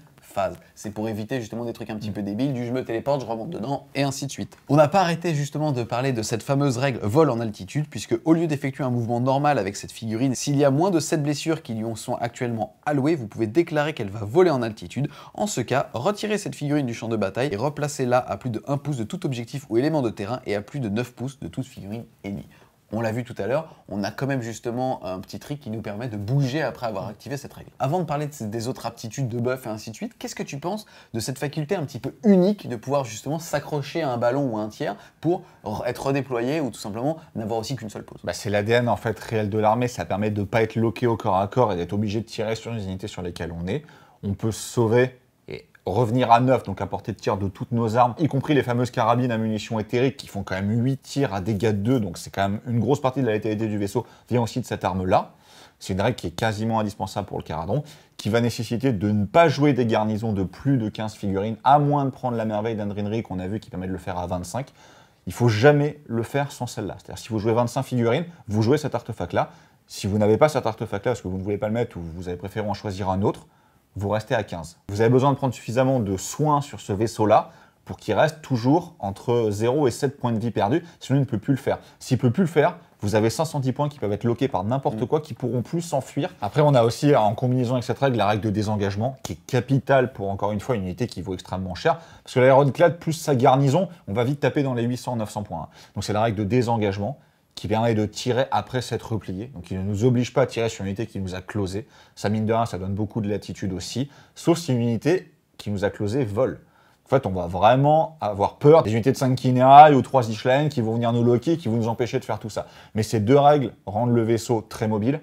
c'est pour éviter justement des trucs un petit mm. peu débiles, du je me téléporte, je remonte dedans, et ainsi de suite. On n'a pas arrêté justement de parler de cette fameuse règle vol en altitude, puisque au lieu d'effectuer un mouvement normal avec cette figurine, s'il y a moins de 7 blessures qui lui sont actuellement allouées, vous pouvez déclarer qu'elle va voler en altitude. En ce cas, retirez cette figurine du champ de bataille et replacez-la à plus de 1 pouce de tout objectif ou élément de terrain et à plus de 9 pouces de toute figurine ennemie on l'a vu tout à l'heure, on a quand même justement un petit trick qui nous permet de bouger après avoir activé cette règle. Avant de parler des autres aptitudes de buff et ainsi de suite, qu'est-ce que tu penses de cette faculté un petit peu unique de pouvoir justement s'accrocher à un ballon ou à un tiers pour être redéployé ou tout simplement n'avoir aussi qu'une seule pause bah C'est l'ADN en fait réel de l'armée, ça permet de ne pas être loqué au corps à corps et d'être obligé de tirer sur les unités sur lesquelles on est. On peut sauver revenir à neuf, donc à portée de tir de toutes nos armes, y compris les fameuses carabines à munitions éthériques qui font quand même 8 tirs à dégâts de 2, donc c'est quand même une grosse partie de la létalité du vaisseau vient aussi de cette arme-là. C'est une règle qui est quasiment indispensable pour le Caradron, qui va nécessiter de ne pas jouer des garnisons de plus de 15 figurines, à moins de prendre la merveille d'Andrinry qu'on a vu qui permet de le faire à 25. Il faut jamais le faire sans celle-là. C'est-à-dire si vous jouez 25 figurines, vous jouez cet artefact-là. Si vous n'avez pas cet artefact-là parce que vous ne voulez pas le mettre ou vous avez préféré en choisir un autre, vous restez à 15. Vous avez besoin de prendre suffisamment de soins sur ce vaisseau-là pour qu'il reste toujours entre 0 et 7 points de vie perdus, sinon il ne peut plus le faire. S'il ne peut plus le faire, vous avez 510 points qui peuvent être loqués par n'importe mm. quoi, qui pourront plus s'enfuir. Après, on a aussi, en combinaison avec cette règle, la règle de désengagement, qui est capitale pour, encore une fois, une unité qui vaut extrêmement cher. Parce que clad plus sa garnison, on va vite taper dans les 800-900 points. Hein. Donc c'est la règle de désengagement qui permet de tirer après s'être replié. Donc il ne nous oblige pas à tirer sur une unité qui nous a closé. Ça, mine de rien, ça donne beaucoup de latitude aussi, sauf si une unité qui nous a closé vole. En fait, on va vraiment avoir peur des unités de 5 Kinerai ou 3 Ishlaen qui vont venir nous loquer, qui vont nous empêcher de faire tout ça. Mais ces deux règles rendent le vaisseau très mobile,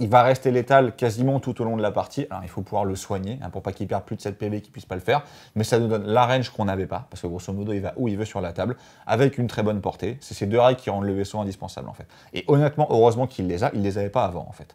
il va rester létal quasiment tout au long de la partie. Alors, il faut pouvoir le soigner hein, pour pas qu'il perde plus de 7 PV, qu'il puisse pas le faire. Mais ça nous donne la range qu'on n'avait pas, parce que grosso modo, il va où il veut sur la table, avec une très bonne portée. C'est ces deux règles qui rendent le vaisseau indispensable, en fait. Et honnêtement, heureusement qu'il les a, il les avait pas avant, en fait.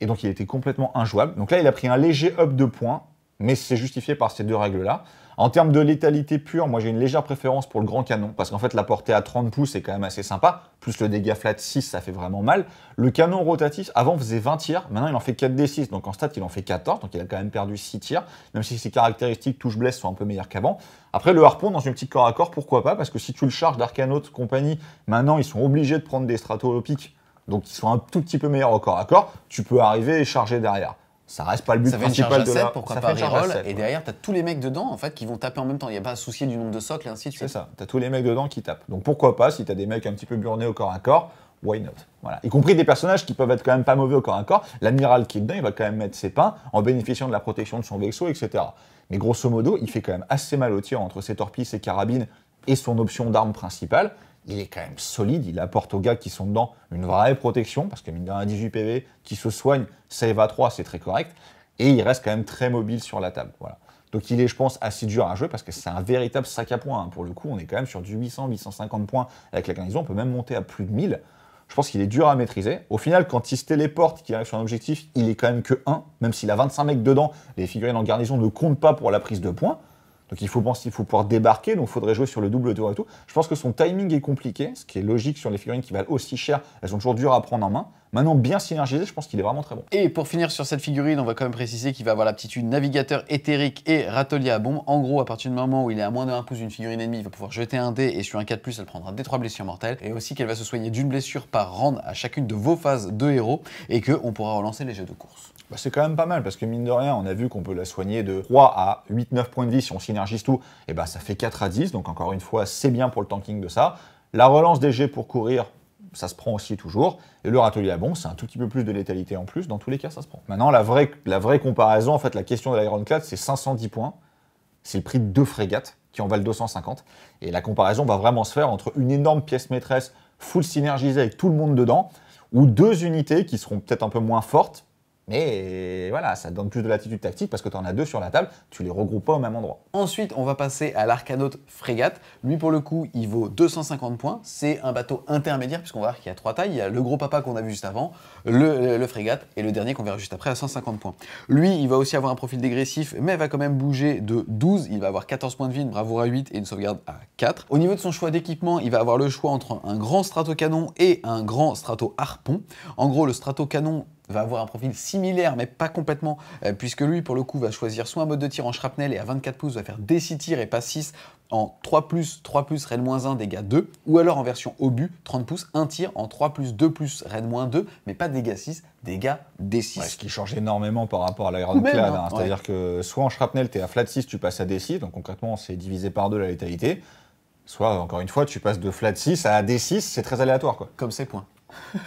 Et donc, il était complètement injouable. Donc là, il a pris un léger up de points, mais c'est justifié par ces deux règles-là. En termes de létalité pure, moi j'ai une légère préférence pour le grand canon, parce qu'en fait la portée à 30 pouces est quand même assez sympa, plus le dégât flat 6, ça fait vraiment mal. Le canon rotatif, avant faisait 20 tirs, maintenant il en fait 4d6, donc en stat il en fait 14, donc il a quand même perdu 6 tirs, même si ses caractéristiques touche-blesse sont un peu meilleures qu'avant. Après le harpon, dans une petite corps à corps, pourquoi pas, parce que si tu le charges d'arcanote compagnie, maintenant ils sont obligés de prendre des pic, donc ils sont un tout petit peu meilleurs au corps à corps, tu peux arriver et charger derrière ça reste pas le but principal de la... pourquoi et derrière tu as tous les mecs dedans en fait qui vont taper en même temps il y a pas à soucier du nombre de socles et ainsi de suite c'est ça tu as tous les mecs dedans qui tapent donc pourquoi pas si tu as des mecs un petit peu burnés au corps à corps why not voilà. Y compris des personnages qui peuvent être quand même pas mauvais au corps à corps. L'amiral qui est dedans, il va quand même mettre ses pains en bénéficiant de la protection de son vaisseau, etc. Mais grosso modo, il fait quand même assez mal au tir entre ses torpilles, ses carabines et son option d'arme principale il est quand même solide, il apporte aux gars qui sont dedans une vraie protection, parce que mine un 18 PV qui se soigne, save à 3, c'est très correct, et il reste quand même très mobile sur la table. Voilà. Donc il est, je pense, assez dur à jouer parce que c'est un véritable sac à points. Hein. Pour le coup, on est quand même sur du 800, 850 points avec la garnison on peut même monter à plus de 1000. Je pense qu'il est dur à maîtriser. Au final, quand il se téléporte, qu'il arrive sur un objectif, il est quand même que 1, même s'il a 25 mecs dedans, les figurines en garnison ne comptent pas pour la prise de points. Donc il faut penser, qu'il faut pouvoir débarquer, donc il faudrait jouer sur le double tour et tout. Je pense que son timing est compliqué, ce qui est logique sur les figurines qui valent aussi cher, elles sont toujours dures à prendre en main. Maintenant, bien synergisé, je pense qu'il est vraiment très bon. Et pour finir sur cette figurine, on va quand même préciser qu'il va avoir l'aptitude navigateur éthérique et râtelier à bombe. En gros, à partir du moment où il est à moins de 1 pouce d'une figurine ennemie, il va pouvoir jeter un dé et sur un 4+, elle prendra des 3 blessures mortelles. Et aussi qu'elle va se soigner d'une blessure par round à chacune de vos phases de héros et qu'on pourra relancer les jeux de course. Bah, c'est quand même pas mal parce que mine de rien, on a vu qu'on peut la soigner de 3 à 8-9 points de vie si on synergise tout, et eh ben ça fait 4 à 10, donc encore une fois, c'est bien pour le tanking de ça. La relance des jets pour courir, ça se prend aussi toujours. Et le râtelier à bon, c'est un tout petit peu plus de létalité en plus, dans tous les cas, ça se prend. Maintenant, la vraie, la vraie comparaison, en fait, la question de l'Ironclad, c'est 510 points, c'est le prix de deux frégates qui en valent 250, et la comparaison va vraiment se faire entre une énorme pièce maîtresse full synergisée avec tout le monde dedans, ou deux unités qui seront peut-être un peu moins fortes, mais voilà, ça donne plus de latitude tactique parce que tu en as deux sur la table, tu les regroupes pas au même endroit. Ensuite, on va passer à l'Arcanote Frégate. Lui, pour le coup, il vaut 250 points. C'est un bateau intermédiaire puisqu'on va voir qu'il y a trois tailles. Il y a le gros papa qu'on a vu juste avant, le, Frégate et le dernier qu'on verra juste après à 150 points. Lui, il va aussi avoir un profil dégressif, mais il va quand même bouger de 12. Il va avoir 14 points de vie, une bravoure à 8 et une sauvegarde à 4. Au niveau de son choix d'équipement, il va avoir le choix entre un grand stratocanon et un grand strato harpon. En gros, le stratocanon va avoir un profil similaire, mais pas complètement, euh, puisque lui, pour le coup, va choisir soit un mode de tir en shrapnel et à 24 pouces, va faire des 6 tirs et pas 6 en 3 plus, 3 plus, raid 1, dégâts 2, ou alors en version obus, 30 pouces, 1 tir en 3 plus, 2 plus, raid moins 2, mais pas dégâts 6, dégâts D6. ce qui change énormément par rapport à l'Ironclad, hein, hein, c'est-à-dire que soit en shrapnel, tu es à flat 6, tu passes à D6, donc concrètement, c'est divisé par 2 la létalité, soit encore une fois, tu passes de flat 6 à D6, c'est très aléatoire. Quoi. Comme ces points.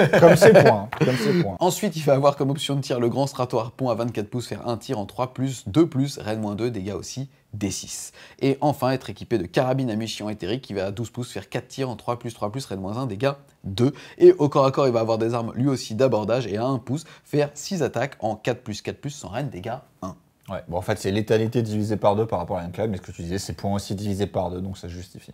Comme ses points. Hein, comme Ensuite, il va avoir comme option de tir le grand strato harpon à 24 pouces, faire un tir en 3 plus, 2 plus, moins 2, dégâts aussi, D6. Et enfin, être équipé de carabine à mission éthérique qui va à 12 pouces faire 4 tirs en 3 plus 3 plus, moins 1, dégâts 2. Et au corps à corps, il va avoir des armes lui aussi d'abordage et à 1 pouce faire 6 attaques en 4 plus 4 plus sans reine, dégâts 1. Ouais, bon en fait c'est létalité divisée par 2 par rapport à un club, mais ce que tu disais c'est points aussi divisé par 2, donc ça justifie.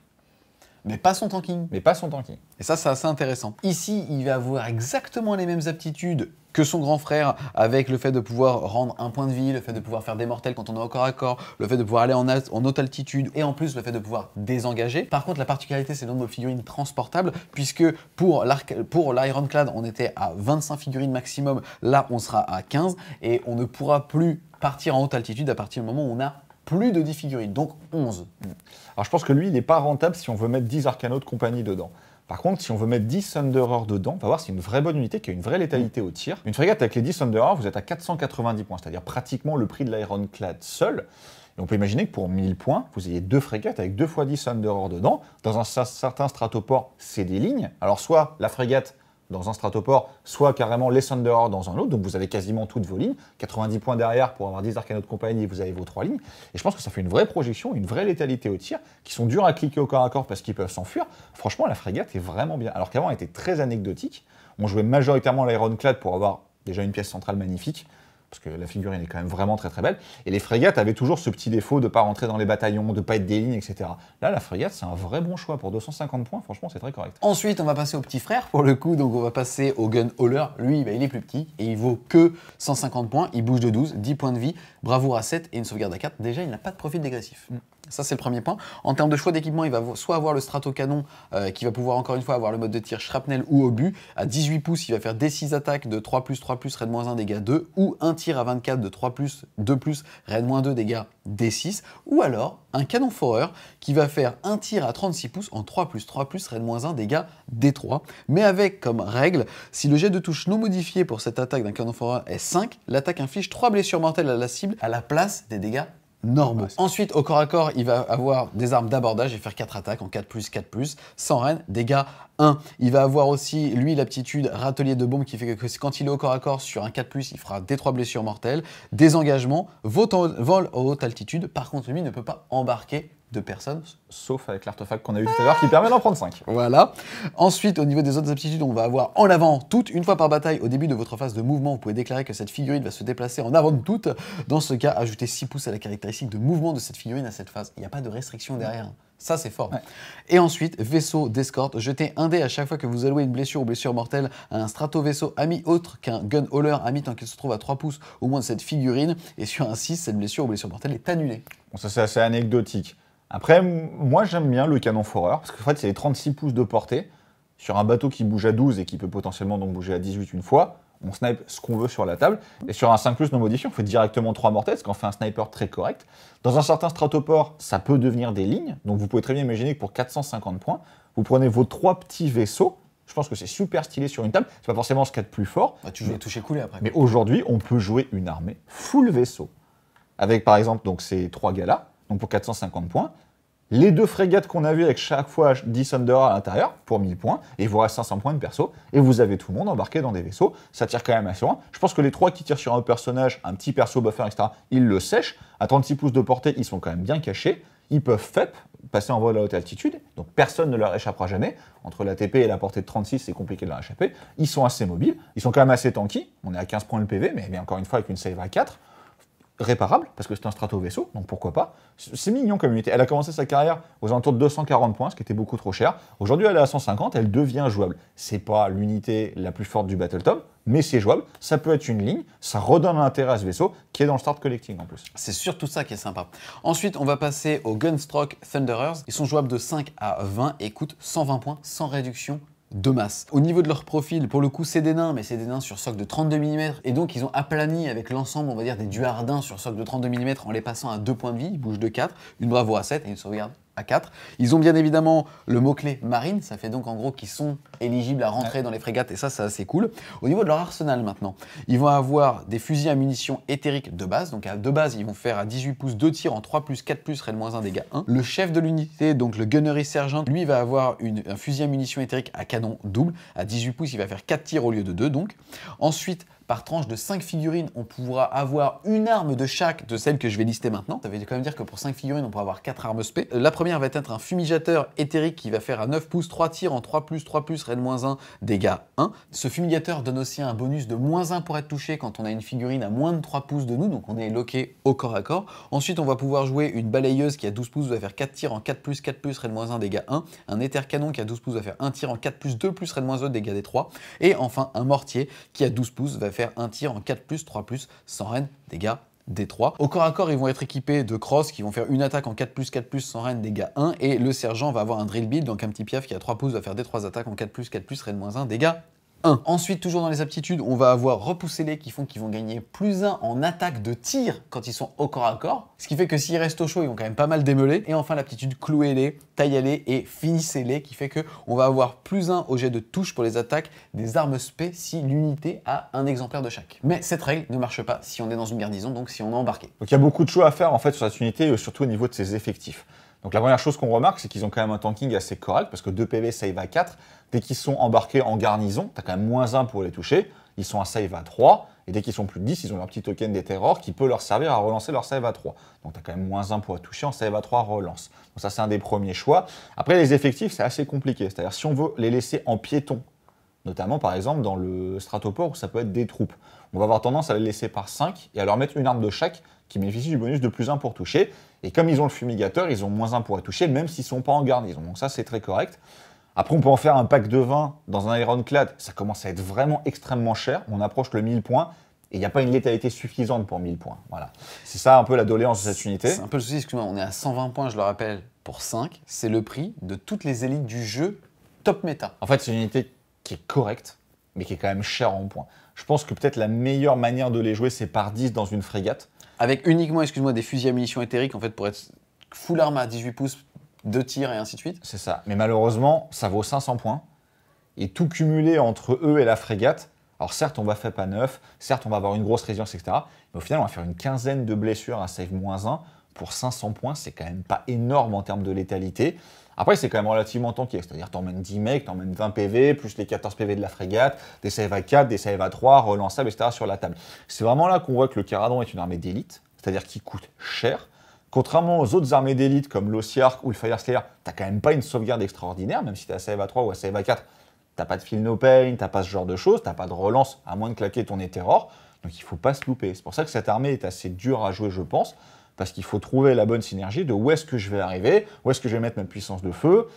Mais pas son tanking. Mais pas son tanking. Et ça, c'est assez intéressant. Ici, il va avoir exactement les mêmes aptitudes que son grand frère avec le fait de pouvoir rendre un point de vie, le fait de pouvoir faire des mortels quand on est encore corps à corps, le fait de pouvoir aller en, en haute altitude et en plus le fait de pouvoir désengager. Par contre, la particularité, c'est le nombre de figurines transportables puisque pour l'Ironclad, on était à 25 figurines maximum. Là, on sera à 15 et on ne pourra plus partir en haute altitude à partir du moment où on a plus de 10 figurines, donc 11. Alors je pense que lui, il n'est pas rentable si on veut mettre 10 Arcanos de compagnie dedans. Par contre, si on veut mettre 10 Thunderer dedans, on va voir c'est une vraie bonne unité qui a une vraie létalité au tir. Une frégate avec les 10 Thunderer, vous êtes à 490 points, c'est-à-dire pratiquement le prix de l'Ironclad seul. Et on peut imaginer que pour 1000 points, vous ayez deux frégates avec 2 fois 10 Thunderer dedans. Dans un certain stratoport, c'est des lignes. Alors soit la frégate dans un stratoport, soit carrément les Thunderhawks dans un autre. Donc vous avez quasiment toutes vos lignes. 90 points derrière pour avoir 10 arcanos de compagnie, vous avez vos trois lignes. Et je pense que ça fait une vraie projection, une vraie létalité au tir, qui sont durs à cliquer au corps à corps parce qu'ils peuvent s'enfuir. Franchement, la frégate est vraiment bien. Alors qu'avant, elle était très anecdotique. On jouait majoritairement l'Ironclad pour avoir déjà une pièce centrale magnifique parce que la figurine est quand même vraiment très très belle. Et les frégates avaient toujours ce petit défaut de ne pas rentrer dans les bataillons, de ne pas être des lignes, etc. Là, la frégate, c'est un vrai bon choix. Pour 250 points, franchement, c'est très correct. Ensuite, on va passer au petit frère, pour le coup. Donc, on va passer au Gun Hauler. Lui, bah, il est plus petit et il vaut que 150 points. Il bouge de 12, 10 points de vie, bravoure à 7 et une sauvegarde à 4. Déjà, il n'a pas de profil dégressif. Mm. Ça, c'est le premier point. En termes de choix d'équipement, il va soit avoir le Stratocanon euh, qui va pouvoir encore une fois avoir le mode de tir shrapnel ou obus. À 18 pouces, il va faire des 6 attaques de 3 3 raid 1 dégâts 2 ou un tir à 24 de 3 2 raid 2 dégâts D6 ou alors un canon foreur qui va faire un tir à 36 pouces en 3 3 raid 1 dégâts D3 mais avec comme règle si le jet de touche non modifié pour cette attaque d'un canon foreur est 5, l'attaque inflige 3 blessures mortelles à la cible à la place des dégâts Ensuite, au corps à corps, il va avoir des armes d'abordage et faire 4 attaques en 4 4 plus, sans reine, dégâts 1. Il va avoir aussi, lui, l'aptitude râtelier de bombe qui fait que quand il est au corps à corps sur un 4 il fera des 3 blessures mortelles, désengagement, vol, vol en haute altitude. Par contre, lui ne peut pas embarquer de personnes, sauf avec l'artefact qu'on a eu tout à l'heure qui permet d'en prendre 5. Voilà. Ensuite, au niveau des autres aptitudes, on va avoir en avant toute, une fois par bataille, au début de votre phase de mouvement, vous pouvez déclarer que cette figurine va se déplacer en avant de toutes. Dans ce cas, ajoutez 6 pouces à la caractéristique de mouvement de cette figurine à cette phase. Il n'y a pas de restriction derrière. Ça, c'est fort. Et ensuite, vaisseau d'escorte. Jetez un dé à chaque fois que vous allouez une blessure ou blessure mortelle à un strato-vaisseau ami autre qu'un gun hauler ami tant qu'il se trouve à 3 pouces au moins de cette figurine. Et sur un 6, cette blessure ou blessure mortelle est annulée. Bon, ça, c'est assez anecdotique. Après, moi j'aime bien le canon foreur, parce qu'en fait c'est les 36 pouces de portée. Sur un bateau qui bouge à 12 et qui peut potentiellement donc bouger à 18 une fois, on snipe ce qu'on veut sur la table. Et sur un 5 plus non modifié, on fait directement 3 mortels, ce qui en fait un sniper très correct. Dans un certain stratoport, ça peut devenir des lignes. Donc vous pouvez très bien imaginer que pour 450 points, vous prenez vos trois petits vaisseaux. Je pense que c'est super stylé sur une table. C'est pas forcément ce qu'il y a de plus fort. Bah, tu joues mais, toucher couler après. Mais aujourd'hui, on peut jouer une armée full vaisseau. Avec par exemple donc ces 3 gars-là, donc pour 450 points. Les deux frégates qu'on a vues avec chaque fois 10 Thunder à l'intérieur pour 1000 points, et il vous reste 500 points de perso, et vous avez tout le monde embarqué dans des vaisseaux, ça tire quand même assez loin. Je pense que les trois qui tirent sur un personnage, un petit perso buffer, etc., ils le sèchent. À 36 pouces de portée, ils sont quand même bien cachés. Ils peuvent FEP, passer en vol à haute altitude, donc personne ne leur échappera jamais. Entre la TP et la portée de 36, c'est compliqué de leur échapper. Ils sont assez mobiles, ils sont quand même assez tanky. On est à 15 points le PV, mais, mais encore une fois, avec une save à 4, réparable, parce que c'est un strato-vaisseau, donc pourquoi pas. C'est mignon comme unité. Elle a commencé sa carrière aux alentours de 240 points, ce qui était beaucoup trop cher. Aujourd'hui, elle est à 150, elle devient jouable. C'est pas l'unité la plus forte du Battletop mais c'est jouable. Ça peut être une ligne, ça redonne un intérêt à ce vaisseau, qui est dans le start collecting en plus. C'est surtout ça qui est sympa. Ensuite, on va passer aux Gunstroke Thunderers. Ils sont jouables de 5 à 20 et coûtent 120 points sans réduction de masse. Au niveau de leur profil, pour le coup, c'est des nains, mais c'est des nains sur socle de 32 mm, et donc ils ont aplani avec l'ensemble, on va dire, des duardins sur socle de 32 mm en les passant à deux points de vie, ils bougent de 4, une Bravo à 7 et une sauvegarde à 4. Ils ont bien évidemment le mot-clé marine, ça fait donc en gros qu'ils sont éligibles à rentrer dans les frégates, et ça, c'est assez cool. Au niveau de leur arsenal maintenant, ils vont avoir des fusils à munitions éthériques de base, donc à de base, ils vont faire à 18 pouces 2 tirs en 3 plus 4 plus, moins 1 dégâts 1. Le chef de l'unité, donc le gunnery sergent, lui va avoir un fusil à munitions éthériques à canon double, à 18 pouces, il va faire 4 tirs au lieu de 2 donc. Ensuite, par tranche de 5 figurines, on pourra avoir une arme de chaque de celles que je vais lister maintenant. Ça veut quand même dire que pour 5 figurines, on pourra avoir 4 armes SP. Euh, la première va être un fumigateur éthérique qui va faire à 9 pouces 3 tirs en 3 plus 3 plus moins 1 dégâts 1. Ce fumigateur donne aussi un bonus de moins 1 pour être touché quand on a une figurine à moins de 3 pouces de nous, donc on est loqué au corps à corps. Ensuite, on va pouvoir jouer une balayeuse qui à 12 pouces va faire 4 tirs en 4 plus 4 plus 1 dégâts 1. Un éther canon qui à 12 pouces va faire 1 tir en 4 plus 2 plus moins 2 dégâts des 3. Et enfin, un mortier qui à 12 pouces va faire un tir en 4 3 plus, sans reine, dégâts des 3. Au corps à corps, ils vont être équipés de cross qui vont faire une attaque en 4 4 plus sans reine dégâts 1 et le sergent va avoir un drill build donc un petit piaf qui a 3 pouces va faire des 3 attaques en 4 plus 4 plus reine moins 1 dégâts Ensuite, toujours dans les aptitudes, on va avoir repousser les qui font qu'ils vont gagner plus 1 en attaque de tir quand ils sont au corps à corps. Ce qui fait que s'ils restent au chaud, ils vont quand même pas mal démêler. Et enfin, l'aptitude clouer les tailler les et finisser les qui fait que on va avoir plus 1 au jet de touche pour les attaques des armes spé si l'unité a un exemplaire de chaque. Mais cette règle ne marche pas si on est dans une garnison, donc si on est embarqué. Donc il y a beaucoup de choix à faire en fait sur cette unité, surtout au niveau de ses effectifs. Donc la première chose qu'on remarque, c'est qu'ils ont quand même un tanking assez correct, parce que 2 PV save à 4, dès qu'ils sont embarqués en garnison, tu as quand même moins 1 pour les toucher, ils sont à save à 3, et dès qu'ils sont plus de 10, ils ont leur petit token des terrors qui peut leur servir à relancer leur save à 3. Donc tu as quand même moins 1 pour toucher en save à 3 relance. Donc ça c'est un des premiers choix. Après les effectifs, c'est assez compliqué, c'est-à-dire si on veut les laisser en piéton, notamment par exemple dans le stratoport où ça peut être des troupes, on va avoir tendance à les laisser par 5 et à leur mettre une arme de chaque qui bénéficient du bonus de plus 1 pour toucher. Et comme ils ont le fumigateur, ils ont moins 1 pour toucher, même s'ils ne sont pas en garnison. Donc ça, c'est très correct. Après, on peut en faire un pack de 20 dans un Ironclad. Ça commence à être vraiment extrêmement cher. On approche le 1000 points. Et il n'y a pas une létalité suffisante pour 1000 points. Voilà. C'est ça un peu la doléance de cette unité. C'est un peu le souci, excuse-moi, on est à 120 points, je le rappelle, pour 5. C'est le prix de toutes les élites du jeu top méta. En fait, c'est une unité qui est correcte, mais qui est quand même chère en points. Je pense que peut-être la meilleure manière de les jouer, c'est par 10 dans une frégate avec uniquement, excuse-moi, des fusils à munitions éthériques, en fait, pour être full arme à 18 pouces, deux tirs et ainsi de suite. C'est ça. Mais malheureusement, ça vaut 500 points. Et tout cumulé entre eux et la frégate, alors certes, on va faire pas neuf, certes, on va avoir une grosse résilience, etc. Mais au final, on va faire une quinzaine de blessures à save moins 1. Pour 500 points, c'est quand même pas énorme en termes de létalité. Après, c'est quand même relativement tanké, c'est-à-dire emmènes 10 mecs, emmènes 20 PV, plus les 14 PV de la frégate, des save à 4, des save à 3, relançables, etc. sur la table. C'est vraiment là qu'on voit que le Caradon est une armée d'élite, c'est-à-dire qui coûte cher. Contrairement aux autres armées d'élite comme l'Ossiark ou le Fire Slayer, t'as quand même pas une sauvegarde extraordinaire, même si tu save à 3 ou à save à 4, t'as pas de fil no pain, t'as pas ce genre de choses, t'as pas de relance, à moins de claquer ton éterror. Donc il faut pas se louper. C'est pour ça que cette armée est assez dure à jouer, je pense parce qu'il faut trouver la bonne synergie de où est-ce que je vais arriver, où est-ce que je vais mettre ma puissance de feu.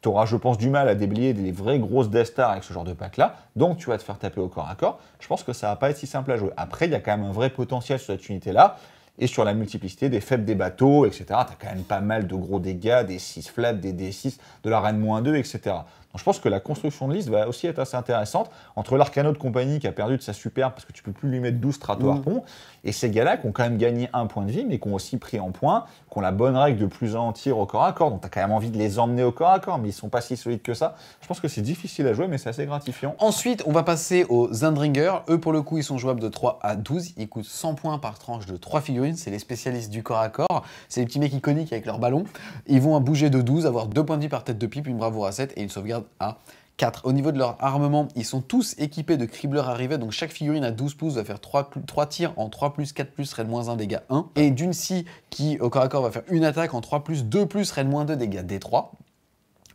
Tu auras, je pense, du mal à déblayer des vraies grosses Death Star avec ce genre de pack-là, donc tu vas te faire taper au corps à corps. Je pense que ça va pas être si simple à jouer. Après, il y a quand même un vrai potentiel sur cette unité-là, et sur la multiplicité des faibles des bateaux, etc. Tu as quand même pas mal de gros dégâts, des 6 flats, des D6, de la reine moins 2, etc je pense que la construction de liste va aussi être assez intéressante entre l'Arcano de compagnie qui a perdu de sa superbe parce que tu peux plus lui mettre 12 tratoirs mmh. pont et ces gars-là qui ont quand même gagné un point de vie mais qui ont aussi pris en point, qui ont la bonne règle de plus en tir au corps à corps. Donc tu as quand même envie de les emmener au corps à corps, mais ils sont pas si solides que ça. Je pense que c'est difficile à jouer mais c'est assez gratifiant. Ensuite, on va passer aux Zendringer. Eux, pour le coup, ils sont jouables de 3 à 12. Ils coûtent 100 points par tranche de 3 figurines. C'est les spécialistes du corps à corps. C'est les petits mecs iconiques avec leur ballon. Ils vont bouger de 12, avoir 2 points de vie par tête de pipe, une bravoure à 7 et une sauvegarde à 4. Au niveau de leur armement, ils sont tous équipés de cribleurs arrivés, donc chaque figurine à 12 pouces va faire 3, 3 tirs en 3 plus, 4 plus, raid moins 1 dégâts 1, et d'une scie qui au corps à corps va faire une attaque en 3 plus, 2 plus, raid moins 2 dégâts D3.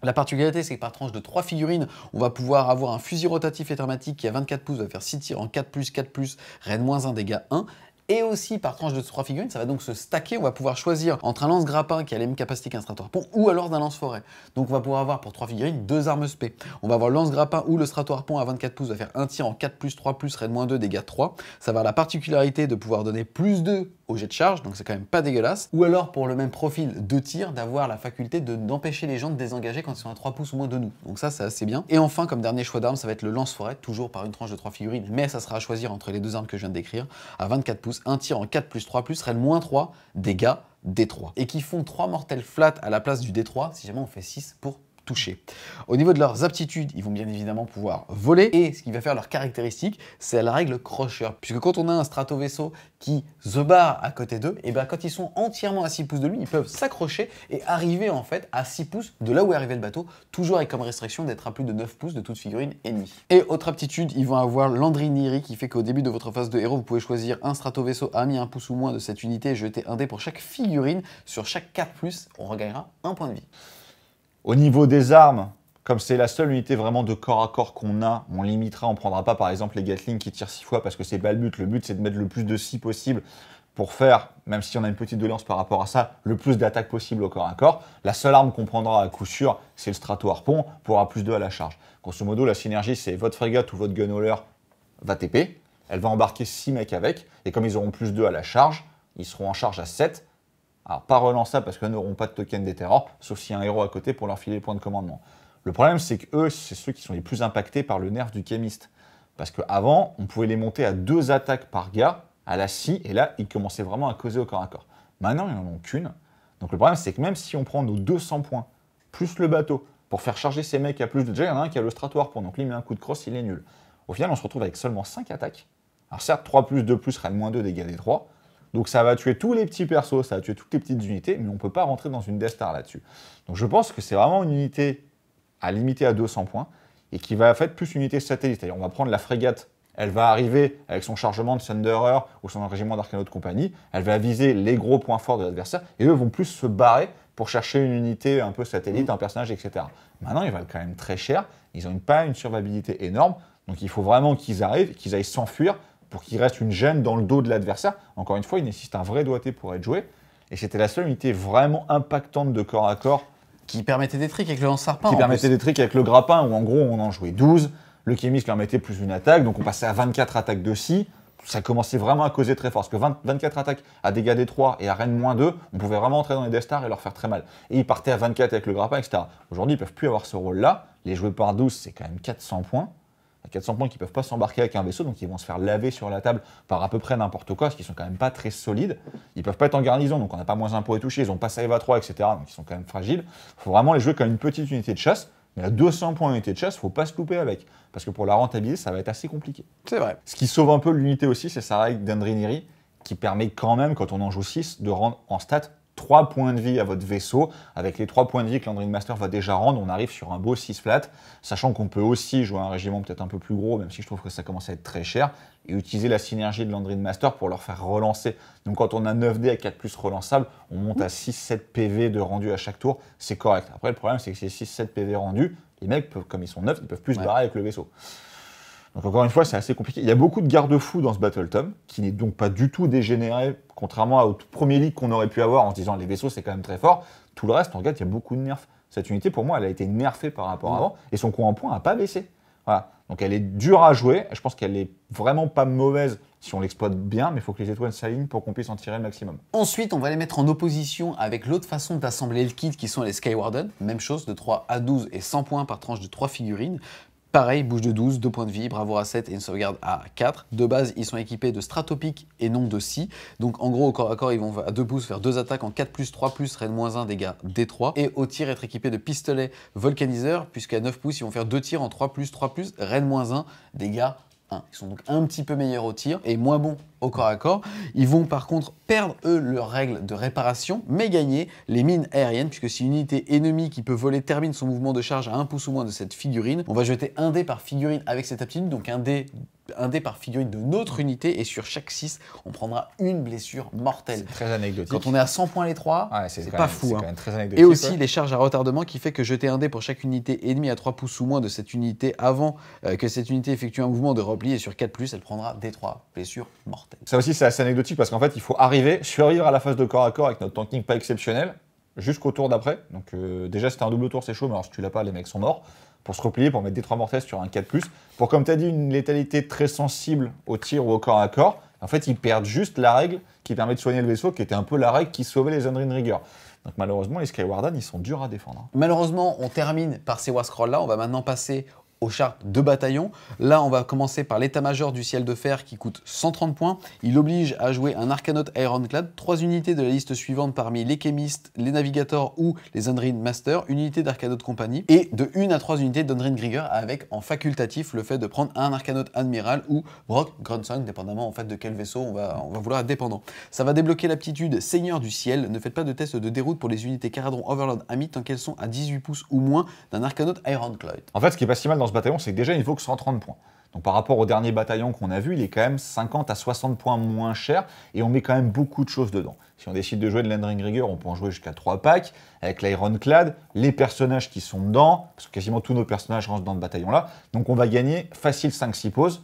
La particularité, c'est que par tranche de 3 figurines, on va pouvoir avoir un fusil rotatif et thermatique qui à 24 pouces va faire 6 tirs en 4+, 4+, raid moins 1 dégâts 1, et aussi par tranche de trois figurines, ça va donc se stacker, on va pouvoir choisir entre un lance grappin qui a les mêmes capacités qu'un stratoire-pont ou alors d'un lance forêt. Donc on va pouvoir avoir pour trois figurines deux armes SP. On va avoir le lance grappin ou le stratoire-pont à 24 pouces, va faire un tir en 4 plus 3 plus raid moins 2 dégâts 3. Ça va avoir la particularité de pouvoir donner plus 2 au jet de charge, donc c'est quand même pas dégueulasse. Ou alors pour le même profil de tir, d'avoir la faculté d'empêcher les gens de désengager quand ils sont à 3 pouces ou moins de nous. Donc ça, c'est assez bien. Et enfin, comme dernier choix d'arme, ça va être le lance-forêt, toujours par une tranche de 3 figurines, mais ça sera à choisir entre les deux armes que je viens de décrire. À 24 pouces, un tir en 4 plus 3 plus, le moins 3, dégâts, D3. Et qui font 3 mortels flat à la place du D3 si jamais on fait 6 pour toucher. Au niveau de leurs aptitudes, ils vont bien évidemment pouvoir voler et ce qui va faire leur caractéristique, c'est la règle crocheur. Puisque quand on a un strato vaisseau qui se barre à côté d'eux, et eh bien quand ils sont entièrement à 6 pouces de lui, ils peuvent s'accrocher et arriver en fait à 6 pouces de là où est arrivé le bateau, toujours avec comme restriction d'être à plus de 9 pouces de toute figurine ennemie. Et autre aptitude, ils vont avoir l'Andriniri qui fait qu'au début de votre phase de héros, vous pouvez choisir un strato vaisseau à mis un pouce ou moins de cette unité et jeter un dé pour chaque figurine. Sur chaque 4+, on regagnera un point de vie. Au niveau des armes, comme c'est la seule unité vraiment de corps à corps qu'on a, on limitera, on prendra pas par exemple les Gatling qui tirent 6 fois parce que c'est pas le but. Le but c'est de mettre le plus de 6 possible pour faire, même si on a une petite doléance par rapport à ça, le plus d'attaques possible au corps à corps. La seule arme qu'on prendra à coup sûr, c'est le strato harpon pour avoir plus 2 à la charge. Grosso modo, la synergie c'est votre frégate ou votre gunhauler va TP, elle va embarquer 6 mecs avec, et comme ils auront plus 2 à la charge, ils seront en charge à 7, alors, pas ça parce qu'elles n'auront pas de token d'Ethera, sauf s'il y a un héros à côté pour leur filer les points de commandement. Le problème, c'est que eux, c'est ceux qui sont les plus impactés par le nerf du chimiste, Parce qu'avant, on pouvait les monter à deux attaques par gars, à la scie, et là, ils commençaient vraiment à causer au corps à corps. Maintenant, ils n'en ont qu'une. Donc le problème, c'est que même si on prend nos 200 points, plus le bateau, pour faire charger ces mecs à plus de... Déjà, il y en a un qui a le stratoire pour, donc lui, met un coup de crosse, il est nul. Au final, on se retrouve avec seulement 5 attaques. Alors certes, 3 plus, 2 plus, rien moins 2 dégâts des 3, donc ça va tuer tous les petits persos, ça va tuer toutes les petites unités, mais on ne peut pas rentrer dans une Death Star là-dessus. Donc je pense que c'est vraiment une unité à limiter à 200 points, et qui va faire plus une unité satellite. C'est-à-dire on va prendre la frégate, elle va arriver avec son chargement de Thunderer ou son régiment d'Arcano compagnie, elle va viser les gros points forts de l'adversaire, et eux vont plus se barrer pour chercher une unité un peu satellite, mm. un personnage, etc. Maintenant, ils valent quand même très cher, ils n'ont pas une survivabilité énorme, donc il faut vraiment qu'ils arrivent, qu'ils aillent s'enfuir pour qu'il reste une gêne dans le dos de l'adversaire. Encore une fois, il nécessite un vrai doigté pour être joué. Et c'était la seule unité vraiment impactante de corps à corps. Qui permettait des tricks avec le lance-sarpin. Qui permettait des tricks avec le grappin, où en gros on en jouait 12. Le chimiste leur mettait plus une attaque, donc on passait à 24 attaques de 6 ça commençait vraiment à causer très fort. Parce que 24 attaques à dégâts des 3 et à reine moins 2, on pouvait vraiment entrer dans les Death Stars et leur faire très mal. Et ils partaient à 24 avec le grappin, etc. Aujourd'hui, ils ne peuvent plus avoir ce rôle-là. Les jouer par 12, c'est quand même 400 points. 400 points qui ne peuvent pas s'embarquer avec un vaisseau, donc ils vont se faire laver sur la table par à peu près n'importe quoi, parce qu'ils sont quand même pas très solides. Ils peuvent pas être en garnison, donc on n'a pas moins un pour les toucher ils ont pas à 3, etc. Donc ils sont quand même fragiles. Il faut vraiment les jouer comme une petite unité de chasse. Mais à 200 points unité de chasse, faut pas se louper avec. Parce que pour la rentabiliser, ça va être assez compliqué. C'est vrai. Ce qui sauve un peu l'unité aussi, c'est sa règle d'Andriniri, qui permet quand même, quand on en joue 6, de rendre en stat... 3 points de vie à votre vaisseau. Avec les 3 points de vie que Landrine Master va déjà rendre, on arrive sur un beau 6 flat, sachant qu'on peut aussi jouer un régiment peut-être un peu plus gros, même si je trouve que ça commence à être très cher, et utiliser la synergie de Landrine Master pour leur faire relancer. Donc quand on a 9D à 4 plus relançable, on monte à 6-7 PV de rendu à chaque tour, c'est correct. Après le problème c'est que ces 6-7 PV rendus, les mecs, peuvent, comme ils sont neufs, ils peuvent plus se barrer avec le vaisseau. Donc encore une fois, c'est assez compliqué. Il y a beaucoup de garde-fous dans ce Battle Tom, qui n'est donc pas du tout dégénéré, contrairement au premier lit qu'on aurait pu avoir en se disant les vaisseaux c'est quand même très fort. Tout le reste, on regarde, il y a beaucoup de nerfs. Cette unité, pour moi, elle a été nerfée par rapport à mm. avant, et son coût en points n'a pas baissé. Voilà. Donc elle est dure à jouer. Je pense qu'elle est vraiment pas mauvaise si on l'exploite bien, mais il faut que les étoiles s'alignent pour qu'on puisse en tirer le maximum. Ensuite, on va les mettre en opposition avec l'autre façon d'assembler le kit qui sont les Skywarden. Même chose de 3 à 12 et 100 points par tranche de 3 figurines. Pareil, bouche de 12, 2 points de vie, bravo à 7 et une sauvegarde à 4. De base, ils sont équipés de stratopique et non de si. Donc en gros, au corps à corps, ils vont à 2 pouces faire 2 attaques en 4 3 plus, moins 1 dégâts D3. Et au tir, être équipé de pistolets volcaniseurs, puisqu'à 9 pouces, ils vont faire 2 tirs en 3 3 plus, moins 1 dégâts Hein, ils sont donc un petit peu meilleurs au tir et moins bons au corps à corps. Ils vont par contre perdre eux leurs règles de réparation, mais gagner les mines aériennes, puisque si une unité ennemie qui peut voler termine son mouvement de charge à un pouce ou moins de cette figurine, on va jeter un dé par figurine avec cette aptitude, donc un dé un dé par figurine de notre unité et sur chaque 6, on prendra une blessure mortelle. Très anecdotique. Quand on est à 100 points les 3, c'est pas fou. Hein. et aussi les charges à retardement qui fait que jeter un dé pour chaque unité ennemie à 3 pouces ou moins de cette unité avant euh, que cette unité effectue un mouvement de repli et sur 4 elle prendra des 3 blessures mortelles. Ça aussi c'est assez anecdotique parce qu'en fait il faut arriver, survivre à la phase de corps à corps avec notre tanking pas exceptionnel jusqu'au tour d'après. Donc euh, déjà c'était un double tour c'est chaud mais alors si tu l'as pas les mecs sont morts pour se replier, pour mettre des trois mortels sur un 4, pour, comme tu as dit, une létalité très sensible au tir ou au corps à corps. En fait, ils perdent juste la règle qui permet de soigner le vaisseau, qui était un peu la règle qui sauvait les Unrin rigor. Donc malheureusement, les Skywarden, ils sont durs à défendre. Hein. Malheureusement, on termine par ces War là. On va maintenant passer aux de bataillon. Là, on va commencer par l'état-major du ciel de fer qui coûte 130 points. Il oblige à jouer un Arcanote Ironclad, trois unités de la liste suivante parmi les chimistes, les navigateurs ou les Undrin Master, une unité d'Arcanote Compagnie, et de une à trois unités d'Andrin Grigger avec en facultatif le fait de prendre un Arcanote Admiral ou Brock Grandson, dépendamment en fait de quel vaisseau on va, on va vouloir être dépendant. Ça va débloquer l'aptitude Seigneur du ciel. Ne faites pas de test de déroute pour les unités Caradron Overlord Amit tant qu'elles sont à 18 pouces ou moins d'un Arcanote Ironclad. En fait, ce qui est pas si mal dans bataillon, c'est que déjà, il ne vaut que 130 points. Donc par rapport au dernier bataillon qu'on a vu, il est quand même 50 à 60 points moins cher et on met quand même beaucoup de choses dedans. Si on décide de jouer de l'endring Rigger, on peut en jouer jusqu'à 3 packs. Avec l'Ironclad, les personnages qui sont dedans, parce que quasiment tous nos personnages rentrent dans le bataillon-là, donc on va gagner facile 5-6 poses.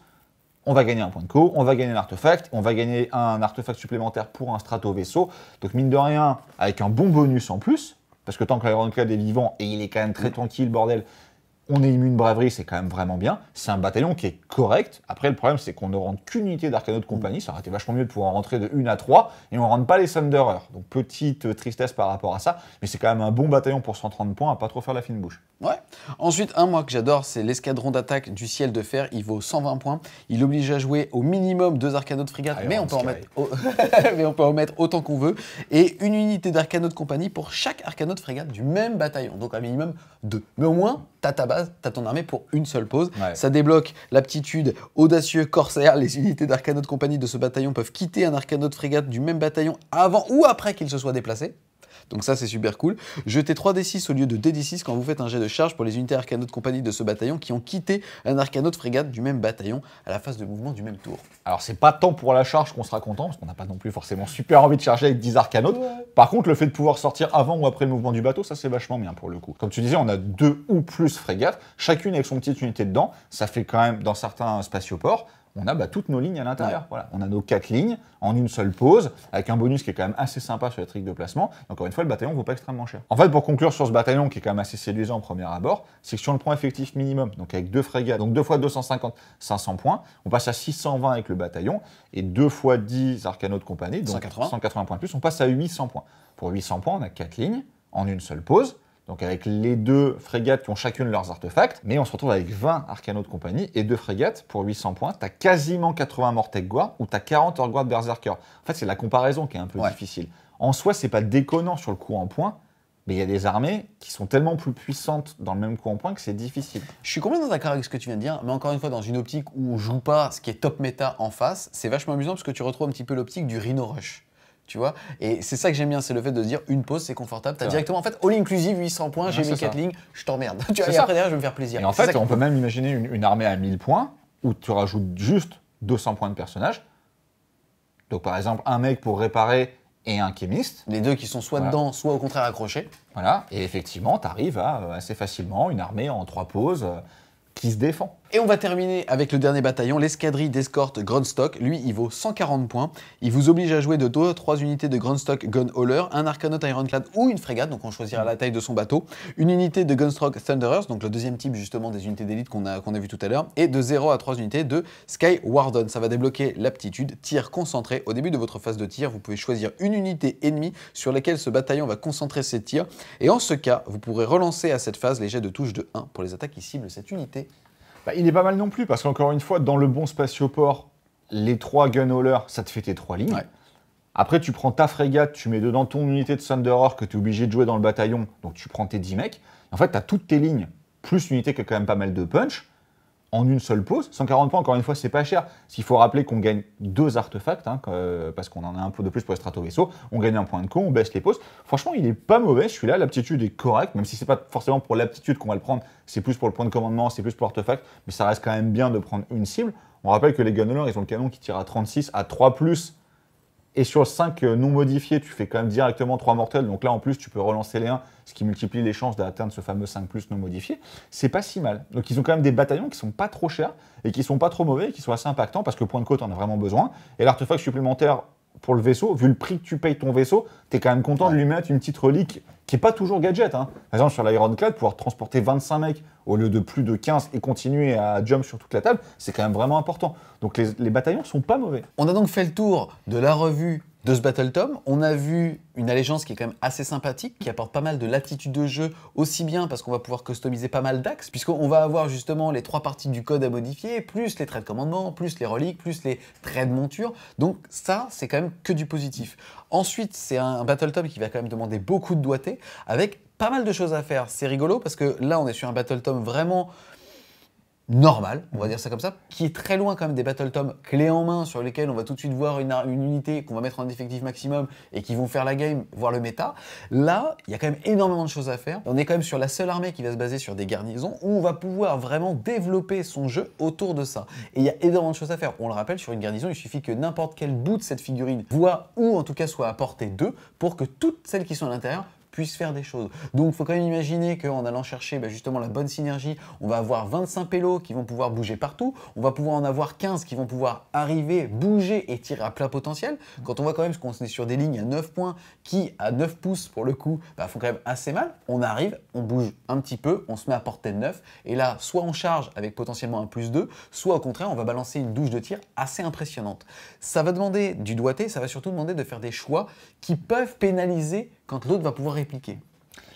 On va gagner un point de co, on va gagner un artefact, on va gagner un artefact supplémentaire pour un strato vaisseau. Donc mine de rien, avec un bon bonus en plus, parce que tant que l'Ironclad est vivant, et il est quand même très tranquille, bordel, on est une braverie, c'est quand même vraiment bien. C'est un bataillon qui est correct. Après, le problème, c'est qu'on ne rentre qu'une unité d'arcano de compagnie. Ça aurait été vachement mieux de pouvoir rentrer de 1 à 3 et on ne rentre pas les Thunderers. Donc, petite euh, tristesse par rapport à ça. Mais c'est quand même un bon bataillon pour 130 points à pas trop faire la fine bouche. Ouais. Ensuite, un mois que j'adore, c'est l'escadron d'attaque du ciel de fer. Il vaut 120 points. Il oblige à jouer au minimum deux arcanos de frégate, mais on, peut en mettre mais on peut autant qu'on veut. Et une unité d'arcano de compagnie pour chaque arcano de frégate du même bataillon. Donc, un minimum deux. Mais au moins, t'as ta base, t'as ton armée pour une seule pause. Ça débloque l'aptitude audacieux corsaire. Les unités d'Arcano de compagnie de ce bataillon peuvent quitter un Arcano de frégate du même bataillon avant ou après qu'il se soit déplacé. Donc ça, c'est super cool. Jetez 3D6 au lieu de D6 quand vous faites un jet de charge pour les unités arcano de compagnie de ce bataillon qui ont quitté un arcano de frégate du même bataillon à la phase de mouvement du même tour. Alors, c'est pas tant pour la charge qu'on sera content, parce qu'on n'a pas non plus forcément super envie de charger avec 10 arcanautes. Par contre, le fait de pouvoir sortir avant ou après le mouvement du bateau, ça c'est vachement bien pour le coup. Comme tu disais, on a deux ou plus frégates, chacune avec son petite unité dedans. Ça fait quand même, dans certains spatioports, on a bah, toutes nos lignes à l'intérieur. Voilà. On a nos quatre lignes en une seule pause, avec un bonus qui est quand même assez sympa sur la trique de placement. Encore une fois, le bataillon ne vaut pas extrêmement cher. En fait, pour conclure sur ce bataillon qui est quand même assez séduisant au premier abord, c'est que si le point effectif minimum, donc avec deux frégates, donc deux fois 250, 500 points, on passe à 620 avec le bataillon, et deux fois 10 arcanos de compagnie, donc 180. points de plus, on passe à 800 points. Pour 800 points, on a quatre lignes en une seule pause donc avec les deux frégates qui ont chacune leurs artefacts, mais on se retrouve avec 20 arcanaux de compagnie et deux frégates pour 800 points. as quasiment 80 Mortec Guard ou as 40 Orguard Berserker. En fait, c'est la comparaison qui est un peu difficile. En soi, c'est pas déconnant sur le coup en points, mais il y a des armées qui sont tellement plus puissantes dans le même coup en point que c'est difficile. Je suis complètement d'accord avec ce que tu viens de dire, mais encore une fois, dans une optique où on joue pas ce qui est top méta en face, c'est vachement amusant parce que tu retrouves un petit peu l'optique du Rhino Rush tu vois. Et c'est ça que j'aime bien, c'est le fait de dire une pause, c'est confortable. T'as directement, en fait, all inclusive, 800 points, j'ai mis 4 lignes, je t'emmerde. tu as et après derrière, je vais me faire plaisir. Et en fait, on peut même imaginer une, armée à 1000 points où tu rajoutes juste 200 points de personnage. Donc par exemple, un mec pour réparer et un chimiste. Les deux qui sont soit dedans, soit au contraire accrochés. Voilà, et effectivement, tu arrives à euh, assez facilement une armée en trois poses euh, qui se défend. Et on va terminer avec le dernier bataillon, l'escadrille d'escorte Grundstock. Lui, il vaut 140 points. Il vous oblige à jouer de 2 3 unités de Gun-Hauler, un Arcanaut Ironclad ou une frégate, donc on choisira la taille de son bateau, une unité de Gunstock Thunderers, donc le deuxième type justement des unités d'élite qu'on a, qu'on a vu tout à l'heure, et de 0 à 3 unités de Sky Warden. Ça va débloquer l'aptitude tir concentré. Au début de votre phase de tir, vous pouvez choisir une unité ennemie sur laquelle ce bataillon va concentrer ses tirs. Et en ce cas, vous pourrez relancer à cette phase les jets de touche de 1 pour les attaques qui ciblent cette unité bah, il est pas mal non plus, parce qu'encore une fois, dans le bon spatioport, les trois gun ça te fait tes trois lignes. Après, tu prends ta frégate, tu mets dedans ton unité de Thunderer que tu es obligé de jouer dans le bataillon, donc tu prends tes 10 mecs. En fait, tu as toutes tes lignes, plus l'unité qui a quand même pas mal de punch en une seule pause. 140 points, encore une fois, c'est pas cher. S'il faut rappeler qu'on gagne deux artefacts, hein, euh, parce qu'on en a un peu de plus pour les strato-vaisseaux, on gagne un point de con, on baisse les pauses. Franchement, il est pas mauvais, je suis là, l'aptitude est correcte, même si c'est pas forcément pour l'aptitude qu'on va le prendre, c'est plus pour le point de commandement, c'est plus pour l'artefact, mais ça reste quand même bien de prendre une cible. On rappelle que les Gunnelers, ils ont le canon qui tire à 36, à 3+, et sur 5 euh, non modifiés, tu fais quand même directement 3 mortels. Donc là, en plus, tu peux relancer les 1, ce qui multiplie les chances d'atteindre ce fameux 5 plus non modifié. C'est pas si mal. Donc ils ont quand même des bataillons qui sont pas trop chers et qui sont pas trop mauvais et qui sont assez impactants parce que point de côte, on a vraiment besoin. Et l'artefact supplémentaire, pour le vaisseau, vu le prix que tu payes ton vaisseau, tu es quand même content de lui mettre une petite relique qui n'est pas toujours gadget. Hein. Par exemple, sur l'Ironclad, pouvoir transporter 25 mecs au lieu de plus de 15 et continuer à jump sur toute la table, c'est quand même vraiment important. Donc les, les bataillons sont pas mauvais. On a donc fait le tour de la revue de ce Battle Tom. On a vu une allégeance qui est quand même assez sympathique, qui apporte pas mal de latitude de jeu, aussi bien parce qu'on va pouvoir customiser pas mal d'axes, puisqu'on va avoir justement les trois parties du code à modifier, plus les traits de commandement, plus les reliques, plus les traits de monture. Donc ça, c'est quand même que du positif. Ensuite, c'est un Battle Tom qui va quand même demander beaucoup de doigté, avec pas mal de choses à faire. C'est rigolo parce que là, on est sur un Battle Tom vraiment normal, on va dire ça comme ça, qui est très loin quand même des Battle Tom clés en main sur lesquels on va tout de suite voir une, unité qu'on va mettre en effectif maximum et qui vont faire la game, voir le méta. Là, il y a quand même énormément de choses à faire. On est quand même sur la seule armée qui va se baser sur des garnisons où on va pouvoir vraiment développer son jeu autour de ça. Et il y a énormément de choses à faire. On le rappelle, sur une garnison, il suffit que n'importe quel bout de cette figurine voit ou en tout cas soit à portée d'eux pour que toutes celles qui sont à l'intérieur faire des choses. Donc il faut quand même imaginer qu'en allant chercher ben, justement la bonne synergie, on va avoir 25 pélos qui vont pouvoir bouger partout, on va pouvoir en avoir 15 qui vont pouvoir arriver, bouger et tirer à plein potentiel. Quand on voit quand même ce qu'on est sur des lignes à 9 points qui à 9 pouces pour le coup ben, font quand même assez mal, on arrive, on bouge un petit peu, on se met à portée de 9 et là soit on charge avec potentiellement un plus 2, soit au contraire on va balancer une douche de tir assez impressionnante. Ça va demander du doigté, ça va surtout demander de faire des choix qui peuvent pénaliser quand l'autre va pouvoir répliquer.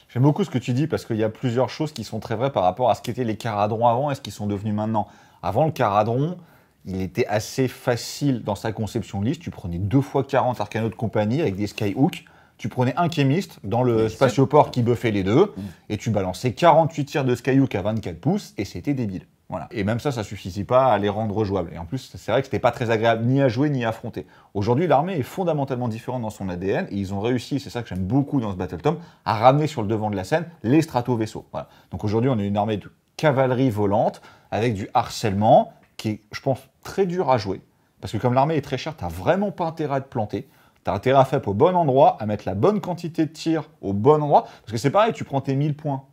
J'aime beaucoup ce que tu dis parce qu'il y a plusieurs choses qui sont très vraies par rapport à ce qu'étaient les caradrons avant et ce qu'ils sont devenus maintenant. Avant le caradron, il était assez facile dans sa conception de liste. Tu prenais deux fois 40 Arcano de compagnie avec des skyhooks. Tu prenais un chimiste dans le spatioport qui buffait les deux mm. et tu balançais 48 tirs de skyhook à 24 pouces et c'était débile. Et même ça, ça ne suffisait pas à les rendre jouables. Et en plus, c'est vrai que ce n'était pas très agréable ni à jouer ni à affronter. Aujourd'hui, l'armée est fondamentalement différente dans son ADN et ils ont réussi, c'est ça que j'aime beaucoup dans ce Battle Tom, à ramener sur le devant de la scène les strato-vaisseaux. Donc aujourd'hui, on a une armée de cavalerie volante avec du harcèlement qui est, je pense, très dur à jouer. Parce que comme l'armée est très chère, tu n'as vraiment pas intérêt à te planter. tu as intérêt à faire au bon endroit, à mettre la bonne quantité de tirs au bon endroit. Parce que c'est pareil, tu prends tes 1000 points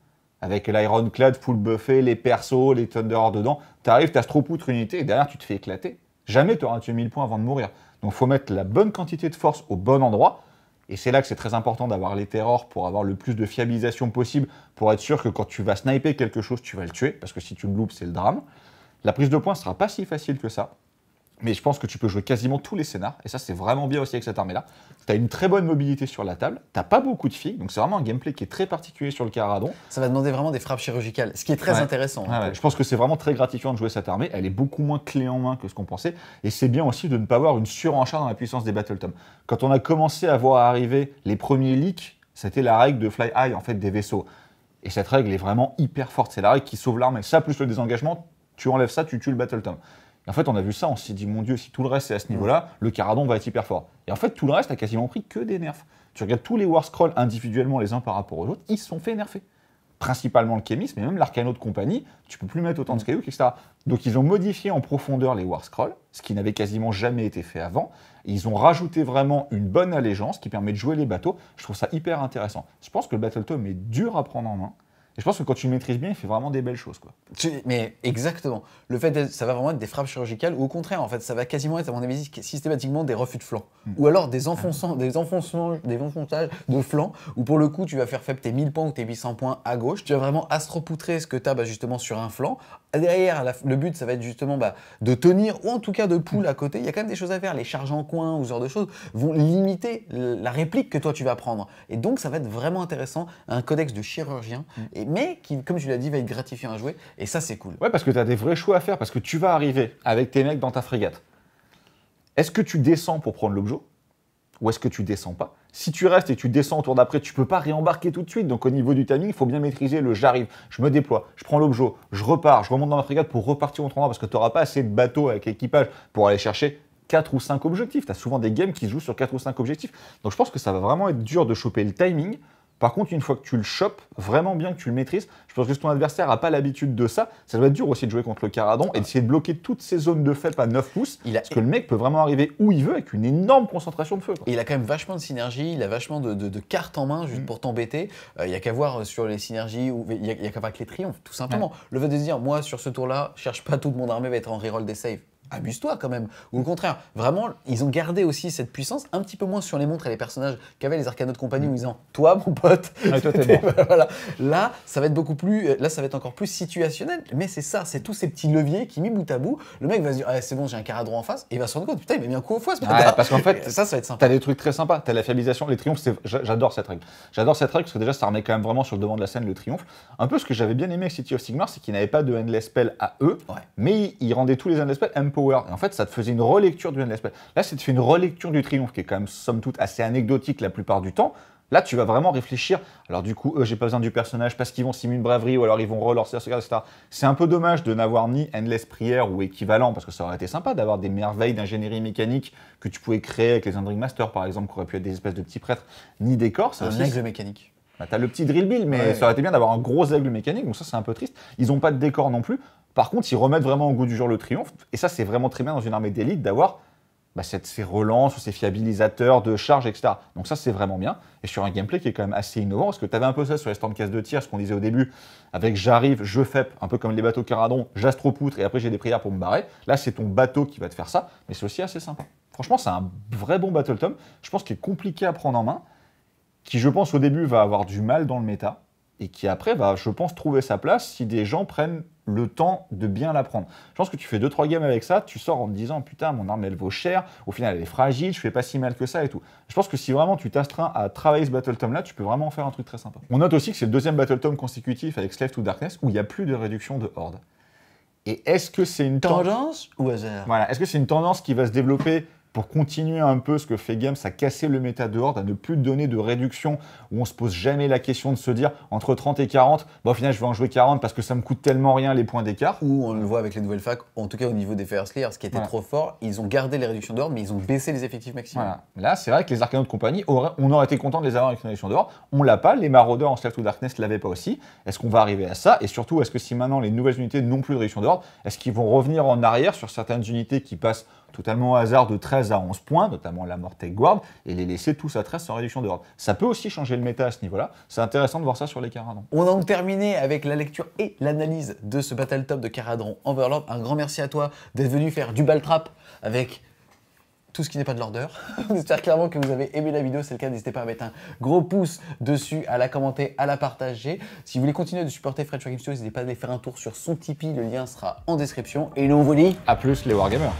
avec l'Ironclad full Buffet, les persos, les Thunder dedans. T'arrives, t'as trop outre unité et derrière tu te fais éclater. Jamais tu auras tué 1000 points avant de mourir. Donc faut mettre la bonne quantité de force au bon endroit. Et c'est là que c'est très important d'avoir les terrors pour avoir le plus de fiabilisation possible, pour être sûr que quand tu vas sniper quelque chose, tu vas le tuer, parce que si tu le loupes, c'est le drame. La prise de points sera pas si facile que ça. Mais je pense que tu peux jouer quasiment tous les scénars, et ça c'est vraiment bien aussi avec cette armée-là. Tu as une très bonne mobilité sur la table, t'as pas beaucoup de filles, donc c'est vraiment un gameplay qui est très particulier sur le Caradon. Ça va demander vraiment des frappes chirurgicales, ce qui est très intéressant. Hein. Je pense que c'est vraiment très gratifiant de jouer cette armée, elle est beaucoup moins clé en main que ce qu'on pensait, et c'est bien aussi de ne pas avoir une surenchère dans la puissance des Battle Tom. Quand on a commencé à voir arriver les premiers leaks, c'était la règle de fly high en fait des vaisseaux. Et cette règle est vraiment hyper forte, c'est la règle qui sauve l'armée. Ça plus le désengagement, tu enlèves ça, tu tues le Battle Tom en fait, on a vu ça, on s'est dit, mon Dieu, si tout le reste est à ce niveau-là, le Caradon va être hyper fort. Et en fait, tout le reste a quasiment pris que des nerfs. Tu regardes tous les War individuellement les uns par rapport aux autres, ils se sont fait nerfer. Principalement le chemist, mais même l'Arcano de compagnie, tu peux plus mettre autant de que etc. Donc ils ont modifié en profondeur les War ce qui n'avait quasiment jamais été fait avant. ils ont rajouté vraiment une bonne allégeance qui permet de jouer les bateaux. Je trouve ça hyper intéressant. Je pense que le Battle Tome est dur à prendre en main je pense que quand tu le maîtrises bien, il fait vraiment des belles choses. Quoi. Mais exactement. Le fait ça va vraiment être des frappes chirurgicales, ou au contraire, en fait, ça va quasiment être, à mon avis, systématiquement des refus de flanc. Mm. Ou alors des, enfonçants, des enfoncements, des enfonçages de flanc, où pour le coup, tu vas faire faible tes 1000 points ou tes 800 points à gauche. Tu vas vraiment astropoutrer ce que tu as bah, justement sur un flanc, derrière, le but, ça va être justement bah, de tenir, ou en tout cas de poule à côté. Il y a quand même des choses à faire. Les charges en coin ou ce genre de choses vont limiter la réplique que toi tu vas prendre. Et donc, ça va être vraiment intéressant. Un codex de chirurgien, mm. et, mais qui, comme tu l'as dit, va être gratifiant à jouer. Et ça, c'est cool. Ouais, parce que tu as des vrais choix à faire, parce que tu vas arriver avec tes mecs dans ta frégate. Est-ce que tu descends pour prendre l'objet ou est-ce que tu descends pas Si tu restes et tu descends au tour d'après, tu peux pas réembarquer tout de suite. Donc au niveau du timing, il faut bien maîtriser le j'arrive, je me déploie, je prends l'objet, je repars, je remonte dans la frégate pour repartir au tournoi parce que tu n'auras pas assez de bateaux avec équipage pour aller chercher 4 ou 5 objectifs. Tu as souvent des games qui jouent sur 4 ou 5 objectifs. Donc je pense que ça va vraiment être dur de choper le timing. Par contre, une fois que tu le chopes, vraiment bien que tu le maîtrises, je pense que si ton adversaire n'a pas l'habitude de ça, ça doit être dur aussi de jouer contre le Caradon et d'essayer de bloquer toutes ces zones de FEP à 9 pouces. Parce que le mec peut vraiment arriver où il veut avec une énorme concentration de feu. il a quand même vachement de synergie, il a vachement de, cartes en main juste mm. pour t'embêter. Euh, il n'y a qu'à voir sur les synergies, ou il n'y a, qu'à voir avec les triomphes, tout simplement. Le fait de se dire, moi sur ce tour-là, cherche pas toute mon armée va être en reroll des saves abuse-toi quand même. Ou au contraire, vraiment, ils ont gardé aussi cette puissance, un petit peu moins sur les montres et les personnages qu'avaient les de Compagnie, mm. où ils disant Toi, mon pote, ah, ben, là, ça va être beaucoup plus, euh, là, ça va être encore plus situationnel, mais c'est ça, c'est tous ces petits leviers qui, mis bout à bout, le mec va se dire ah, C'est bon, j'ai un caradron en face, et il va se rendre compte Putain, il m'a mis un coup au foie ce matin. parce qu'en fait, ça, ça va être sympa. T'as des trucs très sympas, t'as la fiabilisation, les triomphes, j'adore cette règle. J'adore cette règle parce que déjà, ça remet quand même vraiment sur le devant de la scène le triomphe. Un peu ce que j'avais bien aimé avec City of Sigmar, c'est qu'il n'avait pas de endless spell à eux, mais ils rendaient tous les endless spells et en fait, ça te faisait une relecture du Endless Blade. Là, ça te fait une relecture du Triomphe, qui est quand même, somme toute, assez anecdotique la plupart du temps. Là, tu vas vraiment réfléchir. Alors, du coup, eux, j'ai pas besoin du personnage parce qu'ils vont simuler une braverie ou alors ils vont relancer, etc. C'est un peu dommage de n'avoir ni Endless Prière ou équivalent parce que ça aurait été sympa d'avoir des merveilles d'ingénierie mécanique que tu pouvais créer avec les Endring Masters, par exemple, qui auraient pu être des espèces de petits prêtres, ni des un aigle mécanique. Bah, t'as le petit drill Bill, mais ça aurait été bien d'avoir un gros aigle mécanique, donc ça, c'est un peu triste. Ils ont pas de décor non plus. Par contre, ils remettent vraiment au goût du jour le triomphe. Et ça, c'est vraiment très bien dans une armée d'élite d'avoir bah, cette, ces relances ces fiabilisateurs de charge, etc. Donc ça, c'est vraiment bien. Et sur un gameplay qui est quand même assez innovant, parce que tu avais un peu ça sur les casse de tir, ce qu'on disait au début, avec j'arrive, je FEP, un peu comme les bateaux Caradon, j'astropoutre, et après j'ai des prières pour me barrer. Là, c'est ton bateau qui va te faire ça, mais c'est aussi assez sympa. Franchement, c'est un vrai bon Battle Tom, je pense qu'il est compliqué à prendre en main, qui, je pense, au début, va avoir du mal dans le méta, et qui après va, je pense, trouver sa place si des gens prennent le temps de bien l'apprendre. Je pense que tu fais 2-3 games avec ça, tu sors en te disant putain mon arme elle vaut cher, au final elle est fragile, je fais pas si mal que ça et tout. Je pense que si vraiment tu t'astreins à travailler ce battle tome là, tu peux vraiment faire un truc très sympa. On note aussi que c'est le deuxième battle tome consécutif avec Slave to Darkness où il n'y a plus de réduction de horde. Et est-ce que c'est une tendance, tendance ou hasard Voilà, est-ce que c'est une tendance qui va se développer pour continuer un peu ce que fait Games, à casser le méta de à ne plus donner de réduction, où on se pose jamais la question de se dire entre 30 et 40, bon bah, au final je vais en jouer 40 parce que ça me coûte tellement rien les points d'écart. Ou on le voit avec les nouvelles facs, en tout cas au niveau des First Clear, ce qui était trop fort, ils ont gardé les réductions dehors, mais ils ont baissé les effectifs maximum. Là, c'est vrai que les Arcanos de compagnie, on aurait été content de les avoir avec une réduction dehors, on l'a pas, les Maraudeurs en Slave to Darkness l'avaient pas aussi. Est-ce qu'on va arriver à ça Et surtout, est-ce que si maintenant les nouvelles unités n'ont plus de réduction d'ordre, est-ce qu'ils vont revenir en arrière sur certaines unités qui passent totalement au hasard de 13 à 11 points, notamment la mort Guard, et les laisser tous à 13 sans réduction de ordre. Ça peut aussi changer le méta à ce niveau-là. C'est intéressant de voir ça sur les Caradons. On a donc terminé avec la lecture et l'analyse de ce Battle Top de Caradron Overlord. Un grand merci à toi d'être venu faire du Trap avec tout ce qui n'est pas de l'ordre. J'espère clairement que vous avez aimé la vidéo. C'est le cas, n'hésitez pas à mettre un gros pouce dessus, à la commenter, à la partager. Si vous voulez continuer de supporter Fred Game Studios, n'hésitez pas à aller faire un tour sur son Tipeee. Le lien sera en description. Et nous, on vous dit à plus les Wargamers.